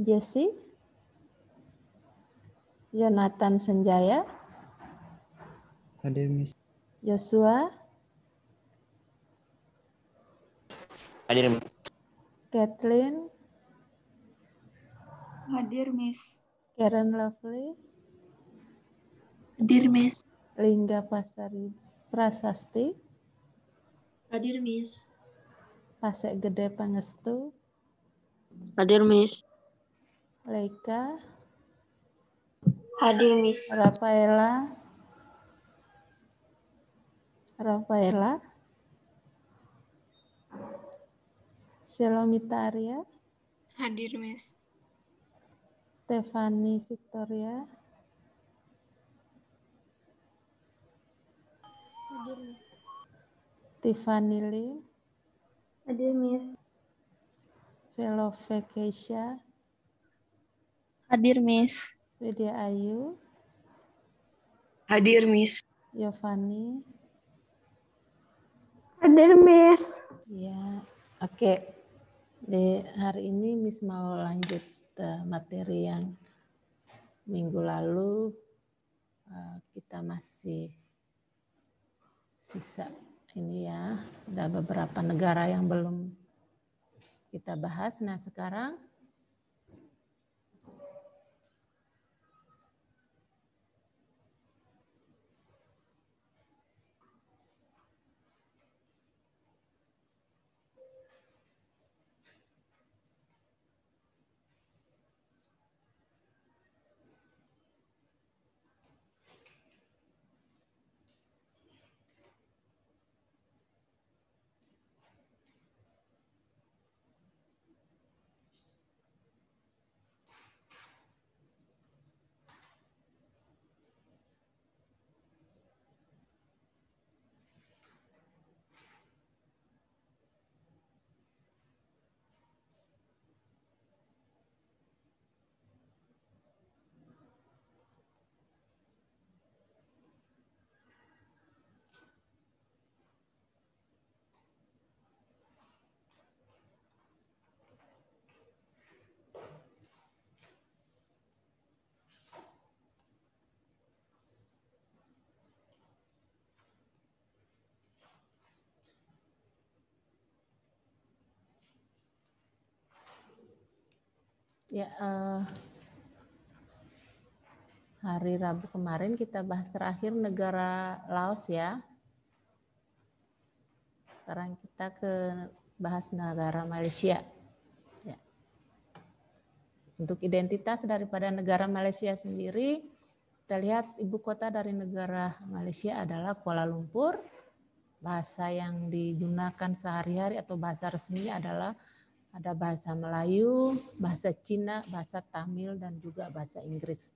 Jesse. Jonathan Senjaya. Hadir Miss. Joshua. Hadir Miss. Kathleen. Hadir Miss. Karen Lovely. Hadir Miss. Lingga Pasari Prasasti. Hadir Miss. Pasek Gede Pangestu. Hadir, Miss. Leika. Hadir, Miss. Rafaela. Rafaela. Selomita Arya. Hadir, Miss. Stefani Victoria. Hadir, Miss. Tiffany Lee ada Miss. velove Vacation. Hadir Miss. Widya Ayu. Hadir Miss. Yovani. Hadir Miss. Ya, oke. Okay. Di hari ini Miss mau lanjut eh, materi yang minggu lalu eh, kita masih sisa ini ya, ada beberapa negara yang belum kita bahas. Nah, sekarang Ya, uh, hari Rabu kemarin kita bahas terakhir negara Laos ya. Sekarang kita ke bahas negara Malaysia. Ya. Untuk identitas daripada negara Malaysia sendiri, kita lihat ibu kota dari negara Malaysia adalah Kuala Lumpur. Bahasa yang digunakan sehari-hari atau bahasa resmi adalah ada bahasa Melayu, bahasa Cina, bahasa Tamil, dan juga bahasa Inggris.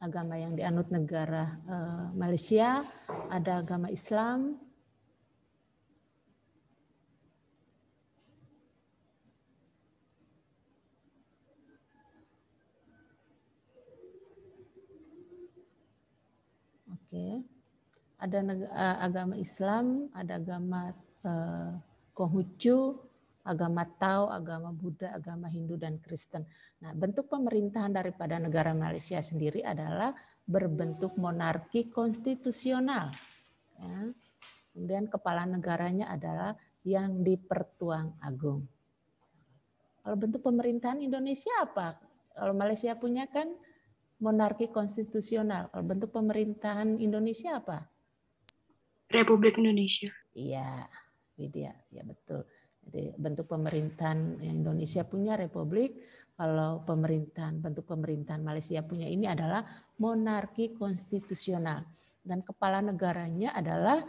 Agama yang dianut negara eh, Malaysia, ada agama Islam, Oke. Okay. Ada eh, agama Islam, ada agama eh, Konghucu, agama Tao, agama Buddha, agama Hindu, dan Kristen. Nah, bentuk pemerintahan daripada negara Malaysia sendiri adalah berbentuk monarki konstitusional. Ya. Kemudian kepala negaranya adalah yang dipertuang Agung. Kalau bentuk pemerintahan Indonesia apa? Kalau Malaysia punya kan monarki konstitusional. Kalau bentuk pemerintahan Indonesia apa? Republik Indonesia. Iya. Widya, ya betul. Jadi bentuk pemerintahan Indonesia punya republik, kalau pemerintahan bentuk pemerintahan Malaysia punya ini adalah monarki konstitusional dan kepala negaranya adalah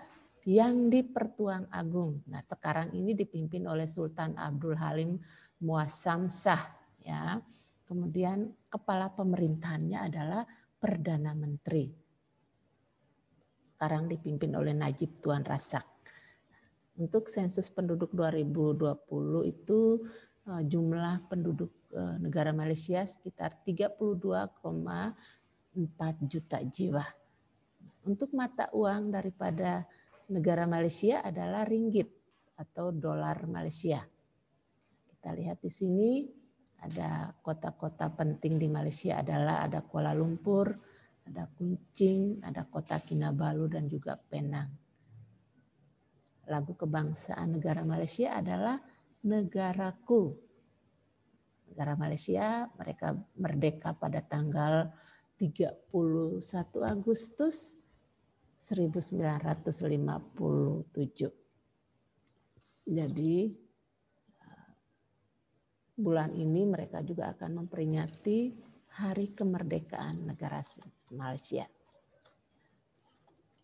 yang di Pertuan Agung. Nah, sekarang ini dipimpin oleh Sultan Abdul Halim Shah ya. Kemudian kepala pemerintahannya adalah Perdana Menteri. Sekarang dipimpin oleh Najib Tuan Rasak. Untuk sensus penduduk 2020 itu eh, jumlah penduduk eh, negara Malaysia sekitar 32,4 juta jiwa. Untuk mata uang daripada negara Malaysia adalah ringgit atau dolar Malaysia. Kita lihat di sini ada kota-kota penting di Malaysia adalah ada Kuala Lumpur, ada Kuching, ada kota Kinabalu dan juga Penang lagu kebangsaan negara Malaysia adalah Negaraku. Negara Malaysia mereka merdeka pada tanggal 31 Agustus 1957. Jadi eh, bulan ini mereka juga akan memperingati hari kemerdekaan negara Malaysia.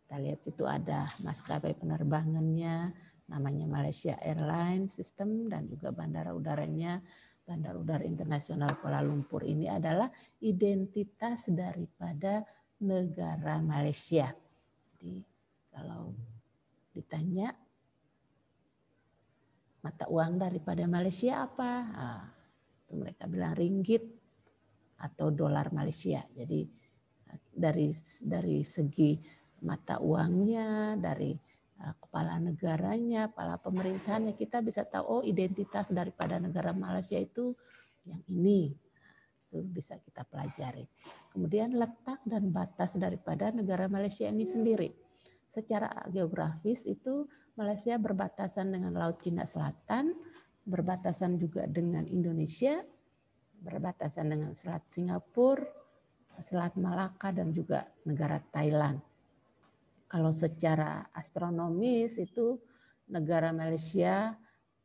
Kita lihat itu ada maskapai penerbangannya, namanya Malaysia Airlines System dan juga bandara udaranya. Bandar Udara Internasional Kuala Lumpur ini adalah identitas daripada negara Malaysia. Jadi kalau ditanya mata uang daripada Malaysia apa? Nah, itu mereka bilang ringgit atau dolar Malaysia. Jadi dari dari segi mata uangnya, dari eh, kepala negaranya, kepala pemerintahnya kita bisa tahu oh identitas daripada negara Malaysia itu yang ini. Itu bisa kita pelajari. Kemudian letak dan batas daripada negara Malaysia ini sendiri. Secara geografis itu Malaysia berbatasan dengan Laut Cina Selatan, berbatasan juga dengan Indonesia, berbatasan dengan Selat Singapura, Selat Malaka dan juga negara Thailand kalau secara astronomis itu negara Malaysia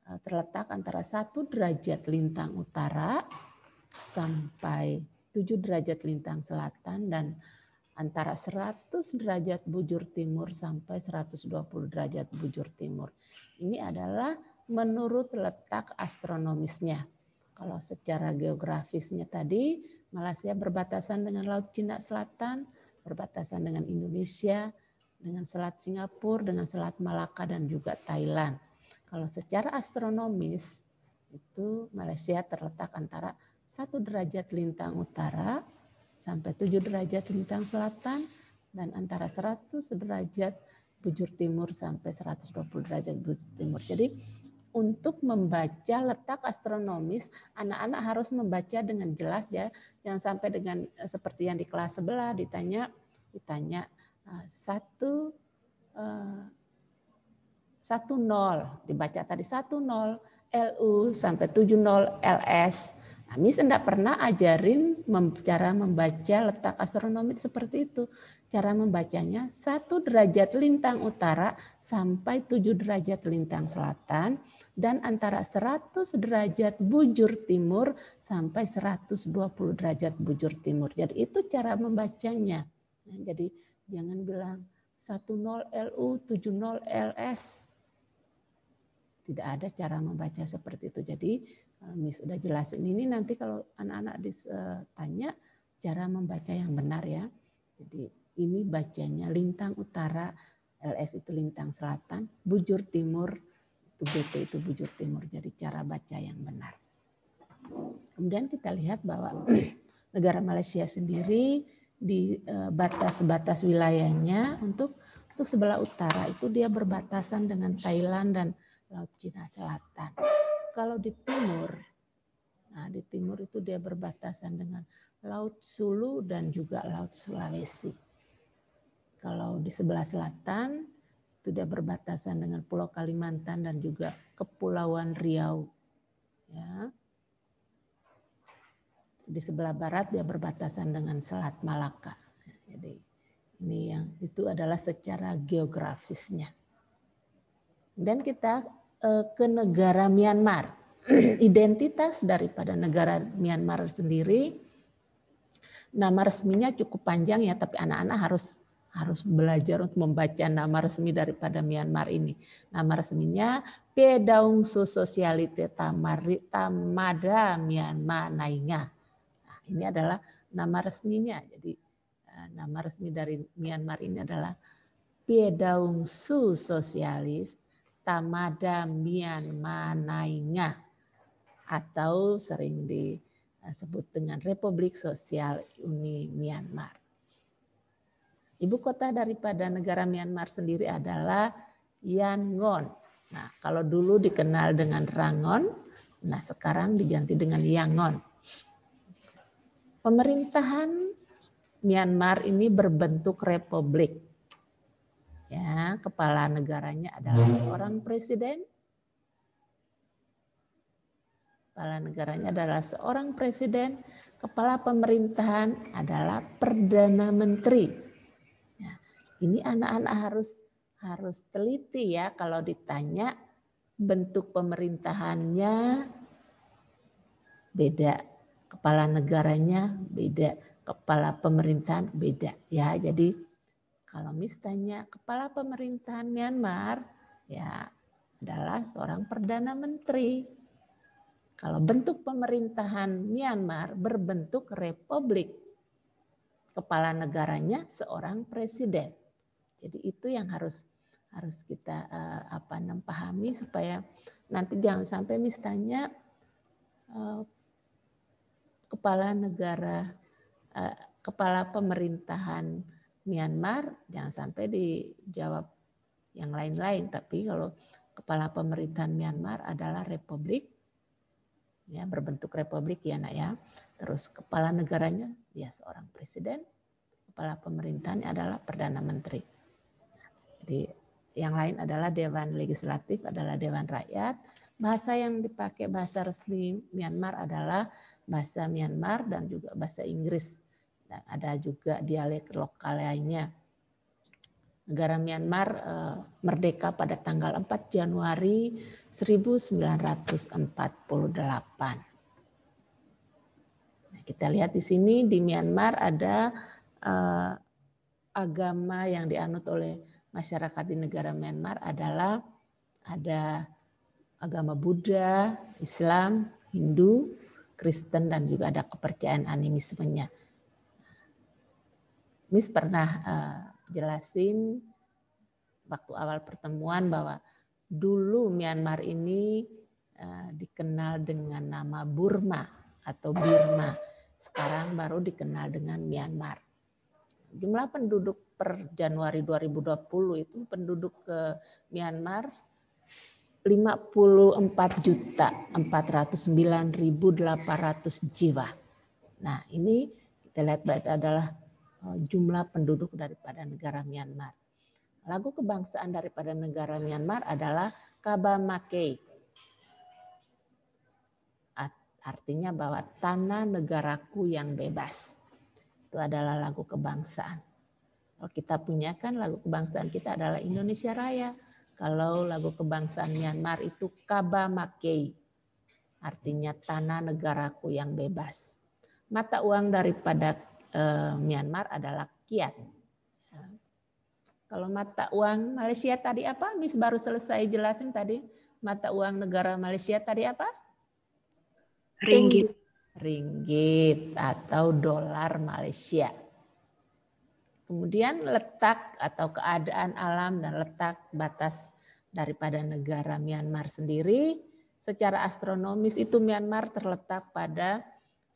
e, terletak antara satu derajat lintang utara sampai tujuh derajat lintang selatan dan antara 100 derajat bujur timur sampai 120 derajat bujur timur. Ini adalah menurut letak astronomisnya. Kalau secara geografisnya tadi, Malaysia berbatasan dengan Laut Cina Selatan, berbatasan dengan Indonesia, dengan Selat Singapura, dengan Selat Malaka dan juga Thailand. Kalau secara astronomis itu Malaysia terletak antara 1 derajat lintang utara sampai 7 derajat lintang selatan dan antara 100 derajat bujur timur sampai 120 derajat bujur timur. Jadi untuk membaca letak astronomis, anak-anak harus membaca dengan jelas ya. Jangan sampai dengan eh, seperti yang di kelas sebelah ditanya, ditanya Ah, satu eh, satu nol dibaca tadi satu nol LU sampai tujuh nol LS. Nah, Miss tidak pernah ajarin mem cara membaca letak astronomi seperti itu. Cara membacanya satu derajat lintang utara sampai tujuh derajat lintang selatan dan antara 100 derajat bujur timur sampai 120 derajat bujur timur. Jadi itu cara membacanya. Nah, jadi Jangan bilang 10LU70LS. Tidak ada cara membaca seperti itu. Jadi Miss sudah jelasin ini nanti kalau anak-anak ditanya eh, cara membaca yang benar ya. Jadi ini bacanya lintang utara, LS itu lintang selatan, bujur timur itu BT itu bujur timur. Jadi cara baca yang benar. Kemudian kita lihat bahwa negara Malaysia sendiri di eh, batas-batas wilayahnya untuk untuk sebelah utara itu dia berbatasan dengan Thailand dan Laut Cina Selatan. Kalau di timur, nah di timur itu dia berbatasan dengan Laut Sulu dan juga Laut Sulawesi. Kalau di sebelah selatan itu dia berbatasan dengan Pulau Kalimantan dan juga Kepulauan Riau. Ya di sebelah barat dia berbatasan dengan Selat Malaka. Jadi ini yang itu adalah secara geografisnya. Dan kita eh, ke negara Myanmar. Identitas daripada negara Myanmar sendiri nama resminya cukup panjang ya, tapi anak-anak harus harus belajar untuk membaca nama resmi daripada Myanmar ini. Nama resminya Pedaung Sosialite Tamari Tamada Myanmar Nainga ini adalah nama resminya. Jadi eh, nama resmi dari Myanmar ini adalah Piedaung Su Sosialis Tamada Myanmar Nainga atau sering disebut dengan Republik Sosial Uni Myanmar. Ibu kota daripada negara Myanmar sendiri adalah Yangon. Nah, kalau dulu dikenal dengan Rangon, nah sekarang diganti dengan Yangon pemerintahan Myanmar ini berbentuk republik. Ya, kepala negaranya adalah seorang presiden. Kepala negaranya adalah seorang presiden. Kepala pemerintahan adalah perdana menteri. Ya, ini anak-anak harus harus teliti ya kalau ditanya bentuk pemerintahannya beda kepala negaranya beda, kepala pemerintahan beda ya. Jadi kalau misalnya kepala pemerintahan Myanmar ya adalah seorang perdana menteri. Kalau bentuk pemerintahan Myanmar berbentuk republik. Kepala negaranya seorang presiden. Jadi itu yang harus harus kita eh, apa pahami supaya nanti jangan sampai misalnya eh, kepala negara, eh, kepala pemerintahan Myanmar, jangan sampai dijawab yang lain-lain. Tapi kalau kepala pemerintahan Myanmar adalah republik, ya berbentuk republik ya nak ya. Terus kepala negaranya dia seorang presiden, kepala pemerintahnya adalah perdana menteri. Jadi yang lain adalah dewan legislatif, adalah dewan rakyat. Bahasa yang dipakai bahasa resmi Myanmar adalah bahasa Myanmar dan juga bahasa Inggris. Dan ada juga dialek lokal lainnya. Negara Myanmar eh, merdeka pada tanggal 4 Januari 1948. Nah, kita lihat di sini di Myanmar ada eh, agama yang dianut oleh masyarakat di negara Myanmar adalah ada agama Buddha, Islam, Hindu, Kristen dan juga ada kepercayaan animismenya. Miss pernah uh, jelasin waktu awal pertemuan bahwa dulu Myanmar ini uh, dikenal dengan nama Burma atau Birma. Sekarang baru dikenal dengan Myanmar. Jumlah penduduk per Januari 2020 itu penduduk ke Myanmar 54.409.800 jiwa. Nah, ini kita lihat adalah eh, jumlah penduduk daripada negara Myanmar. Lagu kebangsaan daripada negara Myanmar adalah Kabamake. Artinya bahwa tanah negaraku yang bebas. Itu adalah lagu kebangsaan. Kalau kita punya kan lagu kebangsaan kita adalah Indonesia Raya kalau lagu kebangsaan Myanmar itu Kaba Makei, artinya tanah negaraku yang bebas. Mata uang daripada eh, Myanmar adalah kiat. Kalau mata uang Malaysia tadi apa? Miss baru selesai jelasin tadi mata uang negara Malaysia tadi apa? Ringgit. Ringgit atau dolar Malaysia. Kemudian letak atau keadaan alam dan letak batas daripada negara Myanmar sendiri secara astronomis itu Myanmar terletak pada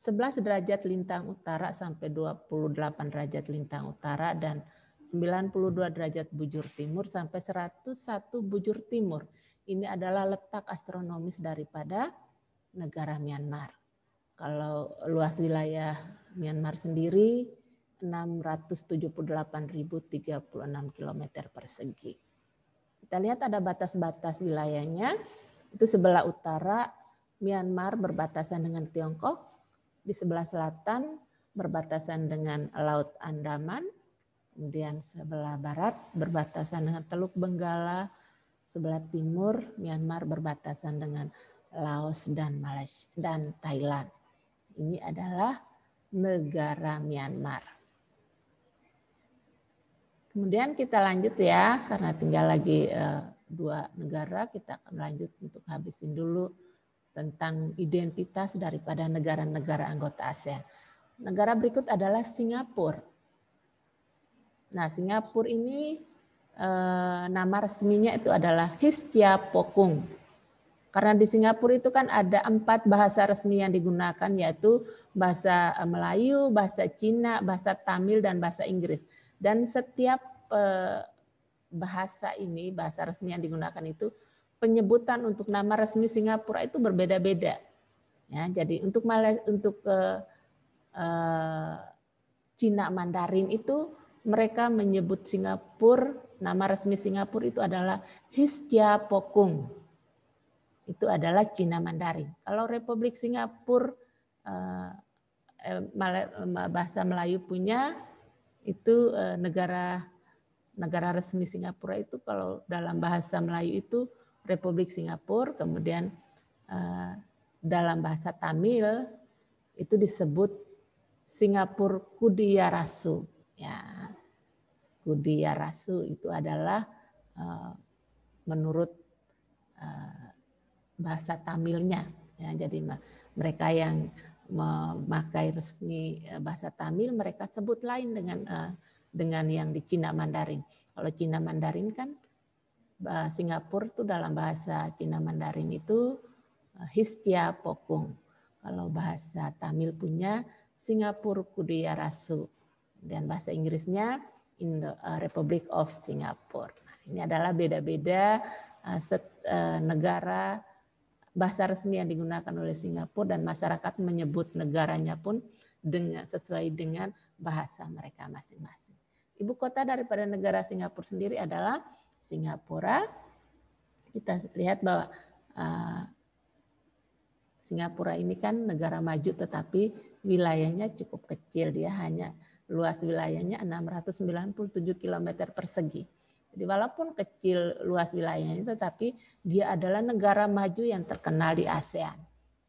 11 derajat lintang utara sampai 28 derajat lintang utara dan 92 derajat bujur timur sampai 101 bujur timur. Ini adalah letak astronomis daripada negara Myanmar. Kalau luas wilayah Myanmar sendiri 678.036 km persegi. Kita lihat ada batas-batas wilayahnya. Itu sebelah utara Myanmar berbatasan dengan Tiongkok, di sebelah selatan berbatasan dengan Laut Andaman, kemudian sebelah barat berbatasan dengan Teluk Benggala, sebelah timur Myanmar berbatasan dengan Laos dan Malaysia dan Thailand. Ini adalah negara Myanmar. Kemudian kita lanjut ya, karena tinggal lagi uh, dua negara, kita akan lanjut untuk habisin dulu tentang identitas daripada negara-negara anggota ASEAN. Negara berikut adalah Singapura. Nah, Singapura ini uh, nama resminya itu adalah Hiskia Pokung. Karena di Singapura itu kan ada empat bahasa resmi yang digunakan, yaitu bahasa eh, Melayu, bahasa Cina, bahasa Tamil, dan bahasa Inggris. Dan setiap eh, bahasa ini, bahasa resmi yang digunakan itu, penyebutan untuk nama resmi Singapura itu berbeda-beda. Ya, jadi untuk Malaysia, untuk uh, uh, Cina Mandarin itu mereka menyebut Singapura nama resmi Singapura itu adalah Hsia Pokung. Itu adalah Cina Mandarin. Kalau Republik Singapura uh, bahasa Melayu punya, itu eh, negara negara resmi Singapura itu kalau dalam bahasa Melayu itu Republik Singapura, kemudian eh, dalam bahasa Tamil itu disebut Singapura Kudiyarasu. Ya. Kudiyarasu itu adalah eh, menurut bahasa Tamilnya. Ya, jadi mereka yang memakai resmi eh, bahasa Tamil, mereka sebut lain dengan eh, dengan yang di Cina Mandarin. Kalau Cina Mandarin kan Singapura itu dalam bahasa Cina Mandarin itu eh, Histia Pokung. Kalau bahasa Tamil punya Singapura Kudia Rasu dan bahasa Inggrisnya the Republic of Singapore. Nah, ini adalah beda-beda negara bahasa resmi yang digunakan oleh Singapura dan masyarakat menyebut negaranya pun dengan sesuai dengan bahasa mereka masing-masing. Ibu kota daripada negara Singapura sendiri adalah Singapura. Kita lihat bahwa uh, Singapura ini kan negara maju tetapi wilayahnya cukup kecil dia hanya luas wilayahnya 697 km persegi jadi walaupun kecil luas wilayahnya tetapi dia adalah negara maju yang terkenal di ASEAN.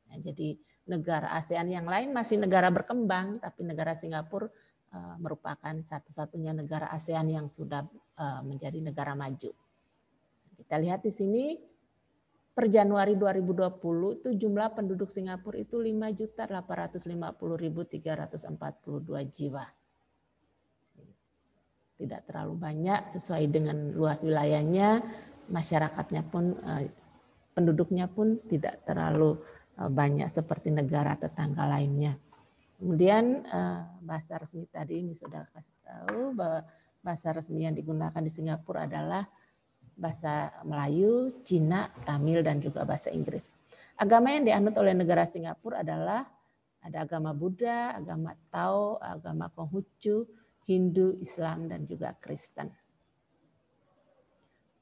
Nah, jadi negara ASEAN yang lain masih negara berkembang tapi negara Singapura uh, merupakan satu-satunya negara ASEAN yang sudah uh, menjadi negara maju. Kita lihat di sini per Januari 2020 itu jumlah penduduk Singapura itu 5.850.342 jiwa tidak terlalu banyak sesuai dengan luas wilayahnya, masyarakatnya pun eh, penduduknya pun tidak terlalu eh, banyak seperti negara tetangga lainnya. Kemudian eh, bahasa resmi tadi ini sudah kasih tahu bahwa bahasa resmi yang digunakan di Singapura adalah bahasa Melayu, Cina, Tamil, dan juga bahasa Inggris. Agama yang dianut oleh negara Singapura adalah ada agama Buddha, agama Tao, agama Konghucu, Hindu, Islam, dan juga Kristen.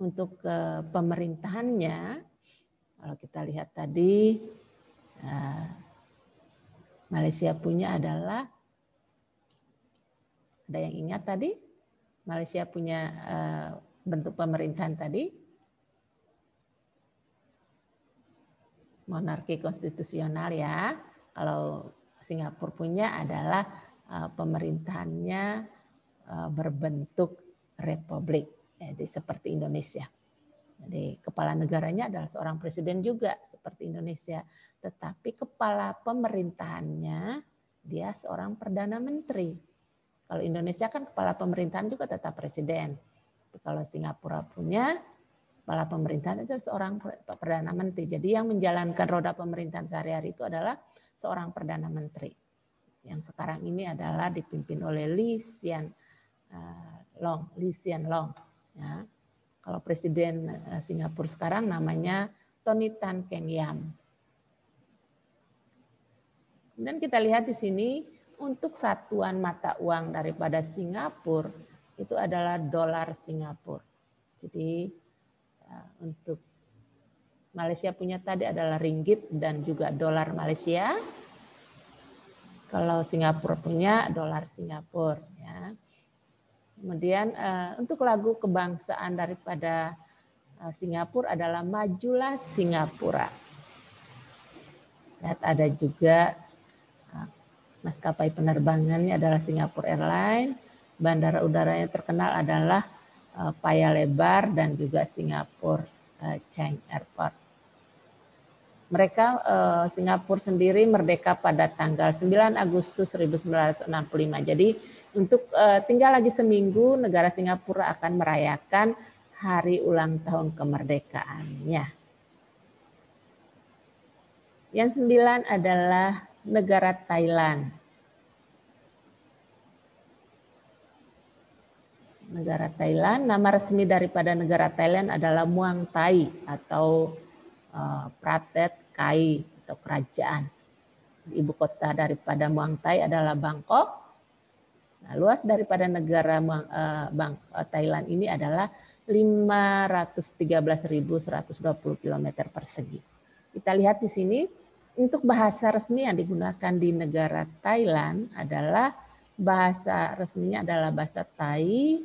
Untuk eh, pemerintahannya, kalau kita lihat tadi, eh, Malaysia punya adalah, ada yang ingat tadi? Malaysia punya eh, bentuk pemerintahan tadi? Monarki konstitusional ya. Kalau Singapura punya adalah pemerintahannya Eh, berbentuk republik jadi seperti Indonesia. Jadi kepala negaranya adalah seorang presiden juga seperti Indonesia, tetapi kepala pemerintahannya dia seorang perdana menteri. Kalau Indonesia kan kepala pemerintahan juga tetap presiden. Tapi kalau Singapura punya kepala pemerintahan itu seorang perdana menteri. Jadi yang menjalankan roda pemerintahan sehari-hari itu adalah seorang perdana menteri. Yang sekarang ini adalah dipimpin oleh Lee Hsien Eh, Long, Lee Hsien Long. Ya. Kalau Presiden eh, Singapura sekarang namanya Tony Tan Keng Yam. Kemudian kita lihat di sini untuk satuan mata uang daripada Singapura itu adalah dolar Singapura. Jadi ya, untuk Malaysia punya tadi adalah ringgit dan juga dolar Malaysia. Kalau Singapura punya dolar Singapura. Kemudian eh, untuk lagu kebangsaan daripada eh, Singapura adalah Majulah Singapura. Lihat ada juga eh, maskapai penerbangannya adalah Singapore Airlines, bandara udaranya terkenal adalah Paya Lebar dan juga Singapore Chang Airport. Mereka eh, Singapura sendiri merdeka pada tanggal 9 Agustus 1965. Jadi untuk eh, tinggal lagi seminggu negara Singapura akan merayakan hari ulang tahun kemerdekaannya. Yang sembilan adalah negara Thailand. Negara Thailand, nama resmi daripada negara Thailand adalah Muang Thai atau Eh, pratet Kai atau kerajaan. Ibu kota daripada Muang Thai adalah Bangkok. Nah, luas daripada negara Muang, eh, eh, Thailand ini adalah 513.120 km persegi. Kita lihat di sini untuk bahasa resmi yang digunakan di negara Thailand adalah bahasa resminya adalah bahasa Thai,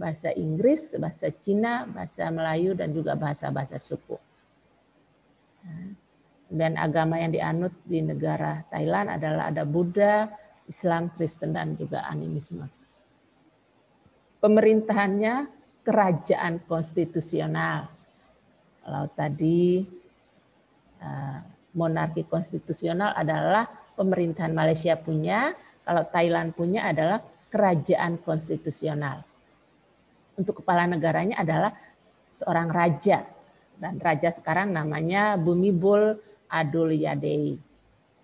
bahasa Inggris, bahasa Cina, bahasa Melayu dan juga bahasa-bahasa suku. Dan agama yang dianut di negara Thailand adalah ada Buddha, Islam, Kristen, dan juga animisme. Pemerintahannya kerajaan konstitusional. Kalau tadi eh, monarki konstitusional adalah pemerintahan Malaysia punya, kalau Thailand punya adalah kerajaan konstitusional. Untuk kepala negaranya adalah seorang raja dan raja sekarang namanya Bumibol Adulyadej.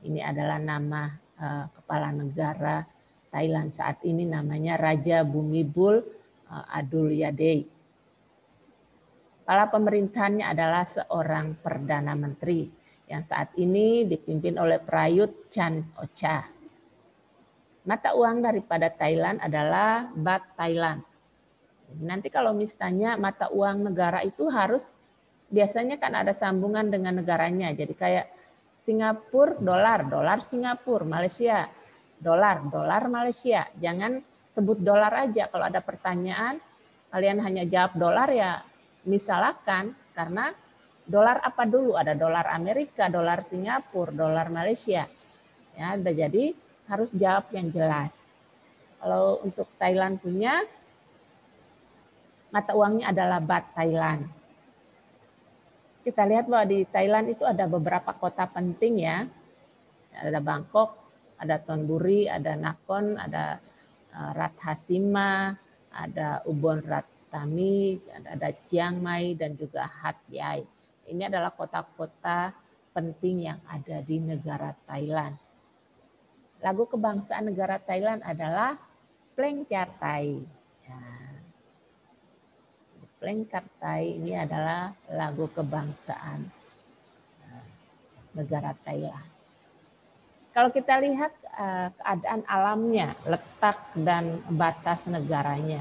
Ini adalah nama uh, kepala negara Thailand saat ini namanya Raja Bumibol uh, eh, Adulyadej. Kepala pemerintahannya adalah seorang perdana menteri yang saat ini dipimpin oleh Prayut Chan Ocha. Mata uang daripada Thailand adalah bat Thailand. Nanti kalau misalnya mata uang negara itu harus biasanya kan ada sambungan dengan negaranya. Jadi kayak Singapura dolar, dolar Singapura, Malaysia, dolar, dolar Malaysia. Jangan sebut dolar aja kalau ada pertanyaan kalian hanya jawab dolar ya misalkan karena dolar apa dulu ada dolar Amerika, dolar Singapura, dolar Malaysia. Ya, jadi harus jawab yang jelas. Kalau untuk Thailand punya mata uangnya adalah baht Thailand kita lihat bahwa di Thailand itu ada beberapa kota penting ya. Ada Bangkok, ada Thonburi, ada Nakhon, ada eh, Rathasima, ada Ubon Ratami, ada Chiang Mai dan juga Hat Yai. Ini adalah kota-kota penting yang ada di negara Thailand. Lagu kebangsaan negara Thailand adalah Pleng Chatai. Lengkartai ini adalah lagu kebangsaan eh, negara Thailand. Kalau kita lihat eh, keadaan alamnya, letak dan batas negaranya.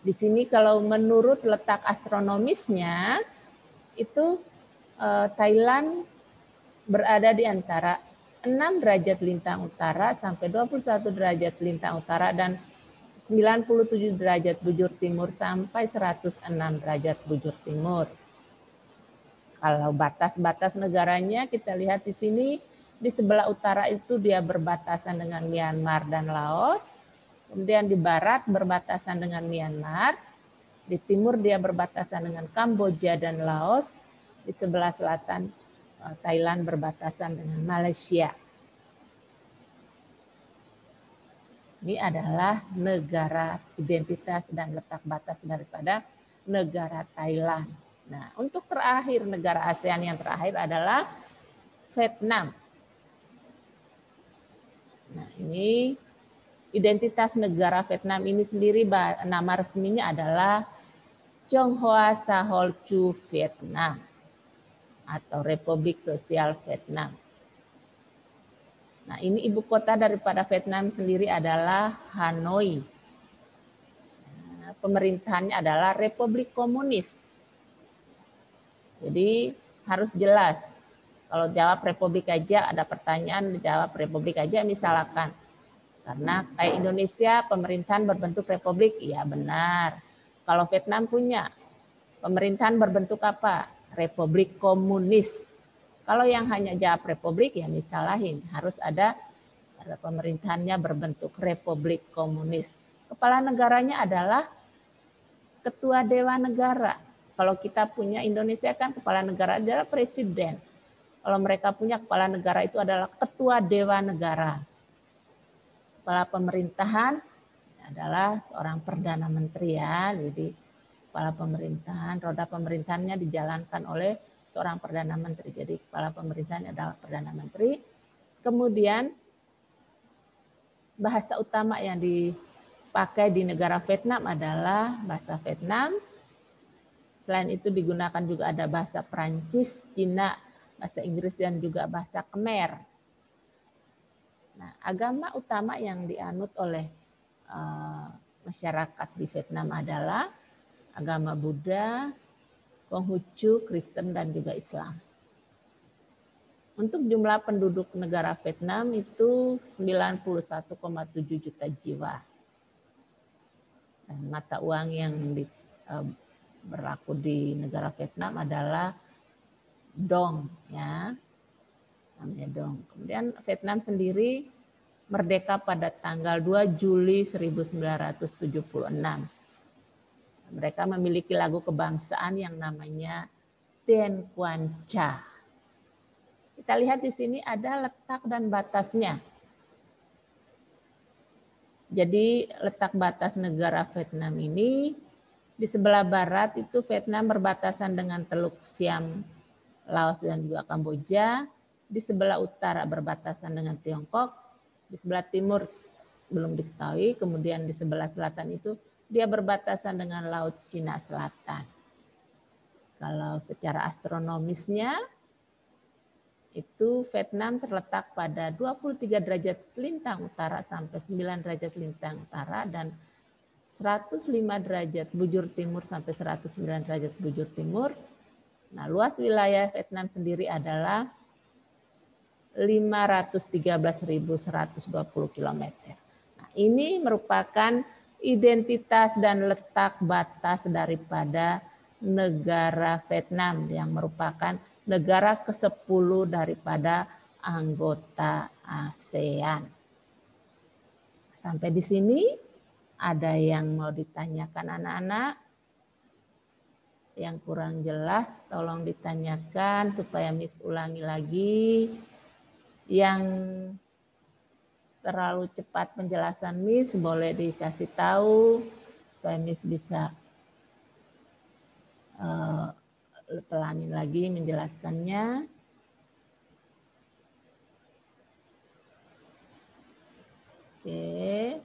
Di sini kalau menurut letak astronomisnya, itu eh, Thailand berada di antara 6 derajat lintang utara sampai 21 derajat lintang utara dan 97 derajat bujur timur sampai 106 derajat bujur timur. Kalau batas-batas negaranya kita lihat di sini di sebelah utara itu dia berbatasan dengan Myanmar dan Laos. Kemudian di barat berbatasan dengan Myanmar, di timur dia berbatasan dengan Kamboja dan Laos, di sebelah selatan eh, Thailand berbatasan dengan Malaysia. ini adalah negara identitas dan letak batas daripada negara Thailand. Nah, untuk terakhir negara ASEAN yang terakhir adalah Vietnam. Nah, ini identitas negara Vietnam ini sendiri nama resminya adalah Sahol Chu Vietnam atau Republik Sosial Vietnam. Nah, ini ibu kota daripada Vietnam sendiri adalah Hanoi. Nah, pemerintahannya adalah Republik Komunis. Jadi harus jelas. Kalau jawab Republik aja ada pertanyaan jawab Republik aja misalkan. Karena kayak Indonesia pemerintahan berbentuk republik, ya benar. Kalau Vietnam punya pemerintahan berbentuk apa? Republik Komunis. Kalau yang hanya jawab republik ya misalahin harus ada pemerintahannya berbentuk republik komunis. Kepala negaranya adalah ketua dewan negara. Kalau kita punya Indonesia kan kepala negara adalah presiden. Kalau mereka punya kepala negara itu adalah ketua dewan negara. Kepala pemerintahan adalah seorang perdana menteri ya. Jadi kepala pemerintahan, roda pemerintahannya dijalankan oleh seorang perdana menteri. Jadi kepala pemerintahan adalah perdana menteri. Kemudian bahasa utama yang dipakai di negara Vietnam adalah bahasa Vietnam. Selain itu digunakan juga ada bahasa Prancis, Cina, bahasa Inggris dan juga bahasa Khmer. Nah, agama utama yang dianut oleh uh, masyarakat di Vietnam adalah agama Buddha, Konghucu, Kristen, dan juga Islam. Untuk jumlah penduduk negara Vietnam itu 91,7 juta jiwa. Dan mata uang yang di, eh, berlaku di negara Vietnam adalah dong ya. Namanya dong. Kemudian Vietnam sendiri merdeka pada tanggal 2 Juli 1976 mereka memiliki lagu kebangsaan yang namanya Tien Quan Cha. Kita lihat di sini ada letak dan batasnya. Jadi letak batas negara Vietnam ini di sebelah barat itu Vietnam berbatasan dengan Teluk Siam, Laos dan juga Kamboja. Di sebelah utara berbatasan dengan Tiongkok. Di sebelah timur belum diketahui. Kemudian di sebelah selatan itu dia berbatasan dengan Laut Cina Selatan. Kalau secara astronomisnya, itu Vietnam terletak pada 23 derajat lintang utara sampai 9 derajat lintang utara dan 105 derajat bujur timur sampai 109 derajat bujur timur. Nah, luas wilayah Vietnam sendiri adalah 513.120 km. Nah, ini merupakan identitas dan letak batas daripada negara Vietnam yang merupakan negara ke-10 daripada anggota ASEAN. Sampai di sini ada yang mau ditanyakan anak-anak? Yang kurang jelas tolong ditanyakan supaya Miss ulangi lagi. Yang terlalu cepat penjelasan Miss, boleh dikasih tahu supaya Miss bisa uh, pelanin lagi menjelaskannya. Oke.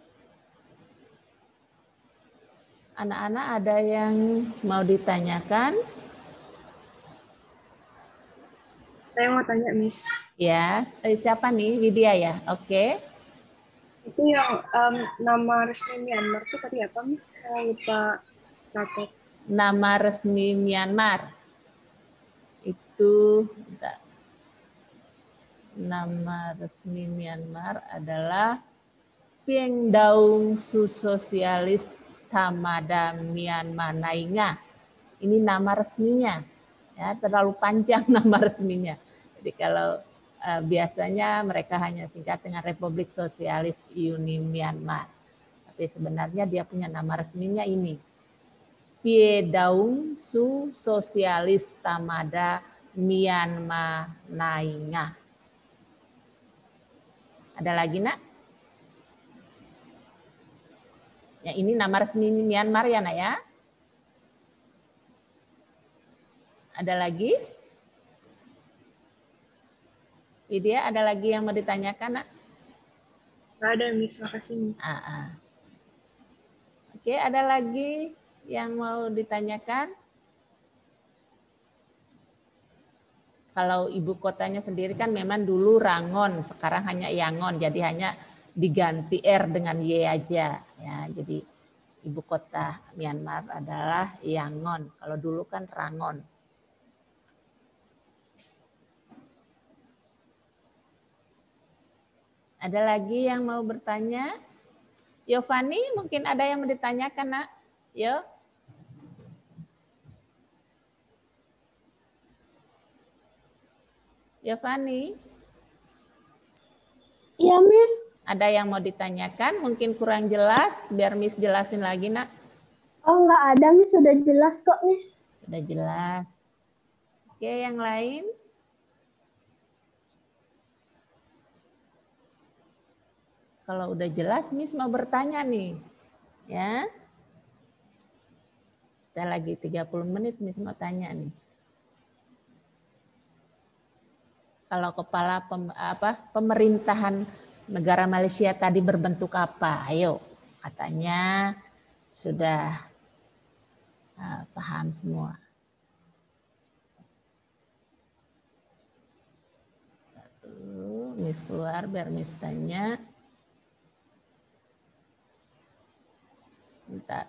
Anak-anak ada yang mau ditanyakan? Saya mau tanya, Miss. Ya, eh, siapa nih? Widya ya? Oke. Okay itu yang um, nama resmi Myanmar itu tadi apa mis Saya lupa catat. Nama resmi Myanmar itu nama resmi Myanmar adalah Su Sosialis Tamada Myanmar Nainga. Ini nama resminya. Ya, terlalu panjang nama resminya. Jadi kalau Eh, biasanya mereka hanya singkat dengan Republik Sosialis Uni Myanmar. Tapi sebenarnya dia punya nama resminya ini. Daung Su Sosialis Tamada Myanmar Nainga. Ada lagi nak? Ya ini nama resmi Myanmar ya nak ya. Ada lagi? Widya, ada lagi yang mau ditanyakan, nak? Tidak ada, Miss. Makasih, Miss. Uh -uh. Oke, ada lagi yang mau ditanyakan? Kalau ibu kotanya sendiri kan memang dulu Rangon, sekarang hanya Yangon, jadi hanya diganti R dengan Y aja. Ya, jadi ibu kota Myanmar adalah Yangon. Kalau dulu kan Rangon. Ada lagi yang mau bertanya? Yovani, mungkin ada yang mau ditanyakan, nak? Yo. Yovani? Iya, Miss. Ada yang mau ditanyakan? Mungkin kurang jelas, biar Miss jelasin lagi, nak. Oh, enggak ada, Miss. Sudah jelas kok, Miss. Sudah jelas. Oke, yang lain? Kalau udah jelas, Miss mau bertanya nih. Ya. Kita lagi 30 menit, Miss mau tanya nih. Kalau kepala pem, apa pemerintahan negara Malaysia tadi berbentuk apa? Ayo, katanya sudah uh, paham semua. Miss keluar biar Miss tanya. Bentar.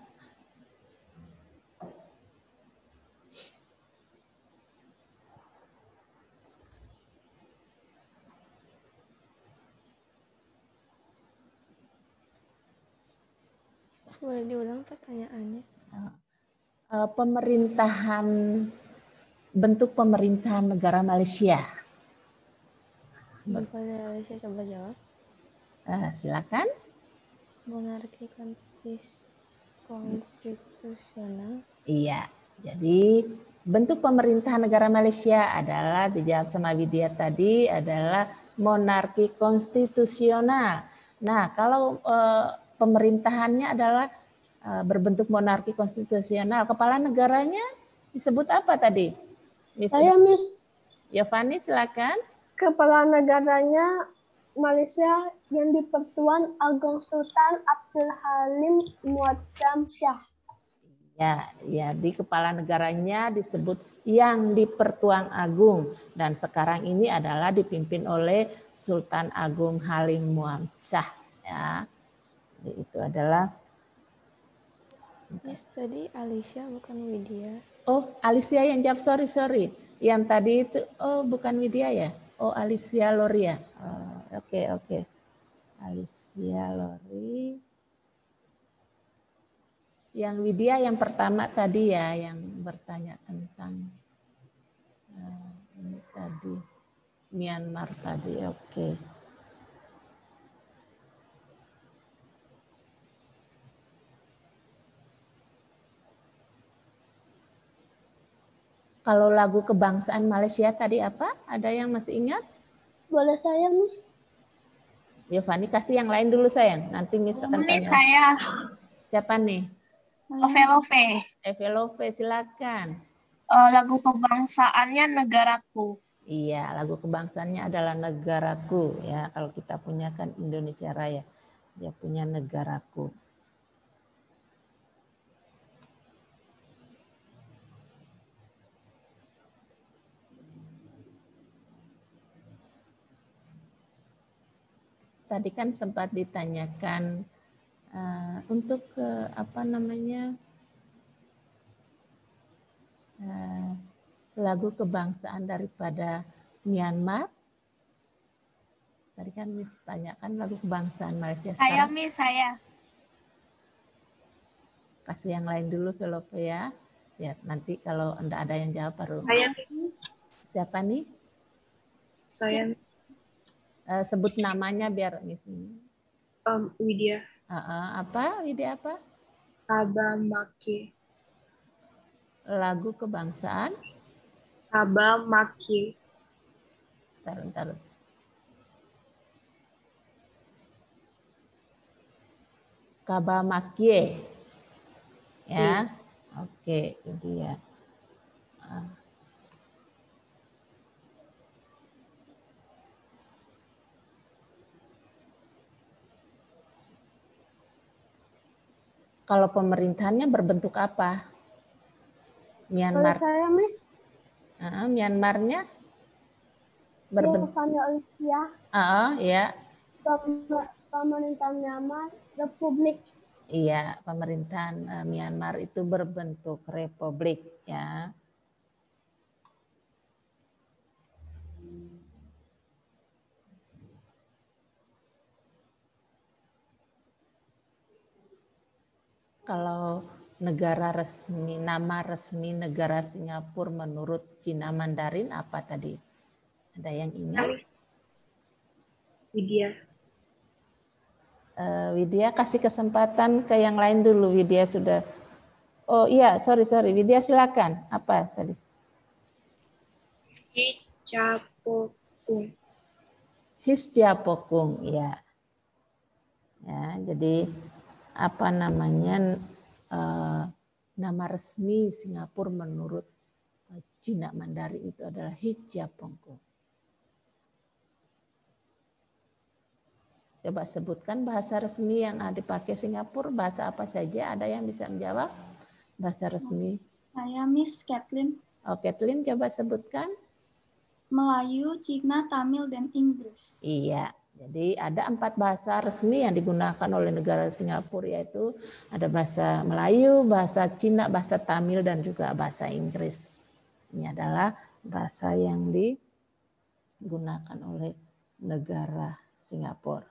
Boleh diulang pertanyaannya? Eh, eh, pemerintahan, bentuk pemerintahan negara Malaysia. Bapak Malaysia coba jawab. Uh, silakan. Monarki konstitusi konstitusional. Iya. Jadi bentuk pemerintahan negara Malaysia adalah dijawab sama Widya tadi adalah monarki konstitusional. Nah, kalau e, pemerintahannya adalah e, berbentuk monarki konstitusional, kepala negaranya disebut apa tadi? Miss Saya Miss Yovani silakan. Kepala negaranya Malaysia yang dipertuan Pertuan Agong Sultan Abdul Halim Muadzam Syah. Ya, ya, di kepala negaranya disebut yang dipertuan Agung dan sekarang ini adalah dipimpin oleh Sultan Agung Halim Syah. Ya, itu adalah. Miss tadi Alicia bukan Widya. Oh, Alicia yang jawab sorry sorry. Yang tadi itu oh bukan Widya ya? Oh, Alicia Loria. Oke, oh, oke. Okay, okay. Alicia Lori. Yang Widya yang pertama tadi ya, yang bertanya tentang uh, ini tadi Myanmar tadi. Oke. Okay. Kalau lagu kebangsaan Malaysia tadi apa? Ada yang masih ingat? Boleh saya, Miss? Yovani kasih yang lain dulu sayang. Nanti Miss akan Ini saya. Siapa nih? Evelove. Evelove, silakan. Uh, lagu kebangsaannya Negaraku. Iya, lagu kebangsaannya adalah Negaraku ya. Kalau kita punya kan Indonesia Raya, dia punya Negaraku. tadi kan sempat ditanyakan uh, untuk uh, apa namanya uh, lagu kebangsaan daripada Myanmar. Tadi kan ditanyakan lagu kebangsaan Malaysia. Saya saya. Kasih yang lain dulu ke ya. Ya nanti kalau anda ada yang jawab baru. Saya Miss. Siapa nih? Saya Miss uh, sebut namanya biar misalnya. Um, Widya. Uh, uh, apa Widya apa? Abamaki. Lagu kebangsaan? Abamaki. Bentar, bentar. Kabamakye. Ya. Hmm. Oke, okay, ya. Uh. kalau pemerintahannya berbentuk apa? Myanmar. Kalau saya, Miss. Uh, Myanmarnya berbentuk. Ya. Uh, uh, ya. Pemerintahan Myanmar, Republik. Iya, pemerintahan uh, Myanmar itu berbentuk republik ya. kalau negara resmi, nama resmi negara Singapura menurut Cina Mandarin apa tadi? Ada yang ingat? Widya. Uh, Widya kasih kesempatan ke yang lain dulu. Widya sudah. Oh iya, sorry sorry. Widya silakan. Apa tadi? Hijapokung. Hijapokung ya. Ya, jadi apa namanya eh, nama resmi Singapura menurut eh, Cina Mandarin itu adalah Hijia Coba sebutkan bahasa resmi yang dipakai Singapura, bahasa apa saja? Ada yang bisa menjawab? Bahasa resmi. Saya Miss Kathleen. Oh, Kathleen coba sebutkan. Melayu, Cina, Tamil, dan Inggris. Iya, jadi ada empat bahasa resmi yang digunakan oleh negara Singapura yaitu ada bahasa Melayu, bahasa Cina, bahasa Tamil dan juga bahasa Inggris. Ini adalah bahasa yang digunakan oleh negara Singapura.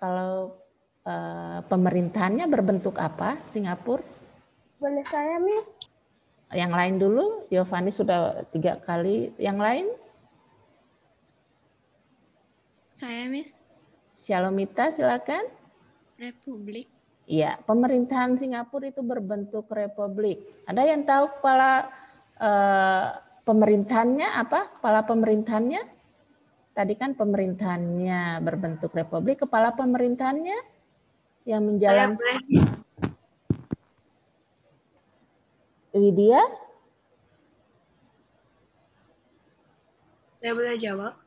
Kalau eh, pemerintahannya berbentuk apa Singapura? Boleh saya, Miss? Yang lain dulu, Yovani sudah tiga kali. Yang lain? Saya, Miss. Shalomita, silakan. Republik. Iya, pemerintahan Singapura itu berbentuk republik. Ada yang tahu kepala eh, pemerintahannya apa? Kepala pemerintahannya? Tadi kan pemerintahannya berbentuk republik, kepala pemerintahannya yang menjalankan Widya? Saya boleh jawab.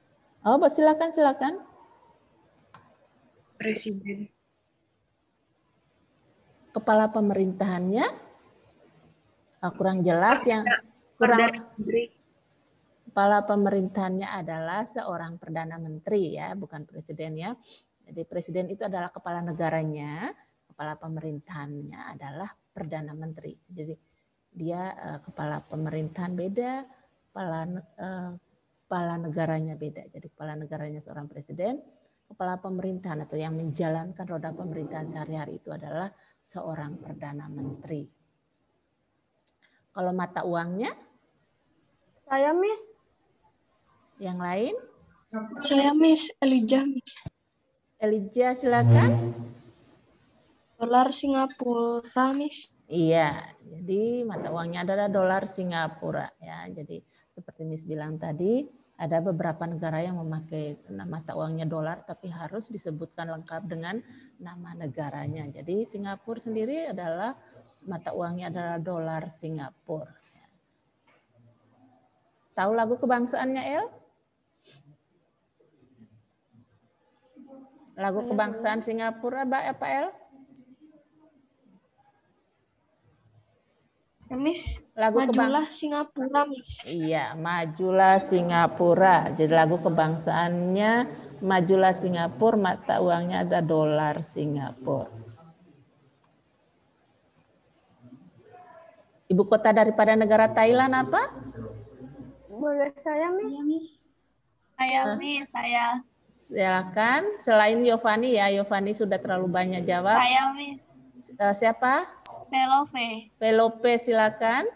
Oh, silakan silakan. Presiden. Kepala pemerintahannya? Oh, kurang jelas yang kurang. Kepala pemerintahannya adalah seorang perdana menteri ya, bukan presiden ya. Jadi presiden itu adalah kepala negaranya, kepala pemerintahannya adalah perdana menteri. Jadi dia uh, kepala pemerintahan beda, kepala uh, kepala negaranya beda. Jadi kepala negaranya seorang presiden, kepala pemerintahan atau yang menjalankan roda pemerintahan sehari-hari itu adalah seorang perdana menteri. Kalau mata uangnya? Saya Miss. Yang lain? Saya Miss Elijah. Elijah silakan. Dolar Singapura Miss. Iya, jadi mata uangnya adalah dolar Singapura ya. Jadi seperti Miss bilang tadi, ada beberapa negara yang memakai nama mata uangnya dolar tapi harus disebutkan lengkap dengan nama negaranya. Jadi Singapura sendiri adalah mata uangnya adalah dolar Singapura. Tahu lagu kebangsaannya El? Lagu kebangsaan Singapura, Mbak El? Ya, Miss. Lagu majulah kebang... Singapura, Miss. Iya, majulah Singapura. Jadi lagu kebangsaannya majulah Singapura, mata uangnya ada dolar Singapura. Ibu kota daripada negara Thailand apa? Boleh saya, Miss? Iya, saya, uh. Miss, saya. Silakan. Selain Yovani ya, Yovani sudah terlalu banyak jawab. Saya, Miss. Eh, siapa? Pelope. Pelove silakan.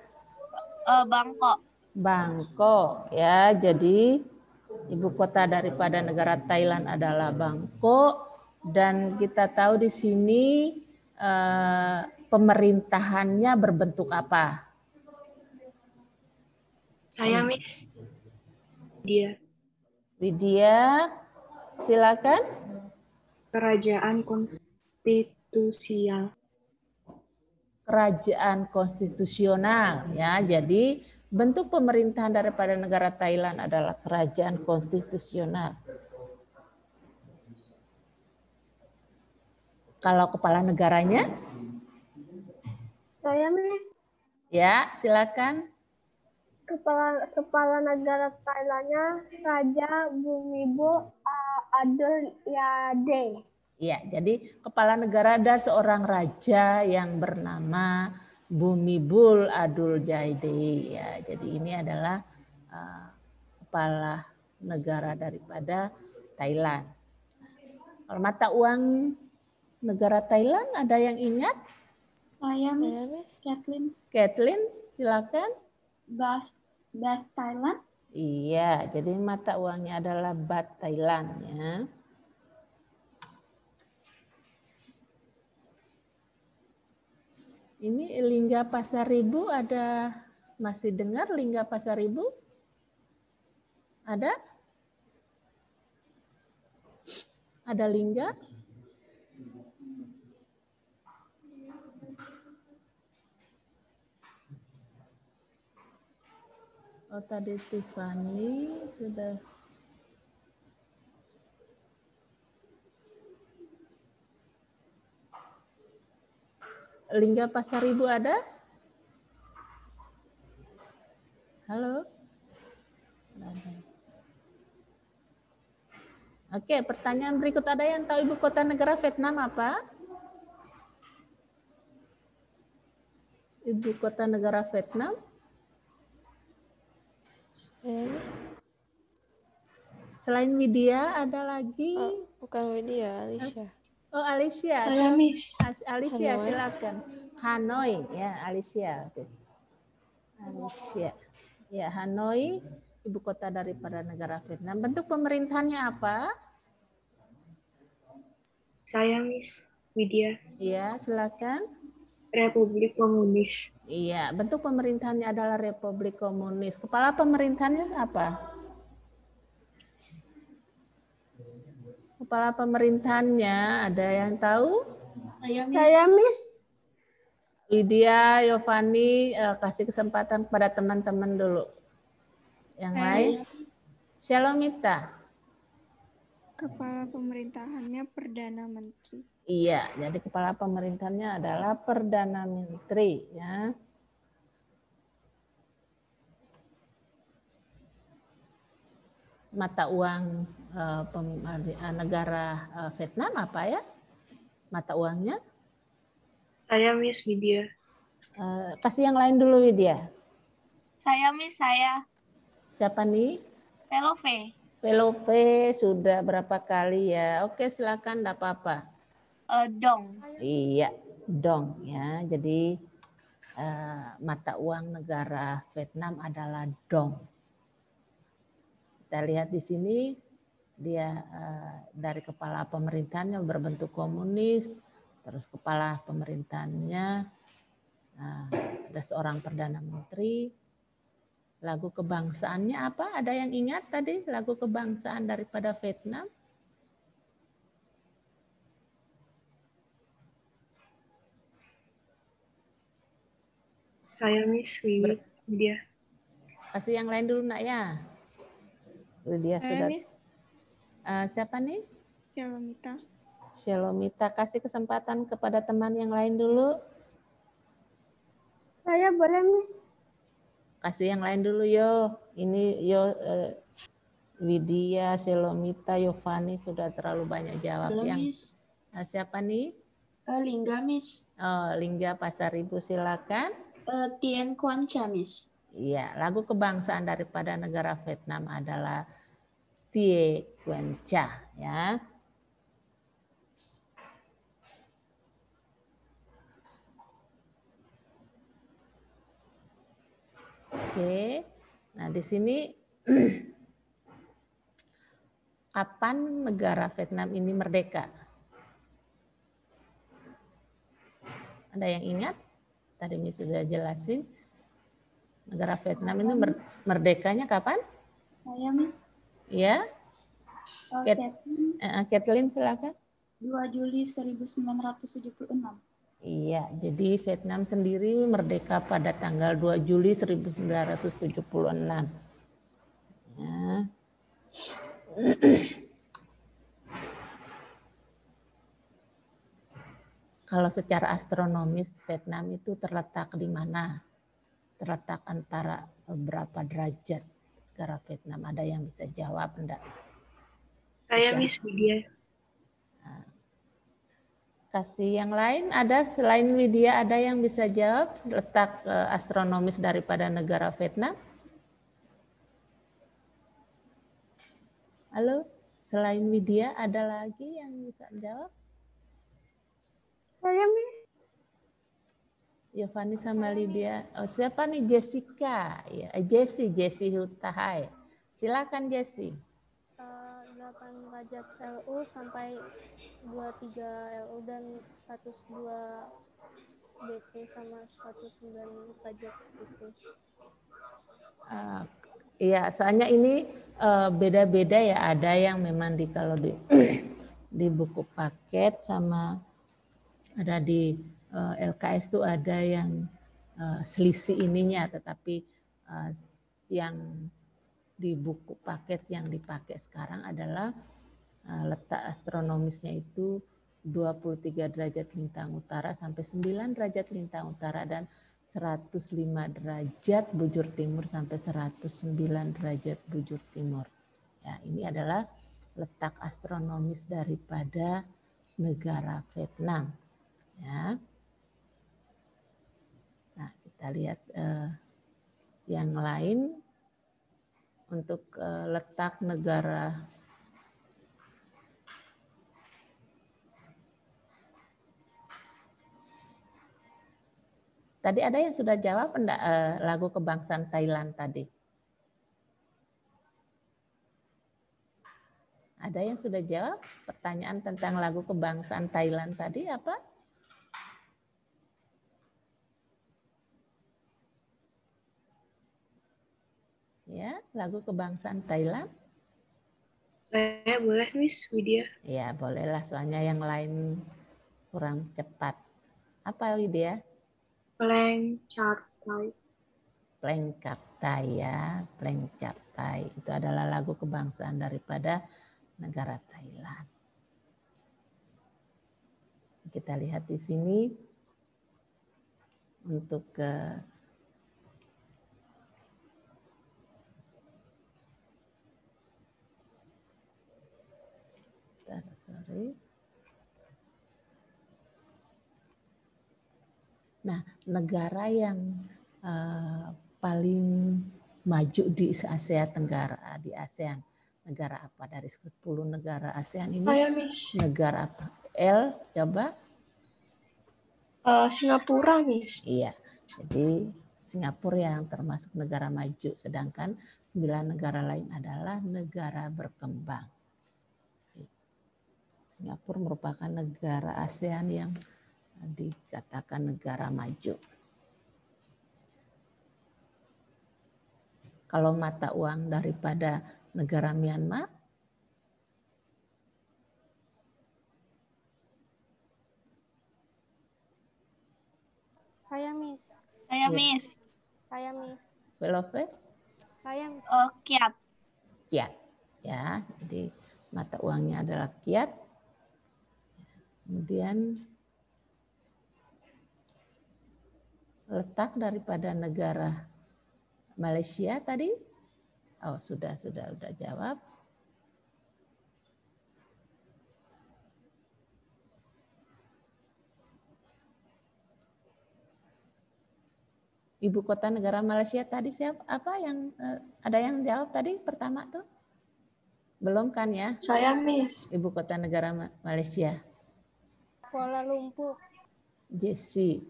Uh, Bangkok. Bangkok ya. Jadi ibu kota daripada negara Thailand adalah Bangkok dan kita tahu di sini uh, pemerintahannya berbentuk apa? Saya Miss Widya. Widya, silakan. Kerajaan konstitusial kerajaan konstitusional ya. Jadi bentuk pemerintahan daripada negara Thailand adalah kerajaan konstitusional. Kalau kepala negaranya? Saya, Miss. Ya, silakan. Kepala kepala negara Thailandnya Raja eh, Adul Yade Ya, jadi kepala negara dan seorang raja yang bernama Bumibul Adul Jaidi. Ya, jadi ini adalah uh, kepala negara daripada Thailand. Kalau mata uang negara Thailand ada yang ingat? Saya Miss Kathleen. Kathleen, silakan. Bath, Bath Thailand. Iya, jadi mata uangnya adalah Bath Thailand ya. Ini Lingga Pasar Ribu ada masih dengar Lingga Pasar Ribu? Ada? Ada Lingga? Oh tadi Tiffany sudah Lingga Pasar Ibu ada? Halo? Oke, pertanyaan berikut ada yang tahu ibu kota negara Vietnam apa? Ibu kota negara Vietnam? Selain Widya ada lagi? Oh, bukan Widya, Alicia. Oh, Alicia. Saya Miss. Alicia, Hanoi. silakan. Hanoi, ya, Alicia. Alicia. Ya, Hanoi, ibu kota daripada negara Vietnam. Bentuk pemerintahannya apa? Saya Miss Widya. Iya, silakan. Republik Komunis. Iya, bentuk pemerintahannya adalah Republik Komunis. Kepala pemerintahannya apa? kepala pemerintahannya. Ada yang tahu? Saya, Miss. Saya, Miss. Lydia, Yovani, eh, kasih kesempatan kepada teman-teman dulu. Yang Saya. lain? Shalomita. Kepala pemerintahannya Perdana Menteri. Iya, jadi kepala pemerintahannya adalah Perdana Menteri. ya. Mata uang uh, negara Vietnam apa ya mata uangnya? Saya Miss Widya. kasih yang lain dulu Widya. Saya Miss saya. Siapa nih? Pelove. Pelove sudah berapa kali ya? Oke silakan, tidak apa-apa. Uh, dong. Iya dong ya. Jadi uh, mata uang negara Vietnam adalah dong. Kita lihat di sini dia uh, dari kepala pemerintahnya berbentuk komunis, terus kepala pemerintahnya uh, ada seorang perdana menteri. Lagu kebangsaannya apa? Ada yang ingat tadi lagu kebangsaan daripada Vietnam? Saya Miss Widya. Kasih yang lain dulu nak ya. Lydia sudah. Miss Eh, siapa nih? Shalomita. Shalomita, kasih kesempatan kepada teman yang lain dulu. Saya boleh, Miss. Kasih yang lain dulu, yo. Ini yo uh, Widya, Shalomita, Yovani sudah terlalu banyak jawab Halo, yang. Miss. Uh, siapa nih? Uh, Lingga, Miss. Oh, Lingga Pasar Ibu, silakan. Uh, Tien Kuan Cha, Miss. Iya, lagu kebangsaan daripada negara Vietnam adalah consecuencia ya. Oke. Nah, di sini kapan negara Vietnam ini merdeka? Ada yang ingat? Tadi ini sudah jelasin. Negara Vietnam ini merdekanya kapan? Saya, Miss. Ya. Oh, Kat Kathleen. Uh, sembilan silakan. 2 Juli 1976. Iya, jadi Vietnam sendiri merdeka pada tanggal 2 Juli 1976. Ya. Kalau secara astronomis Vietnam itu terletak di mana? Terletak antara beberapa derajat? Negara Vietnam. Ada yang bisa jawab enggak? Saya Miss Widya. Ah. Kasih yang lain ada selain Widya ada yang bisa jawab letak eh, astronomis daripada negara Vietnam? Halo, selain Widya ada lagi yang bisa jawab? Saya Miss Yovani sama Lydia. Oh, siapa nih Jessica? Ya, eh, Jesse, Jesse Hutaha ya. Silakan Jesse. Uh, eh, 8 derajat LU sampai 23 LU dan 102 BP sama 109 pajak itu. Uh, Iya, soalnya ini eh, beda-beda uh, ya. Ada yang memang di kalau di di buku paket sama ada di Eh, LKS itu ada yang eh, selisih ininya, tetapi eh, yang di buku paket yang dipakai sekarang adalah letak astronomisnya itu 23 derajat lintang utara sampai 9 derajat lintang utara dan 105 derajat bujur timur sampai 109 derajat bujur timur. Ya, ini adalah letak astronomis daripada negara Vietnam. Ya. Kita lihat uh, yang lain untuk uh, letak negara Tadi ada yang sudah jawab enggak uh, lagu kebangsaan Thailand tadi? Ada yang sudah jawab pertanyaan tentang lagu kebangsaan Thailand tadi apa? ya lagu kebangsaan Thailand saya boleh Miss Widya ya bolehlah soalnya yang lain kurang cepat apa Widya Pleng Cartai Pleng Cartai ya Pleng itu adalah lagu kebangsaan daripada negara Thailand kita lihat di sini untuk ke uh, Nah, negara yang uh, paling maju di Asia Tenggara, di ASEAN, negara apa dari 10 negara ASEAN ini? Negara apa? L, coba. Uh, Singapura, Miss. Iya. Jadi Singapura yang termasuk negara maju, sedangkan sembilan negara lain adalah negara berkembang. Singapura merupakan negara ASEAN yang dikatakan negara maju. Kalau mata uang daripada negara Myanmar, saya Miss. Saya iya. Miss. Saya Miss. Belove? Saya Miss. Oh, kiat. Kiat. Ya, jadi mata uangnya adalah kiat Kemudian letak daripada negara Malaysia tadi? Oh, sudah sudah sudah jawab. ibu kota negara Malaysia tadi siapa apa yang eh, ada yang jawab tadi pertama tuh belum kan ya saya miss ibu kota negara Malaysia Kuala Lumpur. Jesse.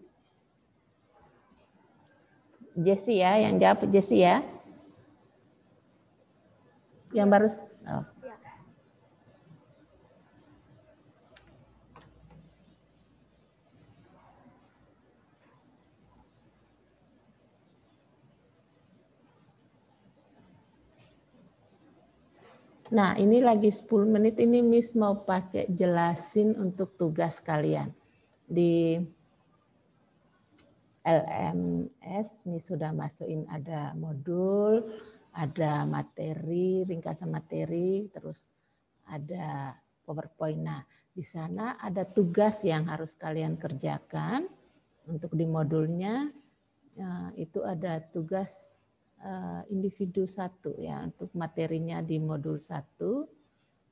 Jesse ya, yang jawab Jesse ya. Yang baru. Oh. Nah, ini lagi 10 menit ini Miss mau pakai jelasin untuk tugas kalian. Di LMS Miss sudah masukin ada modul, ada materi, ringkasan materi, terus ada PowerPoint. Nah, di sana ada tugas yang harus kalian kerjakan untuk di modulnya eh, itu ada tugas Eh, individu satu ya untuk materinya di modul satu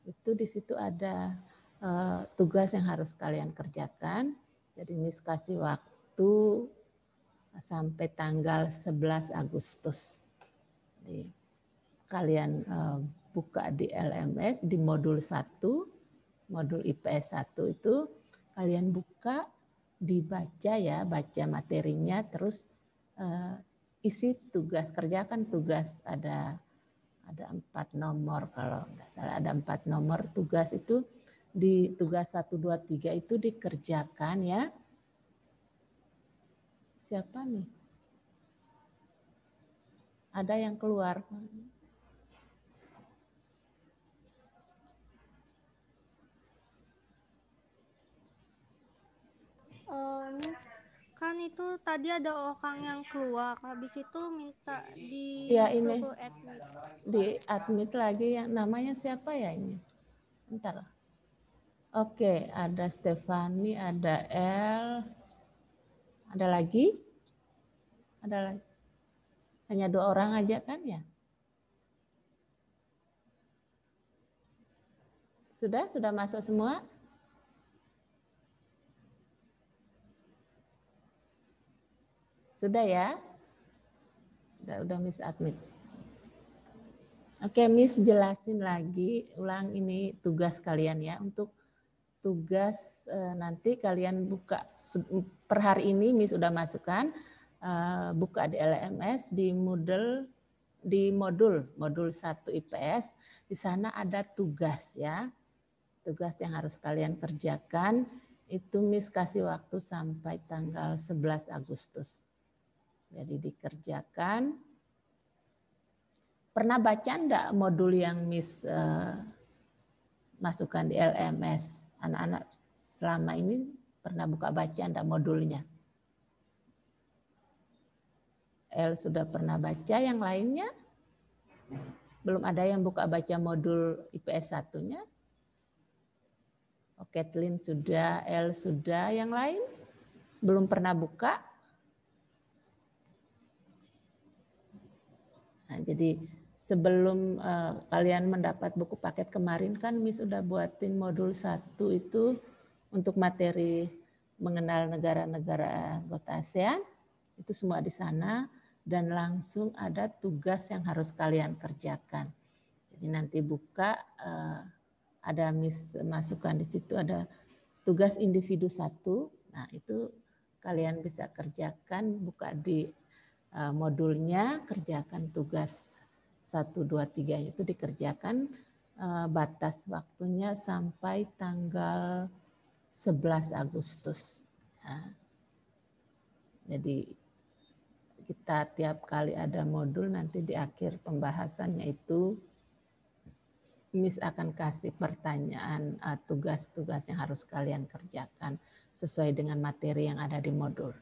itu di situ ada eh, tugas yang harus kalian kerjakan. Jadi ini kasih waktu sampai tanggal 11 Agustus. Jadi, kalian eh, buka di LMS di modul satu modul IPS satu itu kalian buka dibaca ya, baca materinya terus isi tugas kerjakan tugas ada ada empat nomor kalau nggak salah ada empat nomor tugas itu di tugas satu dua tiga itu dikerjakan ya. Siapa nih? Ada yang keluar. Oh, kan itu tadi ada orang yang keluar habis itu minta di ya, ini admit. di admit lagi yang namanya siapa ya ini ntar oke ada Stefani ada L ada lagi ada lagi hanya dua orang aja kan ya sudah sudah masuk semua Sudah ya? Sudah, sudah Miss admit. Oke, Miss jelasin lagi, ulang ini tugas kalian ya untuk tugas eh, nanti kalian buka per hari ini Miss sudah masukkan eh, buka di LMS di Moodle di modul modul 1 IPS di sana ada tugas ya. Tugas yang harus kalian kerjakan itu Miss kasih waktu sampai tanggal 11 Agustus. Jadi dikerjakan. Pernah baca enggak modul yang Miss uh, masukkan di LMS? Anak-anak selama ini pernah buka baca enggak modulnya? L sudah pernah baca, yang lainnya belum ada yang buka baca modul IPS satunya. Oke, Kathleen sudah, L sudah, yang lain belum pernah buka. Nah, jadi sebelum uh, kalian mendapat buku paket kemarin kan Miss sudah buatin modul satu itu untuk materi mengenal negara-negara anggota ASEAN itu semua di sana dan langsung ada tugas yang harus kalian kerjakan. Jadi nanti buka uh, ada mis masukan di situ ada tugas individu satu. Nah, itu kalian bisa kerjakan buka di Eh, modulnya kerjakan tugas 1, 2, 3 itu dikerjakan eh, batas waktunya sampai tanggal 11 Agustus. Ya. Jadi kita tiap kali ada modul nanti di akhir pembahasannya itu Miss akan kasih pertanyaan eh, tugas-tugas yang harus kalian kerjakan sesuai dengan materi yang ada di modul.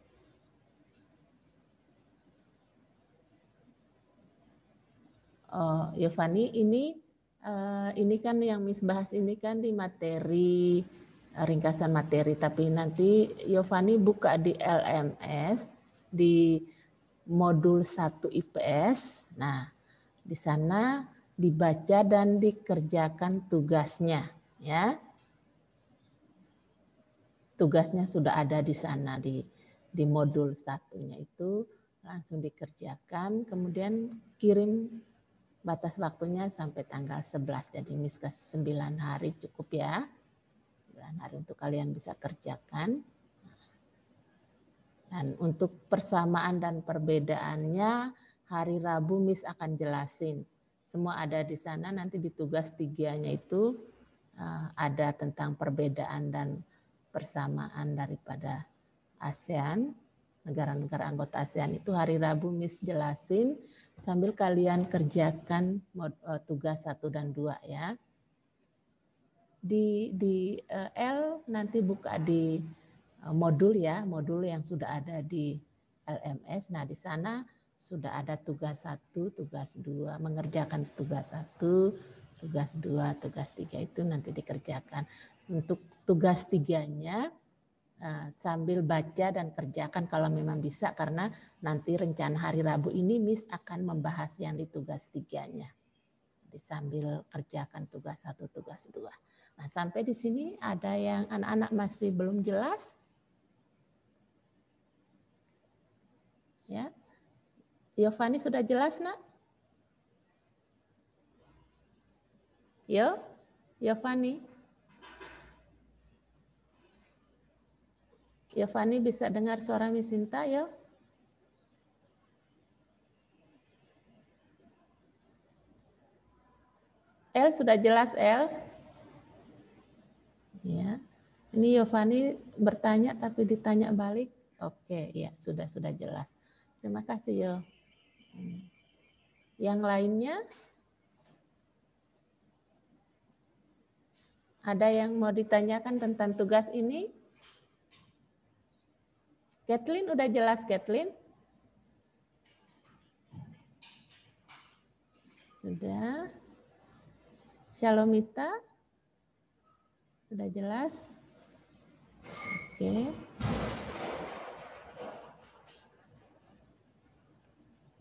Oh, Yovani ini uh, ini kan yang Miss bahas ini kan di materi eh, ringkasan materi tapi nanti Yovani buka di LMS di modul 1 IPS. Nah, di sana dibaca dan dikerjakan tugasnya ya. Tugasnya sudah ada di sana di di modul satunya itu langsung dikerjakan kemudian kirim batas waktunya sampai tanggal 11 jadi ini 9 hari cukup ya 9 hari untuk kalian bisa kerjakan dan untuk persamaan dan perbedaannya hari Rabu Miss akan jelasin semua ada di sana nanti di tugas tiganya itu eh, ada tentang perbedaan dan persamaan daripada ASEAN negara-negara anggota ASEAN itu hari Rabu Miss jelasin sambil kalian kerjakan e, tugas 1 dan 2 ya. Di di e, L nanti buka di e, modul ya, modul yang sudah ada di LMS. Nah, di sana sudah ada tugas 1, tugas 2, mengerjakan tugas 1, tugas 2, tugas 3 itu nanti dikerjakan. Untuk tugas 3-nya, Eh, sambil baca dan kerjakan kalau memang bisa karena nanti rencana hari Rabu ini Miss akan membahas yang di tugas tiganya. Jadi sambil kerjakan tugas satu, tugas dua. Nah sampai di sini ada yang anak-anak masih belum jelas? Ya, Yovani sudah jelas nak? Yo, Yovani. Yovani ya, bisa dengar suara Miss Sinta ya? L sudah jelas L. Ya. Ini Yovani bertanya tapi ditanya balik. Oke, ya sudah sudah jelas. Terima kasih Yo. Yang lainnya ada yang mau ditanyakan tentang tugas ini? Kathleen udah jelas Kathleen? Sudah. Shalomita? Sudah jelas? Oke.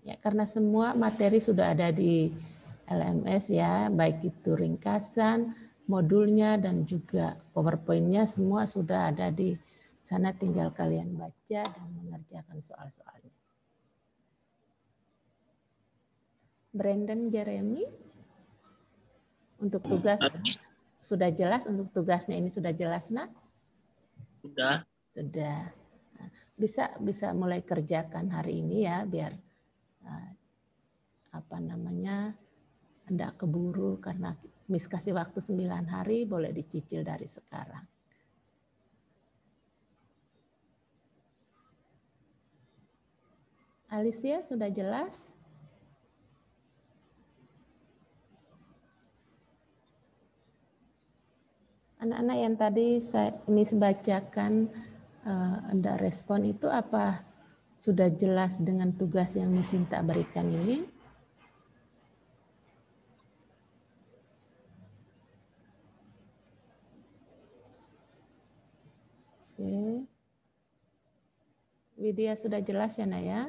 Ya, karena semua materi sudah ada di LMS ya, baik itu ringkasan, modulnya dan juga PowerPoint-nya semua sudah ada di Sana tinggal kalian baca dan mengerjakan soal-soalnya. Brandon Jeremy, untuk tugas sudah jelas untuk tugasnya ini sudah jelas nak? Sudah. Sudah. Bisa bisa mulai kerjakan hari ini ya biar eh, apa namanya tidak keburu karena miss kasih waktu sembilan hari boleh dicicil dari sekarang. Alicia sudah jelas? Anak-anak yang tadi saya mis bacakan uh, eh, Anda respon itu apa sudah jelas dengan tugas yang misinta berikan ini? Oke. Okay. Widya sudah jelas ya, Nak ya?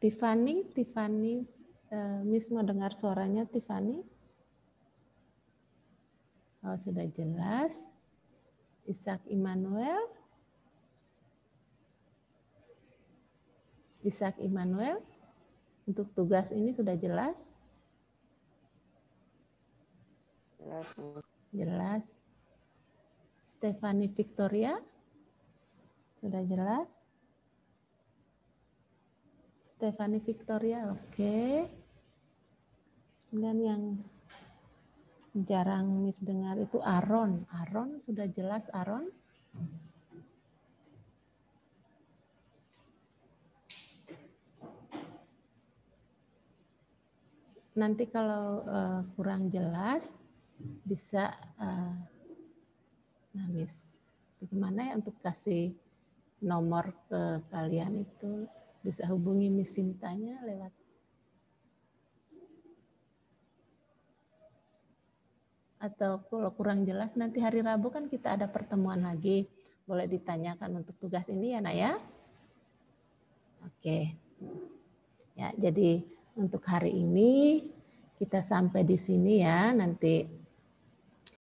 Tiffany, Tiffany, uh, Miss mau dengar suaranya Tiffany? Oh, sudah jelas. Isaac Immanuel. Isaac Immanuel. Untuk tugas ini sudah jelas? Jelas. Jelas. Stephanie Victoria. Sudah jelas? Stefani Victoria, oke. Okay. Kemudian yang jarang Miss dengar itu Aaron. Aaron sudah jelas Aaron? Nanti kalau uh, kurang jelas bisa uh, nah bagaimana ya untuk kasih nomor ke kalian itu bisa hubungi Miss Sintanya lewat atau kalau kurang jelas nanti hari Rabu kan kita ada pertemuan lagi boleh ditanyakan untuk tugas ini ya nak ya? oke ya jadi untuk hari ini kita sampai di sini ya nanti